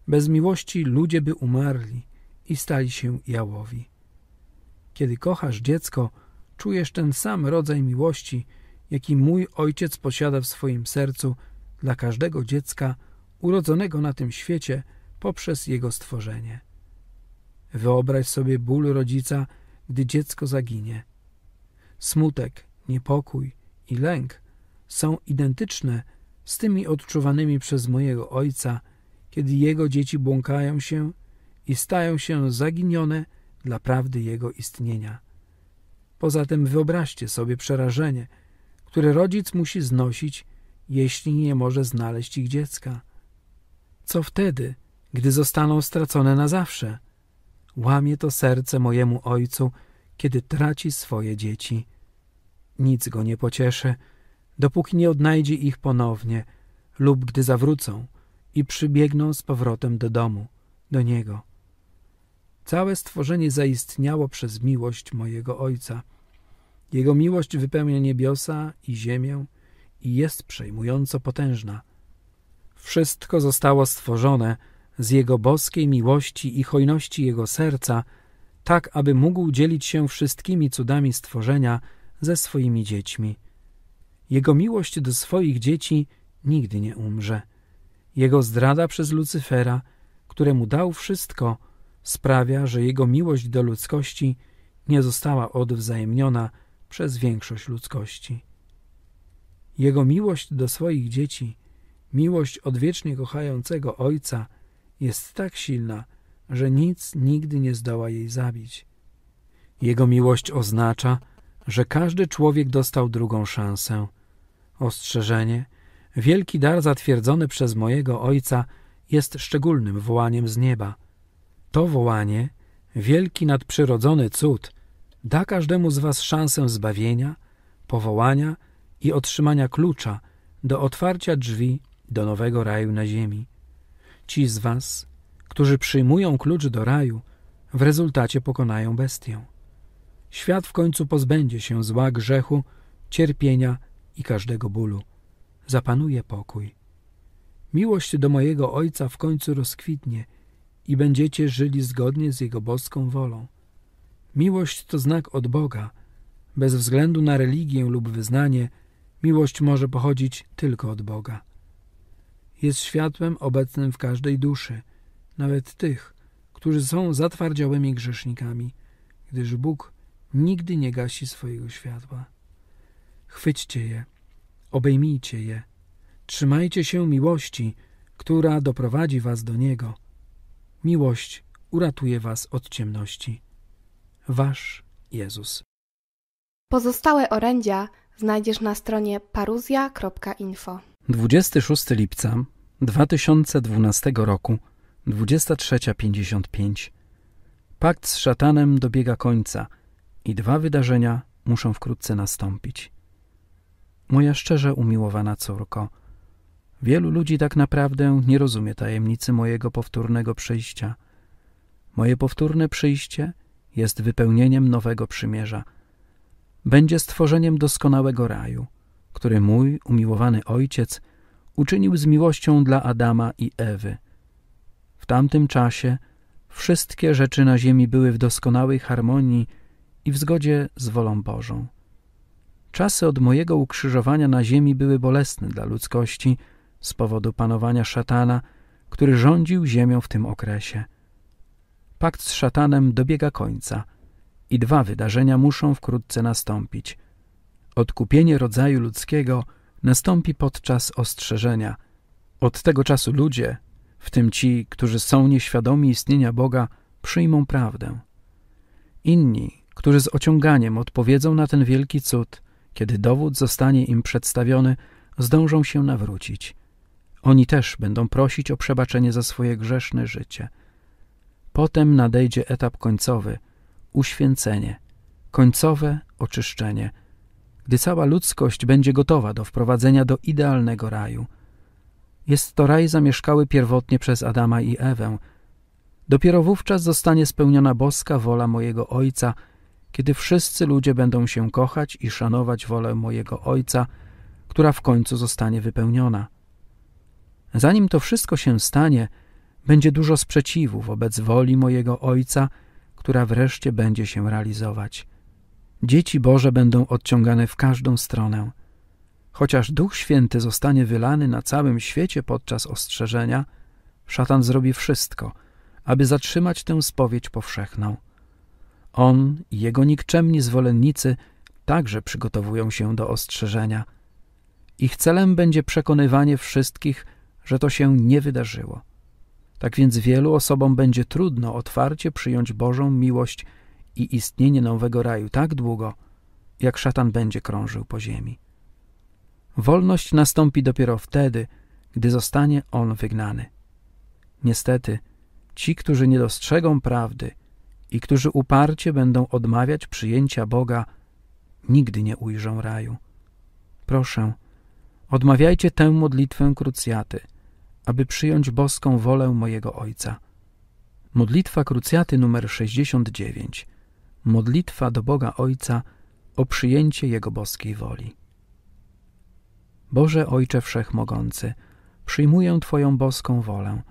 Bez miłości ludzie by umarli i stali się jałowi. Kiedy kochasz dziecko, czujesz ten sam rodzaj miłości, jaki mój ojciec posiada w swoim sercu dla każdego dziecka urodzonego na tym świecie poprzez jego stworzenie. Wyobraź sobie ból rodzica, gdy dziecko zaginie. Smutek, niepokój i lęk są identyczne z tymi odczuwanymi przez mojego ojca, kiedy jego dzieci błąkają się i stają się zaginione dla prawdy jego istnienia. Poza tym wyobraźcie sobie przerażenie, które rodzic musi znosić, jeśli nie może znaleźć ich dziecka. Co wtedy, gdy zostaną stracone na zawsze? Łamie to serce mojemu ojcu, kiedy traci swoje dzieci. Nic go nie pocieszy, dopóki nie odnajdzie ich ponownie lub gdy zawrócą i przybiegną z powrotem do domu, do Niego. Całe stworzenie zaistniało przez miłość mojego Ojca. Jego miłość wypełnia niebiosa i ziemię i jest przejmująco potężna. Wszystko zostało stworzone z Jego boskiej miłości i hojności Jego serca, tak aby mógł dzielić się wszystkimi cudami stworzenia ze swoimi dziećmi. Jego miłość do swoich dzieci nigdy nie umrze. Jego zdrada przez Lucyfera, któremu dał wszystko, sprawia, że jego miłość do ludzkości nie została odwzajemniona przez większość ludzkości. Jego miłość do swoich dzieci, miłość odwiecznie kochającego Ojca jest tak silna, że nic nigdy nie zdoła jej zabić. Jego miłość oznacza, że każdy człowiek dostał drugą szansę – Ostrzeżenie, wielki dar zatwierdzony przez mojego Ojca jest szczególnym wołaniem z nieba. To wołanie, wielki nadprzyrodzony cud, da każdemu z was szansę zbawienia, powołania i otrzymania klucza do otwarcia drzwi do nowego raju na ziemi. Ci z was, którzy przyjmują klucz do raju, w rezultacie pokonają bestię. Świat w końcu pozbędzie się zła grzechu, cierpienia i każdego bólu. Zapanuje pokój. Miłość do mojego Ojca w końcu rozkwitnie i będziecie żyli zgodnie z Jego boską wolą. Miłość to znak od Boga. Bez względu na religię lub wyznanie, miłość może pochodzić tylko od Boga. Jest światłem obecnym w każdej duszy, nawet tych, którzy są zatwardziałymi grzesznikami, gdyż Bóg nigdy nie gasi swojego światła. Chwyćcie je, obejmijcie je, trzymajcie się miłości, która doprowadzi was do Niego. Miłość uratuje was od ciemności. Wasz Jezus. Pozostałe orędzia znajdziesz na stronie paruzja.info. 26 lipca 2012 roku, 23.55. Pakt z szatanem dobiega końca i dwa wydarzenia muszą wkrótce nastąpić. Moja szczerze umiłowana córko, wielu ludzi tak naprawdę nie rozumie tajemnicy mojego powtórnego przyjścia. Moje powtórne przyjście jest wypełnieniem nowego przymierza. Będzie stworzeniem doskonałego raju, który mój umiłowany ojciec uczynił z miłością dla Adama i Ewy. W tamtym czasie wszystkie rzeczy na ziemi były w doskonałej harmonii i w zgodzie z wolą Bożą. Czasy od mojego ukrzyżowania na ziemi były bolesne dla ludzkości z powodu panowania szatana, który rządził ziemią w tym okresie. Pakt z szatanem dobiega końca i dwa wydarzenia muszą wkrótce nastąpić. Odkupienie rodzaju ludzkiego nastąpi podczas ostrzeżenia. Od tego czasu ludzie, w tym ci, którzy są nieświadomi istnienia Boga, przyjmą prawdę. Inni, którzy z ociąganiem odpowiedzą na ten wielki cud, kiedy dowód zostanie im przedstawiony, zdążą się nawrócić. Oni też będą prosić o przebaczenie za swoje grzeszne życie. Potem nadejdzie etap końcowy uświęcenie, końcowe oczyszczenie, gdy cała ludzkość będzie gotowa do wprowadzenia do idealnego raju. Jest to raj zamieszkały pierwotnie przez Adama i Ewę. Dopiero wówczas zostanie spełniona boska wola mojego Ojca – kiedy wszyscy ludzie będą się kochać i szanować wolę mojego Ojca, która w końcu zostanie wypełniona. Zanim to wszystko się stanie, będzie dużo sprzeciwu wobec woli mojego Ojca, która wreszcie będzie się realizować. Dzieci Boże będą odciągane w każdą stronę. Chociaż Duch Święty zostanie wylany na całym świecie podczas ostrzeżenia, szatan zrobi wszystko, aby zatrzymać tę spowiedź powszechną. On i jego nikczemni zwolennicy także przygotowują się do ostrzeżenia. Ich celem będzie przekonywanie wszystkich, że to się nie wydarzyło. Tak więc wielu osobom będzie trudno otwarcie przyjąć Bożą miłość i istnienie nowego raju tak długo, jak szatan będzie krążył po ziemi. Wolność nastąpi dopiero wtedy, gdy zostanie on wygnany. Niestety, ci, którzy nie dostrzegą prawdy – i którzy uparcie będą odmawiać przyjęcia Boga, nigdy nie ujrzą raju. Proszę, odmawiajcie tę modlitwę krucjaty, aby przyjąć boską wolę mojego Ojca. Modlitwa krucjaty numer 69. Modlitwa do Boga Ojca o przyjęcie Jego boskiej woli. Boże Ojcze Wszechmogący, przyjmuję Twoją boską wolę.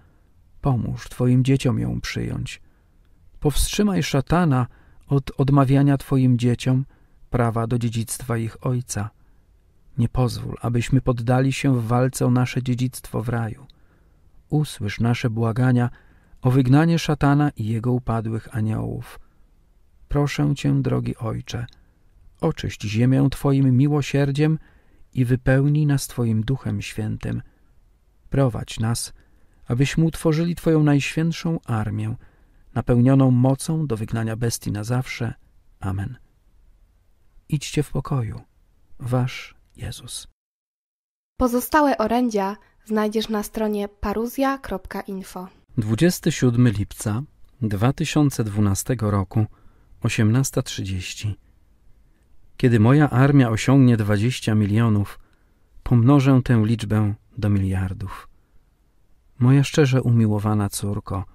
Pomóż Twoim dzieciom ją przyjąć – powstrzymaj szatana od odmawiania Twoim dzieciom prawa do dziedzictwa ich Ojca. Nie pozwól, abyśmy poddali się w walce o nasze dziedzictwo w raju. Usłysz nasze błagania o wygnanie szatana i jego upadłych aniołów. Proszę Cię, drogi Ojcze, oczyść ziemię Twoim miłosierdziem i wypełnij nas Twoim Duchem Świętym. Prowadź nas, abyśmy utworzyli Twoją najświętszą armię – napełnioną mocą do wygnania bestii na zawsze. Amen. Idźcie w pokoju. Wasz Jezus. Pozostałe orędzia znajdziesz na stronie paruzja.info. 27 lipca 2012 roku, 18.30 Kiedy moja armia osiągnie 20 milionów, pomnożę tę liczbę do miliardów. Moja szczerze umiłowana córko,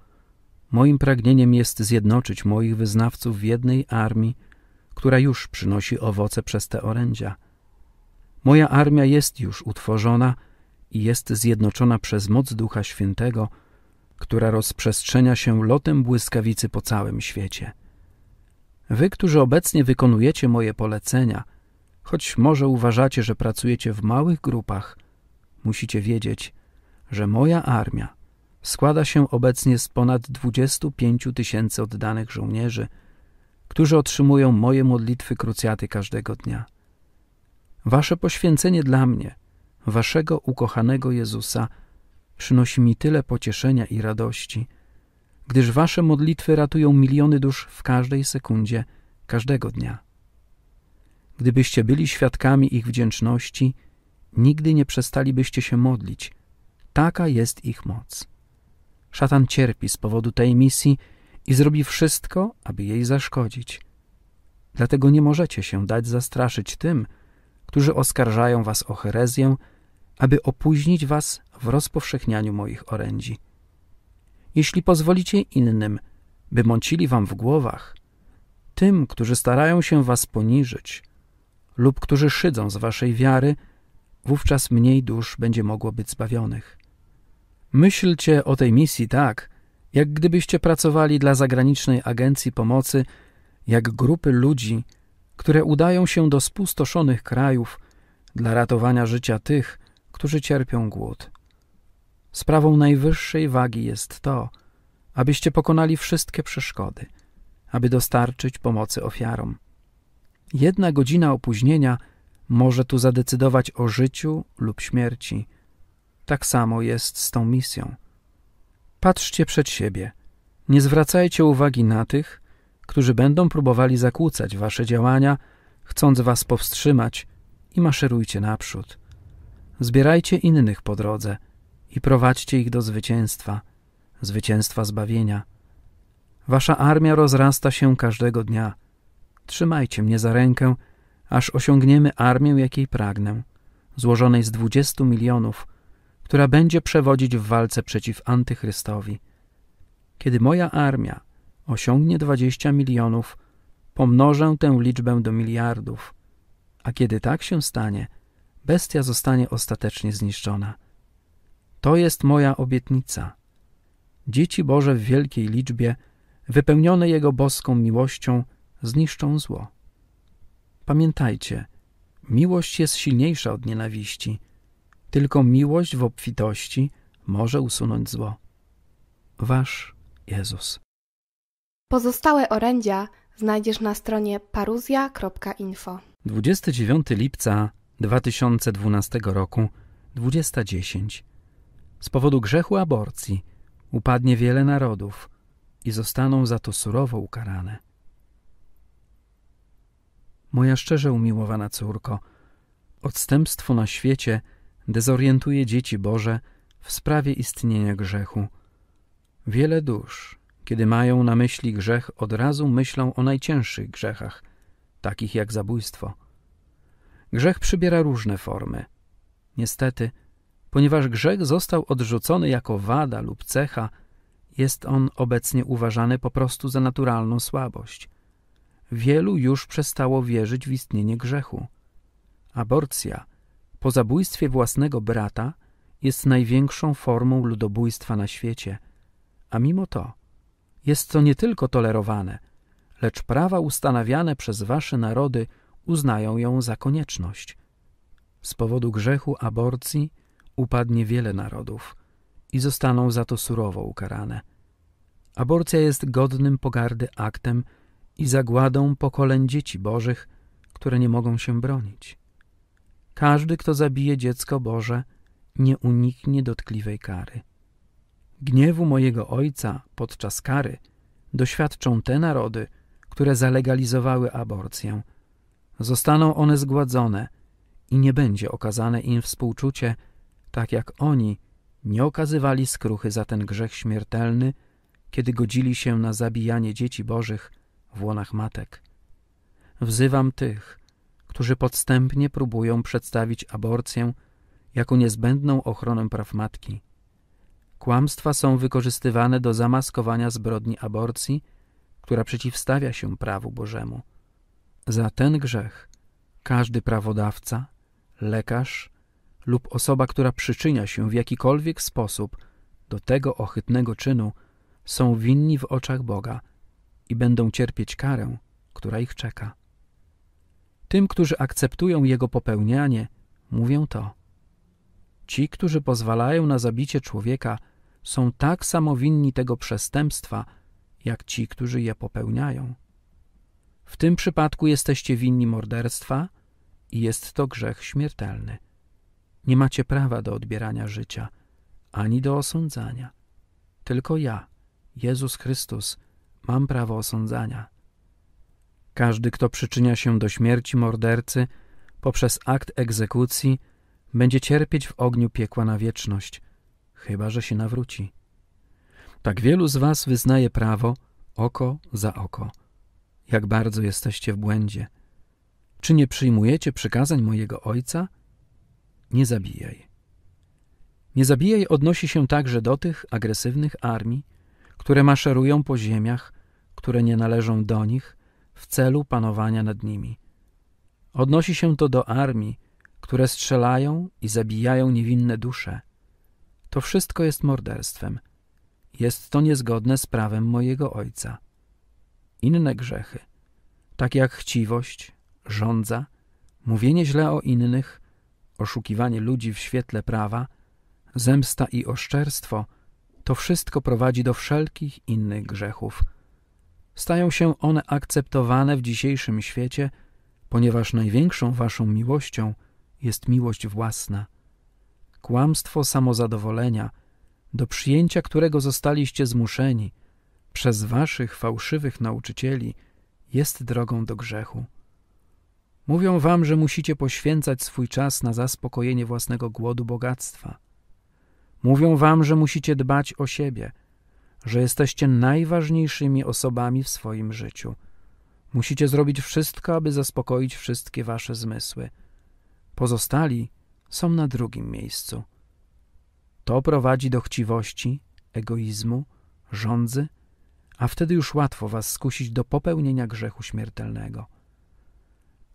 Moim pragnieniem jest zjednoczyć moich wyznawców w jednej armii, która już przynosi owoce przez te orędzia. Moja armia jest już utworzona i jest zjednoczona przez moc Ducha Świętego, która rozprzestrzenia się lotem błyskawicy po całym świecie. Wy, którzy obecnie wykonujecie moje polecenia, choć może uważacie, że pracujecie w małych grupach, musicie wiedzieć, że moja armia składa się obecnie z ponad 25 tysięcy oddanych żołnierzy, którzy otrzymują moje modlitwy krucjaty każdego dnia. Wasze poświęcenie dla mnie, waszego ukochanego Jezusa, przynosi mi tyle pocieszenia i radości, gdyż wasze modlitwy ratują miliony dusz w każdej sekundzie, każdego dnia. Gdybyście byli świadkami ich wdzięczności, nigdy nie przestalibyście się modlić. Taka jest ich moc. Szatan cierpi z powodu tej misji i zrobi wszystko, aby jej zaszkodzić. Dlatego nie możecie się dać zastraszyć tym, którzy oskarżają was o herezję, aby opóźnić was w rozpowszechnianiu moich orędzi. Jeśli pozwolicie innym, by mącili wam w głowach, tym, którzy starają się was poniżyć lub którzy szydzą z waszej wiary, wówczas mniej dusz będzie mogło być zbawionych. Myślcie o tej misji tak, jak gdybyście pracowali dla zagranicznej agencji pomocy, jak grupy ludzi, które udają się do spustoszonych krajów dla ratowania życia tych, którzy cierpią głód. Sprawą najwyższej wagi jest to, abyście pokonali wszystkie przeszkody, aby dostarczyć pomocy ofiarom. Jedna godzina opóźnienia może tu zadecydować o życiu lub śmierci – tak samo jest z tą misją. Patrzcie przed siebie. Nie zwracajcie uwagi na tych, którzy będą próbowali zakłócać wasze działania, chcąc was powstrzymać i maszerujcie naprzód. Zbierajcie innych po drodze i prowadźcie ich do zwycięstwa, zwycięstwa zbawienia. Wasza armia rozrasta się każdego dnia. Trzymajcie mnie za rękę, aż osiągniemy armię, jakiej pragnę, złożonej z dwudziestu milionów, która będzie przewodzić w walce przeciw antychrystowi. Kiedy moja armia osiągnie 20 milionów, pomnożę tę liczbę do miliardów. A kiedy tak się stanie, bestia zostanie ostatecznie zniszczona. To jest moja obietnica. Dzieci Boże w wielkiej liczbie, wypełnione Jego boską miłością, zniszczą zło. Pamiętajcie, miłość jest silniejsza od nienawiści – tylko miłość w obfitości może usunąć zło. Wasz Jezus. Pozostałe orędzia znajdziesz na stronie paruzja.info. 29 lipca 2012 roku, 2010. Z powodu grzechu aborcji upadnie wiele narodów i zostaną za to surowo ukarane. Moja szczerze umiłowana córko, odstępstwo na świecie – dezorientuje dzieci Boże w sprawie istnienia grzechu. Wiele dusz, kiedy mają na myśli grzech, od razu myślą o najcięższych grzechach, takich jak zabójstwo. Grzech przybiera różne formy. Niestety, ponieważ grzech został odrzucony jako wada lub cecha, jest on obecnie uważany po prostu za naturalną słabość. Wielu już przestało wierzyć w istnienie grzechu. Aborcja – po zabójstwie własnego brata jest największą formą ludobójstwa na świecie, a mimo to jest to nie tylko tolerowane, lecz prawa ustanawiane przez wasze narody uznają ją za konieczność. Z powodu grzechu aborcji upadnie wiele narodów i zostaną za to surowo ukarane. Aborcja jest godnym pogardy aktem i zagładą pokoleń dzieci bożych, które nie mogą się bronić. Każdy, kto zabije dziecko Boże, nie uniknie dotkliwej kary. Gniewu mojego Ojca podczas kary doświadczą te narody, które zalegalizowały aborcję. Zostaną one zgładzone i nie będzie okazane im współczucie, tak jak oni nie okazywali skruchy za ten grzech śmiertelny, kiedy godzili się na zabijanie dzieci bożych w łonach matek. Wzywam tych, którzy podstępnie próbują przedstawić aborcję jako niezbędną ochronę praw matki. Kłamstwa są wykorzystywane do zamaskowania zbrodni aborcji, która przeciwstawia się prawu Bożemu. Za ten grzech każdy prawodawca, lekarz lub osoba, która przyczynia się w jakikolwiek sposób do tego ohydnego czynu, są winni w oczach Boga i będą cierpieć karę, która ich czeka. Tym, którzy akceptują jego popełnianie, mówią to. Ci, którzy pozwalają na zabicie człowieka, są tak samo winni tego przestępstwa, jak ci, którzy je popełniają. W tym przypadku jesteście winni morderstwa i jest to grzech śmiertelny. Nie macie prawa do odbierania życia, ani do osądzania. Tylko ja, Jezus Chrystus, mam prawo osądzania. Każdy, kto przyczynia się do śmierci mordercy poprzez akt egzekucji, będzie cierpieć w ogniu piekła na wieczność, chyba że się nawróci. Tak wielu z was wyznaje prawo oko za oko. Jak bardzo jesteście w błędzie. Czy nie przyjmujecie przykazań mojego Ojca? Nie zabijaj. Nie zabijaj odnosi się także do tych agresywnych armii, które maszerują po ziemiach, które nie należą do nich w celu panowania nad nimi. Odnosi się to do armii, które strzelają i zabijają niewinne dusze. To wszystko jest morderstwem. Jest to niezgodne z prawem mojego ojca. Inne grzechy, tak jak chciwość, żądza, mówienie źle o innych, oszukiwanie ludzi w świetle prawa, zemsta i oszczerstwo, to wszystko prowadzi do wszelkich innych grzechów – stają się one akceptowane w dzisiejszym świecie, ponieważ największą waszą miłością jest miłość własna. Kłamstwo samozadowolenia, do przyjęcia którego zostaliście zmuszeni przez waszych fałszywych nauczycieli, jest drogą do grzechu. Mówią wam, że musicie poświęcać swój czas na zaspokojenie własnego głodu bogactwa. Mówią wam, że musicie dbać o siebie – że jesteście najważniejszymi osobami w swoim życiu. Musicie zrobić wszystko, aby zaspokoić wszystkie wasze zmysły. Pozostali są na drugim miejscu. To prowadzi do chciwości, egoizmu, żądzy, a wtedy już łatwo was skusić do popełnienia grzechu śmiertelnego.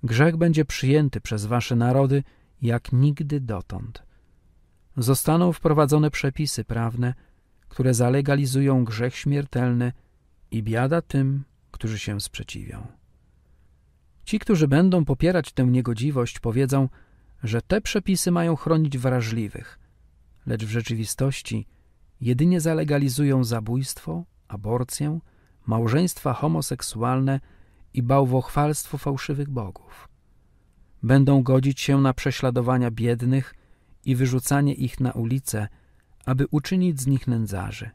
Grzech będzie przyjęty przez wasze narody jak nigdy dotąd. Zostaną wprowadzone przepisy prawne, które zalegalizują grzech śmiertelny i biada tym, którzy się sprzeciwią. Ci, którzy będą popierać tę niegodziwość, powiedzą, że te przepisy mają chronić wrażliwych, lecz w rzeczywistości jedynie zalegalizują zabójstwo, aborcję, małżeństwa homoseksualne i bałwochwalstwo fałszywych bogów. Będą godzić się na prześladowania biednych i wyrzucanie ich na ulicę – aby uczynić z nich nędzarzy.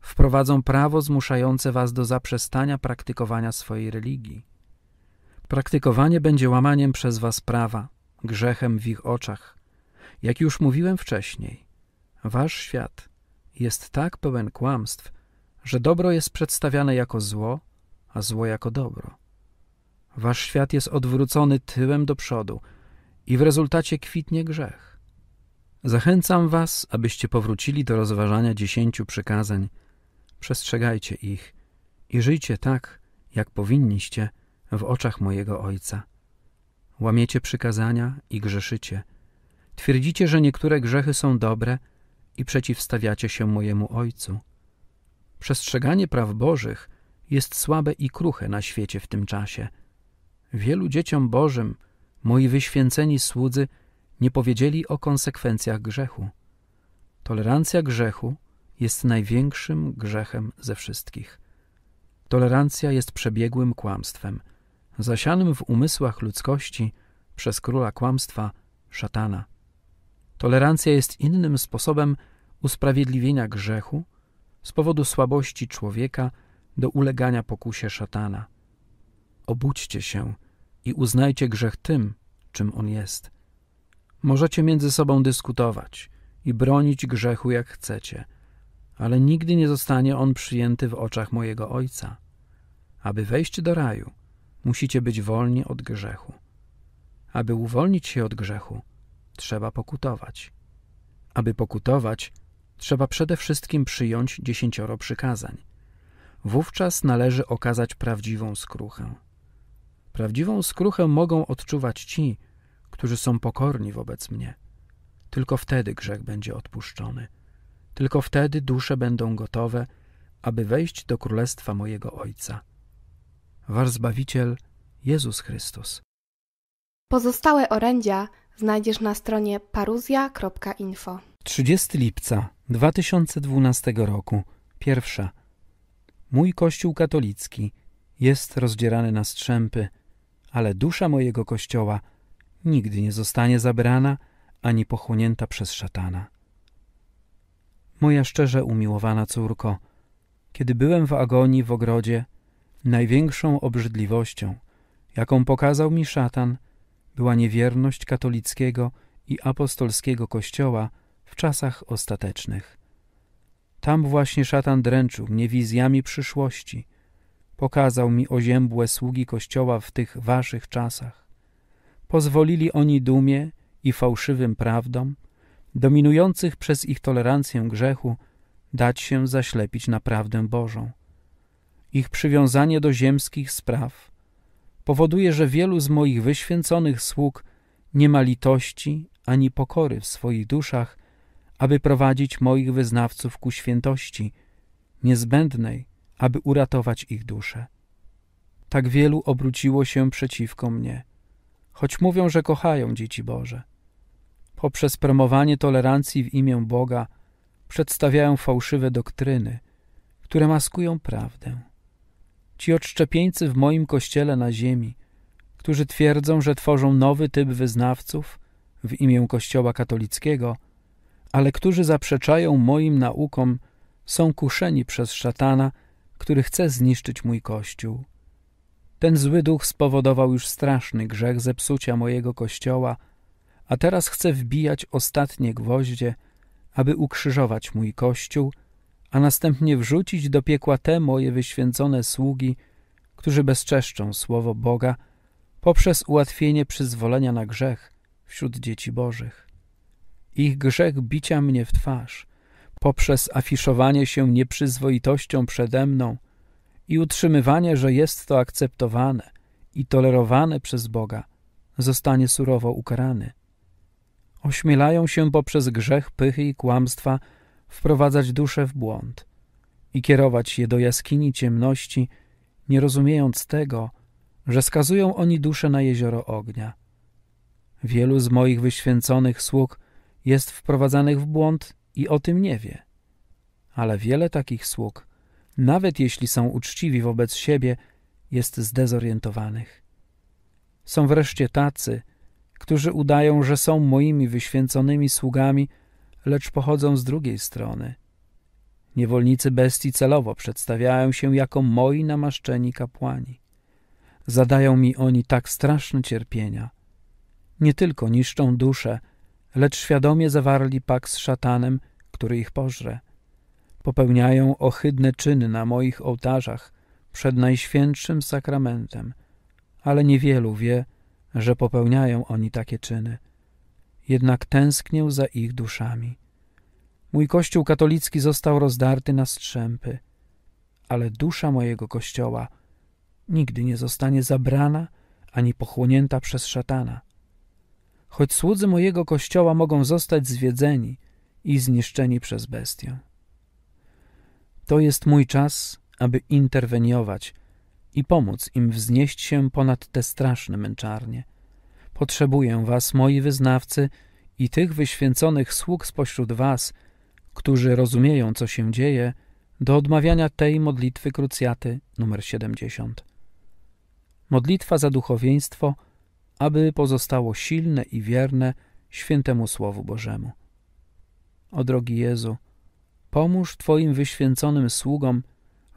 Wprowadzą prawo zmuszające was do zaprzestania praktykowania swojej religii. Praktykowanie będzie łamaniem przez was prawa, grzechem w ich oczach. Jak już mówiłem wcześniej, wasz świat jest tak pełen kłamstw, że dobro jest przedstawiane jako zło, a zło jako dobro. Wasz świat jest odwrócony tyłem do przodu i w rezultacie kwitnie grzech. Zachęcam was, abyście powrócili do rozważania dziesięciu przykazań. Przestrzegajcie ich i żyjcie tak, jak powinniście w oczach mojego Ojca. Łamiecie przykazania i grzeszycie. Twierdzicie, że niektóre grzechy są dobre i przeciwstawiacie się mojemu Ojcu. Przestrzeganie praw Bożych jest słabe i kruche na świecie w tym czasie. Wielu dzieciom Bożym, moi wyświęceni słudzy, nie powiedzieli o konsekwencjach grzechu. Tolerancja grzechu jest największym grzechem ze wszystkich. Tolerancja jest przebiegłym kłamstwem, zasianym w umysłach ludzkości przez króla kłamstwa, szatana. Tolerancja jest innym sposobem usprawiedliwienia grzechu z powodu słabości człowieka do ulegania pokusie szatana. Obudźcie się i uznajcie grzech tym, czym on jest – Możecie między sobą dyskutować i bronić grzechu jak chcecie, ale nigdy nie zostanie on przyjęty w oczach mojego Ojca. Aby wejść do raju, musicie być wolni od grzechu. Aby uwolnić się od grzechu, trzeba pokutować. Aby pokutować, trzeba przede wszystkim przyjąć dziesięcioro przykazań. Wówczas należy okazać prawdziwą skruchę. Prawdziwą skruchę mogą odczuwać ci, którzy są pokorni wobec mnie. Tylko wtedy grzech będzie odpuszczony. Tylko wtedy dusze będą gotowe, aby wejść do królestwa mojego Ojca. Wasz Zbawiciel Jezus Chrystus. Pozostałe orędzia znajdziesz na stronie paruzja.info. 30 lipca 2012 roku. Pierwsza. Mój Kościół katolicki jest rozdzierany na strzępy, ale dusza mojego Kościoła – nigdy nie zostanie zabrana ani pochłonięta przez szatana. Moja szczerze umiłowana córko, kiedy byłem w agonii w ogrodzie, największą obrzydliwością, jaką pokazał mi szatan, była niewierność katolickiego i apostolskiego kościoła w czasach ostatecznych. Tam właśnie szatan dręczył mnie wizjami przyszłości, pokazał mi oziębłe sługi kościoła w tych waszych czasach pozwolili oni dumie i fałszywym prawdom, dominujących przez ich tolerancję grzechu, dać się zaślepić na prawdę Bożą. Ich przywiązanie do ziemskich spraw powoduje, że wielu z moich wyświęconych sług nie ma litości ani pokory w swoich duszach, aby prowadzić moich wyznawców ku świętości, niezbędnej, aby uratować ich dusze. Tak wielu obróciło się przeciwko mnie – choć mówią, że kochają dzieci Boże. Poprzez promowanie tolerancji w imię Boga przedstawiają fałszywe doktryny, które maskują prawdę. Ci odszczepieńcy w moim kościele na ziemi, którzy twierdzą, że tworzą nowy typ wyznawców w imię Kościoła katolickiego, ale którzy zaprzeczają moim naukom, są kuszeni przez szatana, który chce zniszczyć mój Kościół. Ten zły duch spowodował już straszny grzech zepsucia mojego kościoła, a teraz chce wbijać ostatnie gwoździe, aby ukrzyżować mój kościół, a następnie wrzucić do piekła te moje wyświęcone sługi, którzy bezczeszczą słowo Boga poprzez ułatwienie przyzwolenia na grzech wśród dzieci bożych. Ich grzech bicia mnie w twarz, poprzez afiszowanie się nieprzyzwoitością przede mną – i utrzymywanie, że jest to akceptowane i tolerowane przez Boga, zostanie surowo ukarany. Ośmielają się poprzez grzech, pychy i kłamstwa wprowadzać dusze w błąd i kierować je do jaskini ciemności, nie rozumiejąc tego, że skazują oni duszę na jezioro ognia. Wielu z moich wyświęconych sług jest wprowadzanych w błąd i o tym nie wie. Ale wiele takich sług nawet jeśli są uczciwi wobec siebie, jest zdezorientowanych. Są wreszcie tacy, którzy udają, że są moimi wyświęconymi sługami, lecz pochodzą z drugiej strony. Niewolnicy bestii celowo przedstawiają się jako moi namaszczeni kapłani. Zadają mi oni tak straszne cierpienia. Nie tylko niszczą duszę, lecz świadomie zawarli pak z szatanem, który ich pożre popełniają ohydne czyny na moich ołtarzach przed Najświętszym Sakramentem, ale niewielu wie, że popełniają oni takie czyny. Jednak tęsknię za ich duszami. Mój kościół katolicki został rozdarty na strzępy, ale dusza mojego kościoła nigdy nie zostanie zabrana ani pochłonięta przez szatana. Choć słudzy mojego kościoła mogą zostać zwiedzeni i zniszczeni przez bestię. To jest mój czas, aby interweniować i pomóc im wznieść się ponad te straszne męczarnie. Potrzebuję was, moi wyznawcy, i tych wyświęconych sług spośród was, którzy rozumieją, co się dzieje, do odmawiania tej modlitwy krucjaty numer 70. Modlitwa za duchowieństwo, aby pozostało silne i wierne świętemu Słowu Bożemu. O drogi Jezu, Pomóż Twoim wyświęconym sługom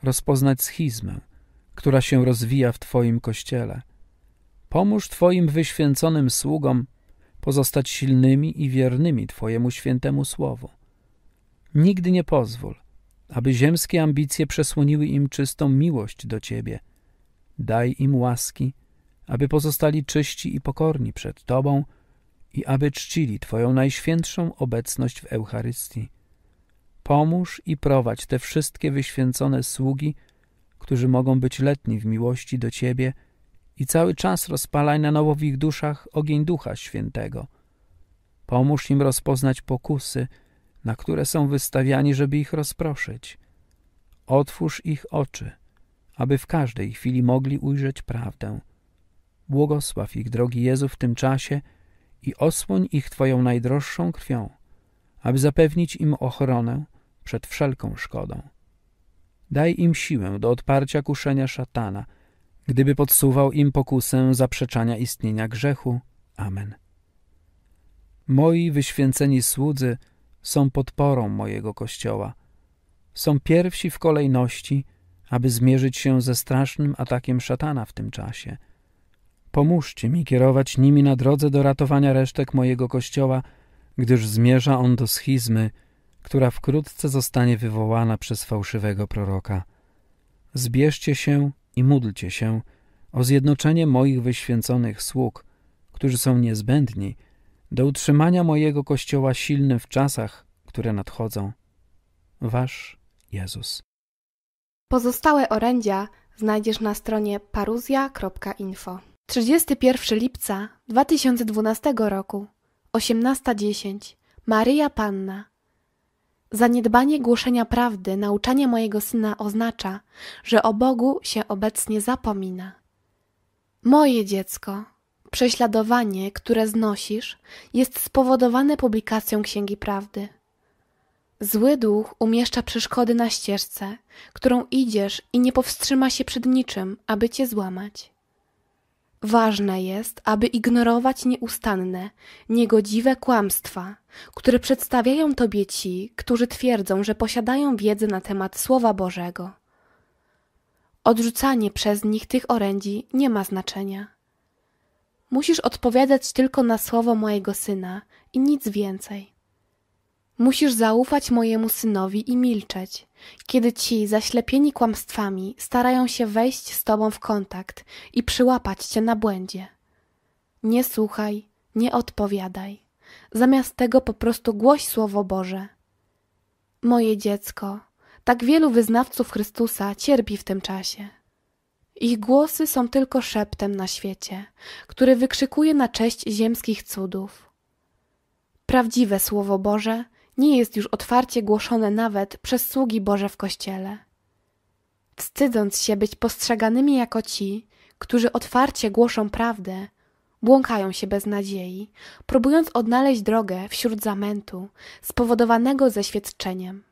rozpoznać schizmę, która się rozwija w Twoim Kościele. Pomóż Twoim wyświęconym sługom pozostać silnymi i wiernymi Twojemu świętemu Słowu. Nigdy nie pozwól, aby ziemskie ambicje przesłoniły im czystą miłość do Ciebie. Daj im łaski, aby pozostali czyści i pokorni przed Tobą i aby czcili Twoją najświętszą obecność w Eucharystii. Pomóż i prowadź te wszystkie wyświęcone sługi, którzy mogą być letni w miłości do Ciebie i cały czas rozpalaj na nowo w ich duszach ogień Ducha Świętego. Pomóż im rozpoznać pokusy, na które są wystawiani, żeby ich rozproszyć. Otwórz ich oczy, aby w każdej chwili mogli ujrzeć prawdę. Błogosław ich, drogi Jezu, w tym czasie i osłoń ich Twoją najdroższą krwią, aby zapewnić im ochronę przed wszelką szkodą. Daj im siłę do odparcia kuszenia szatana, gdyby podsuwał im pokusę zaprzeczania istnienia grzechu. Amen. Moi wyświęceni słudzy są podporą mojego Kościoła. Są pierwsi w kolejności, aby zmierzyć się ze strasznym atakiem szatana w tym czasie. Pomóżcie mi kierować nimi na drodze do ratowania resztek mojego Kościoła, gdyż zmierza on do schizmy, która wkrótce zostanie wywołana przez fałszywego proroka. Zbierzcie się i módlcie się o zjednoczenie moich wyświęconych sług, którzy są niezbędni do utrzymania mojego Kościoła silnym w czasach, które nadchodzą. Wasz Jezus. Pozostałe orędzia znajdziesz na stronie paruzja.info. 31 lipca 2012 roku, 18.10. Maryja Panna Zaniedbanie głoszenia prawdy, nauczanie mojego syna oznacza, że o Bogu się obecnie zapomina. Moje dziecko, prześladowanie, które znosisz, jest spowodowane publikacją Księgi Prawdy. Zły duch umieszcza przeszkody na ścieżce, którą idziesz i nie powstrzyma się przed niczym, aby cię złamać. Ważne jest, aby ignorować nieustanne, niegodziwe kłamstwa, które przedstawiają Tobie ci, którzy twierdzą, że posiadają wiedzę na temat Słowa Bożego. Odrzucanie przez nich tych orędzi nie ma znaczenia. Musisz odpowiadać tylko na słowo mojego syna i nic więcej. Musisz zaufać mojemu synowi i milczeć. Kiedy ci, zaślepieni kłamstwami, starają się wejść z tobą w kontakt i przyłapać cię na błędzie. Nie słuchaj, nie odpowiadaj. Zamiast tego po prostu głoś słowo Boże. Moje dziecko, tak wielu wyznawców Chrystusa cierpi w tym czasie. Ich głosy są tylko szeptem na świecie, który wykrzykuje na cześć ziemskich cudów. Prawdziwe Słowo Boże nie jest już otwarcie głoszone nawet przez sługi Boże w Kościele. Wstydząc się być postrzeganymi jako ci, którzy otwarcie głoszą prawdę, błąkają się bez nadziei, próbując odnaleźć drogę wśród zamętu spowodowanego zeświadczeniem.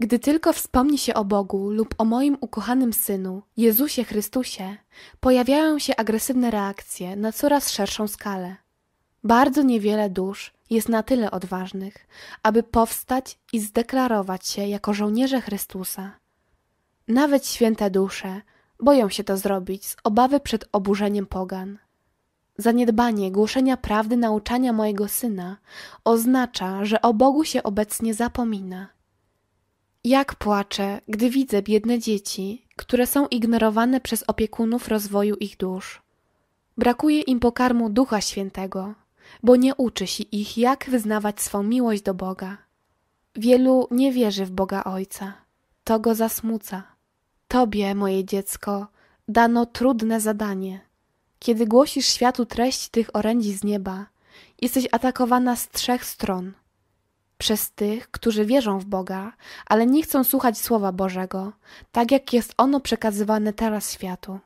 Gdy tylko wspomni się o Bogu lub o moim ukochanym synu, Jezusie Chrystusie, pojawiają się agresywne reakcje na coraz szerszą skalę. Bardzo niewiele dusz jest na tyle odważnych, aby powstać i zdeklarować się jako żołnierze Chrystusa. Nawet święte dusze boją się to zrobić z obawy przed oburzeniem pogan. Zaniedbanie głoszenia prawdy nauczania mojego syna oznacza, że o Bogu się obecnie zapomina. Jak płaczę, gdy widzę biedne dzieci, które są ignorowane przez opiekunów rozwoju ich dusz. Brakuje im pokarmu Ducha Świętego, bo nie uczy się ich, jak wyznawać swą miłość do Boga. Wielu nie wierzy w Boga Ojca. To go zasmuca. Tobie, moje dziecko, dano trudne zadanie. Kiedy głosisz światu treść tych orędzi z nieba, jesteś atakowana z trzech stron. Przez tych, którzy wierzą w Boga, ale nie chcą słuchać Słowa Bożego, tak jak jest ono przekazywane teraz światu.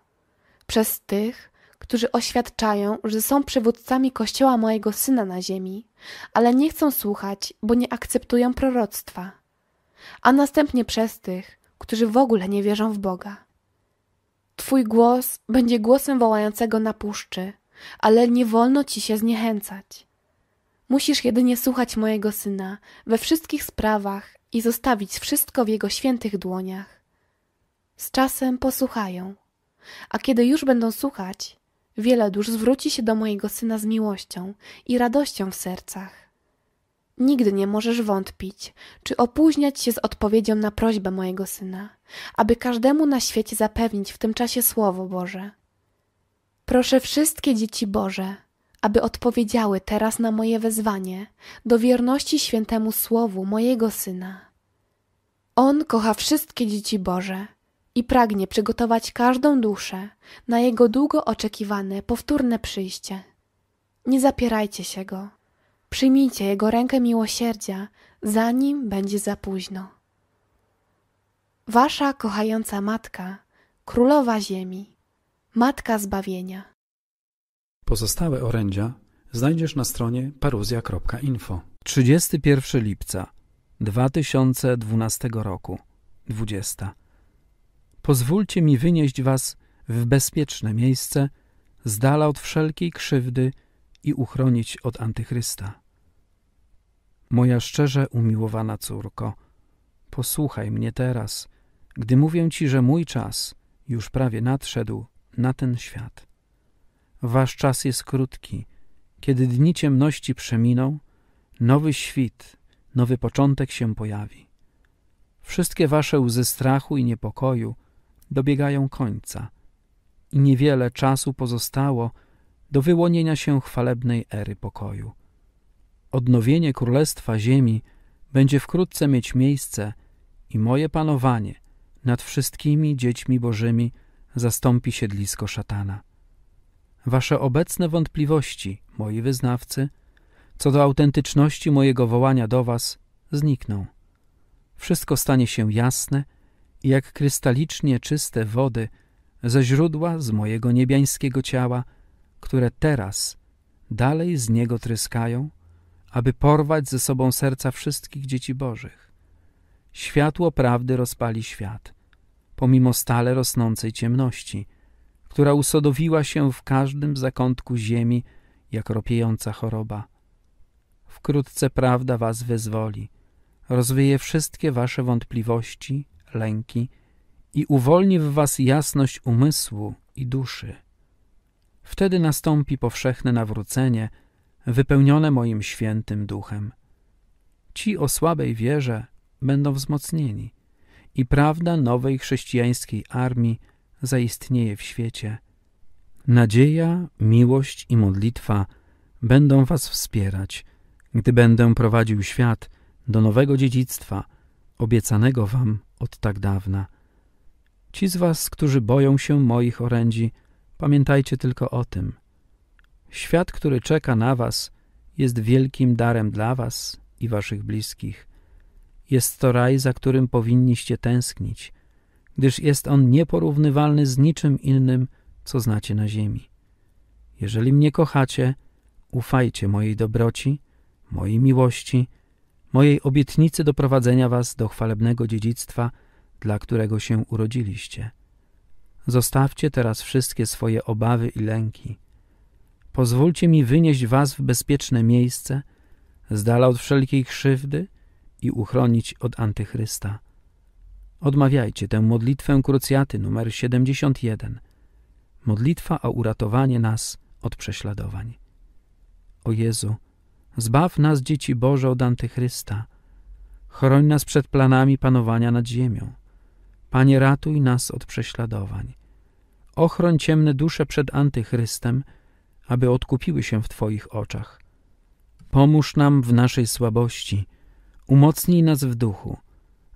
Przez tych, którzy oświadczają, że są przywódcami kościoła mojego syna na ziemi, ale nie chcą słuchać, bo nie akceptują proroctwa, a następnie przez tych, którzy w ogóle nie wierzą w Boga. Twój głos będzie głosem wołającego na puszczy, ale nie wolno ci się zniechęcać. Musisz jedynie słuchać mojego syna we wszystkich sprawach i zostawić wszystko w jego świętych dłoniach. Z czasem posłuchają, a kiedy już będą słuchać, Wiele dusz zwróci się do mojego syna z miłością i radością w sercach. Nigdy nie możesz wątpić, czy opóźniać się z odpowiedzią na prośbę mojego syna, aby każdemu na świecie zapewnić w tym czasie Słowo Boże. Proszę wszystkie dzieci Boże, aby odpowiedziały teraz na moje wezwanie do wierności świętemu Słowu mojego syna. On kocha wszystkie dzieci Boże i pragnie przygotować każdą duszę na Jego długo oczekiwane, powtórne przyjście. Nie zapierajcie się Go. Przyjmijcie Jego rękę miłosierdzia, zanim będzie za późno. Wasza kochająca Matka, Królowa Ziemi, Matka Zbawienia. Pozostałe orędzia znajdziesz na stronie paruzja.info. 31 lipca 2012 roku, 20 pozwólcie mi wynieść was w bezpieczne miejsce, z dala od wszelkiej krzywdy i uchronić od antychrysta. Moja szczerze umiłowana córko, posłuchaj mnie teraz, gdy mówię ci, że mój czas już prawie nadszedł na ten świat. Wasz czas jest krótki. Kiedy dni ciemności przeminą, nowy świt, nowy początek się pojawi. Wszystkie wasze łzy strachu i niepokoju – dobiegają końca i niewiele czasu pozostało do wyłonienia się chwalebnej ery pokoju. Odnowienie Królestwa Ziemi będzie wkrótce mieć miejsce i moje panowanie nad wszystkimi dziećmi bożymi zastąpi siedlisko szatana. Wasze obecne wątpliwości, moi wyznawcy, co do autentyczności mojego wołania do was, znikną. Wszystko stanie się jasne jak krystalicznie czyste wody ze źródła z mojego niebiańskiego ciała, które teraz dalej z niego tryskają, aby porwać ze sobą serca wszystkich dzieci bożych. Światło prawdy rozpali świat, pomimo stale rosnącej ciemności, która usodowiła się w każdym zakątku ziemi jak ropiejąca choroba. Wkrótce prawda was wyzwoli, rozwieje wszystkie wasze wątpliwości lęki i uwolni w was jasność umysłu i duszy. Wtedy nastąpi powszechne nawrócenie, wypełnione moim świętym duchem. Ci o słabej wierze będą wzmocnieni i prawda nowej chrześcijańskiej armii zaistnieje w świecie. Nadzieja, miłość i modlitwa będą was wspierać, gdy będę prowadził świat do nowego dziedzictwa obiecanego wam od tak dawna. Ci z was, którzy boją się moich orędzi, pamiętajcie tylko o tym. Świat, który czeka na was, jest wielkim darem dla was i waszych bliskich. Jest to raj, za którym powinniście tęsknić, gdyż jest on nieporównywalny z niczym innym, co znacie na ziemi. Jeżeli mnie kochacie, ufajcie mojej dobroci, mojej miłości – mojej obietnicy doprowadzenia was do chwalebnego dziedzictwa, dla którego się urodziliście. Zostawcie teraz wszystkie swoje obawy i lęki. Pozwólcie mi wynieść was w bezpieczne miejsce, z dala od wszelkiej krzywdy i uchronić od antychrysta. Odmawiajcie tę modlitwę krucjaty numer 71. Modlitwa o uratowanie nas od prześladowań. O Jezu, Zbaw nas, dzieci Boże, od antychrysta. Chroń nas przed planami panowania nad ziemią. Panie, ratuj nas od prześladowań. Ochroń ciemne dusze przed antychrystem, aby odkupiły się w Twoich oczach. Pomóż nam w naszej słabości. Umocnij nas w duchu,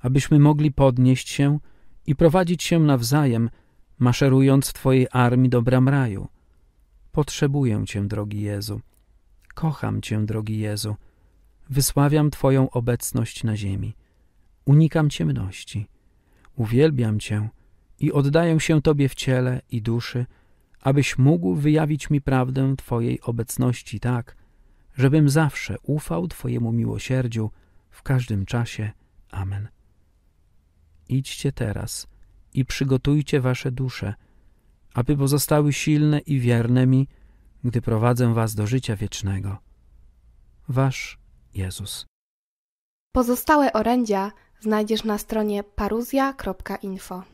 abyśmy mogli podnieść się i prowadzić się nawzajem, maszerując w Twojej armii do bram raju. Potrzebuję Cię, drogi Jezu Kocham Cię, drogi Jezu. Wysławiam Twoją obecność na ziemi. Unikam ciemności. Uwielbiam Cię i oddaję się Tobie w ciele i duszy, abyś mógł wyjawić mi prawdę Twojej obecności tak, żebym zawsze ufał Twojemu miłosierdziu w każdym czasie. Amen. Idźcie teraz i przygotujcie wasze dusze, aby pozostały silne i wierne mi, gdy prowadzę was do życia wiecznego. Wasz Jezus. Pozostałe orędzia znajdziesz na stronie paruzja.info.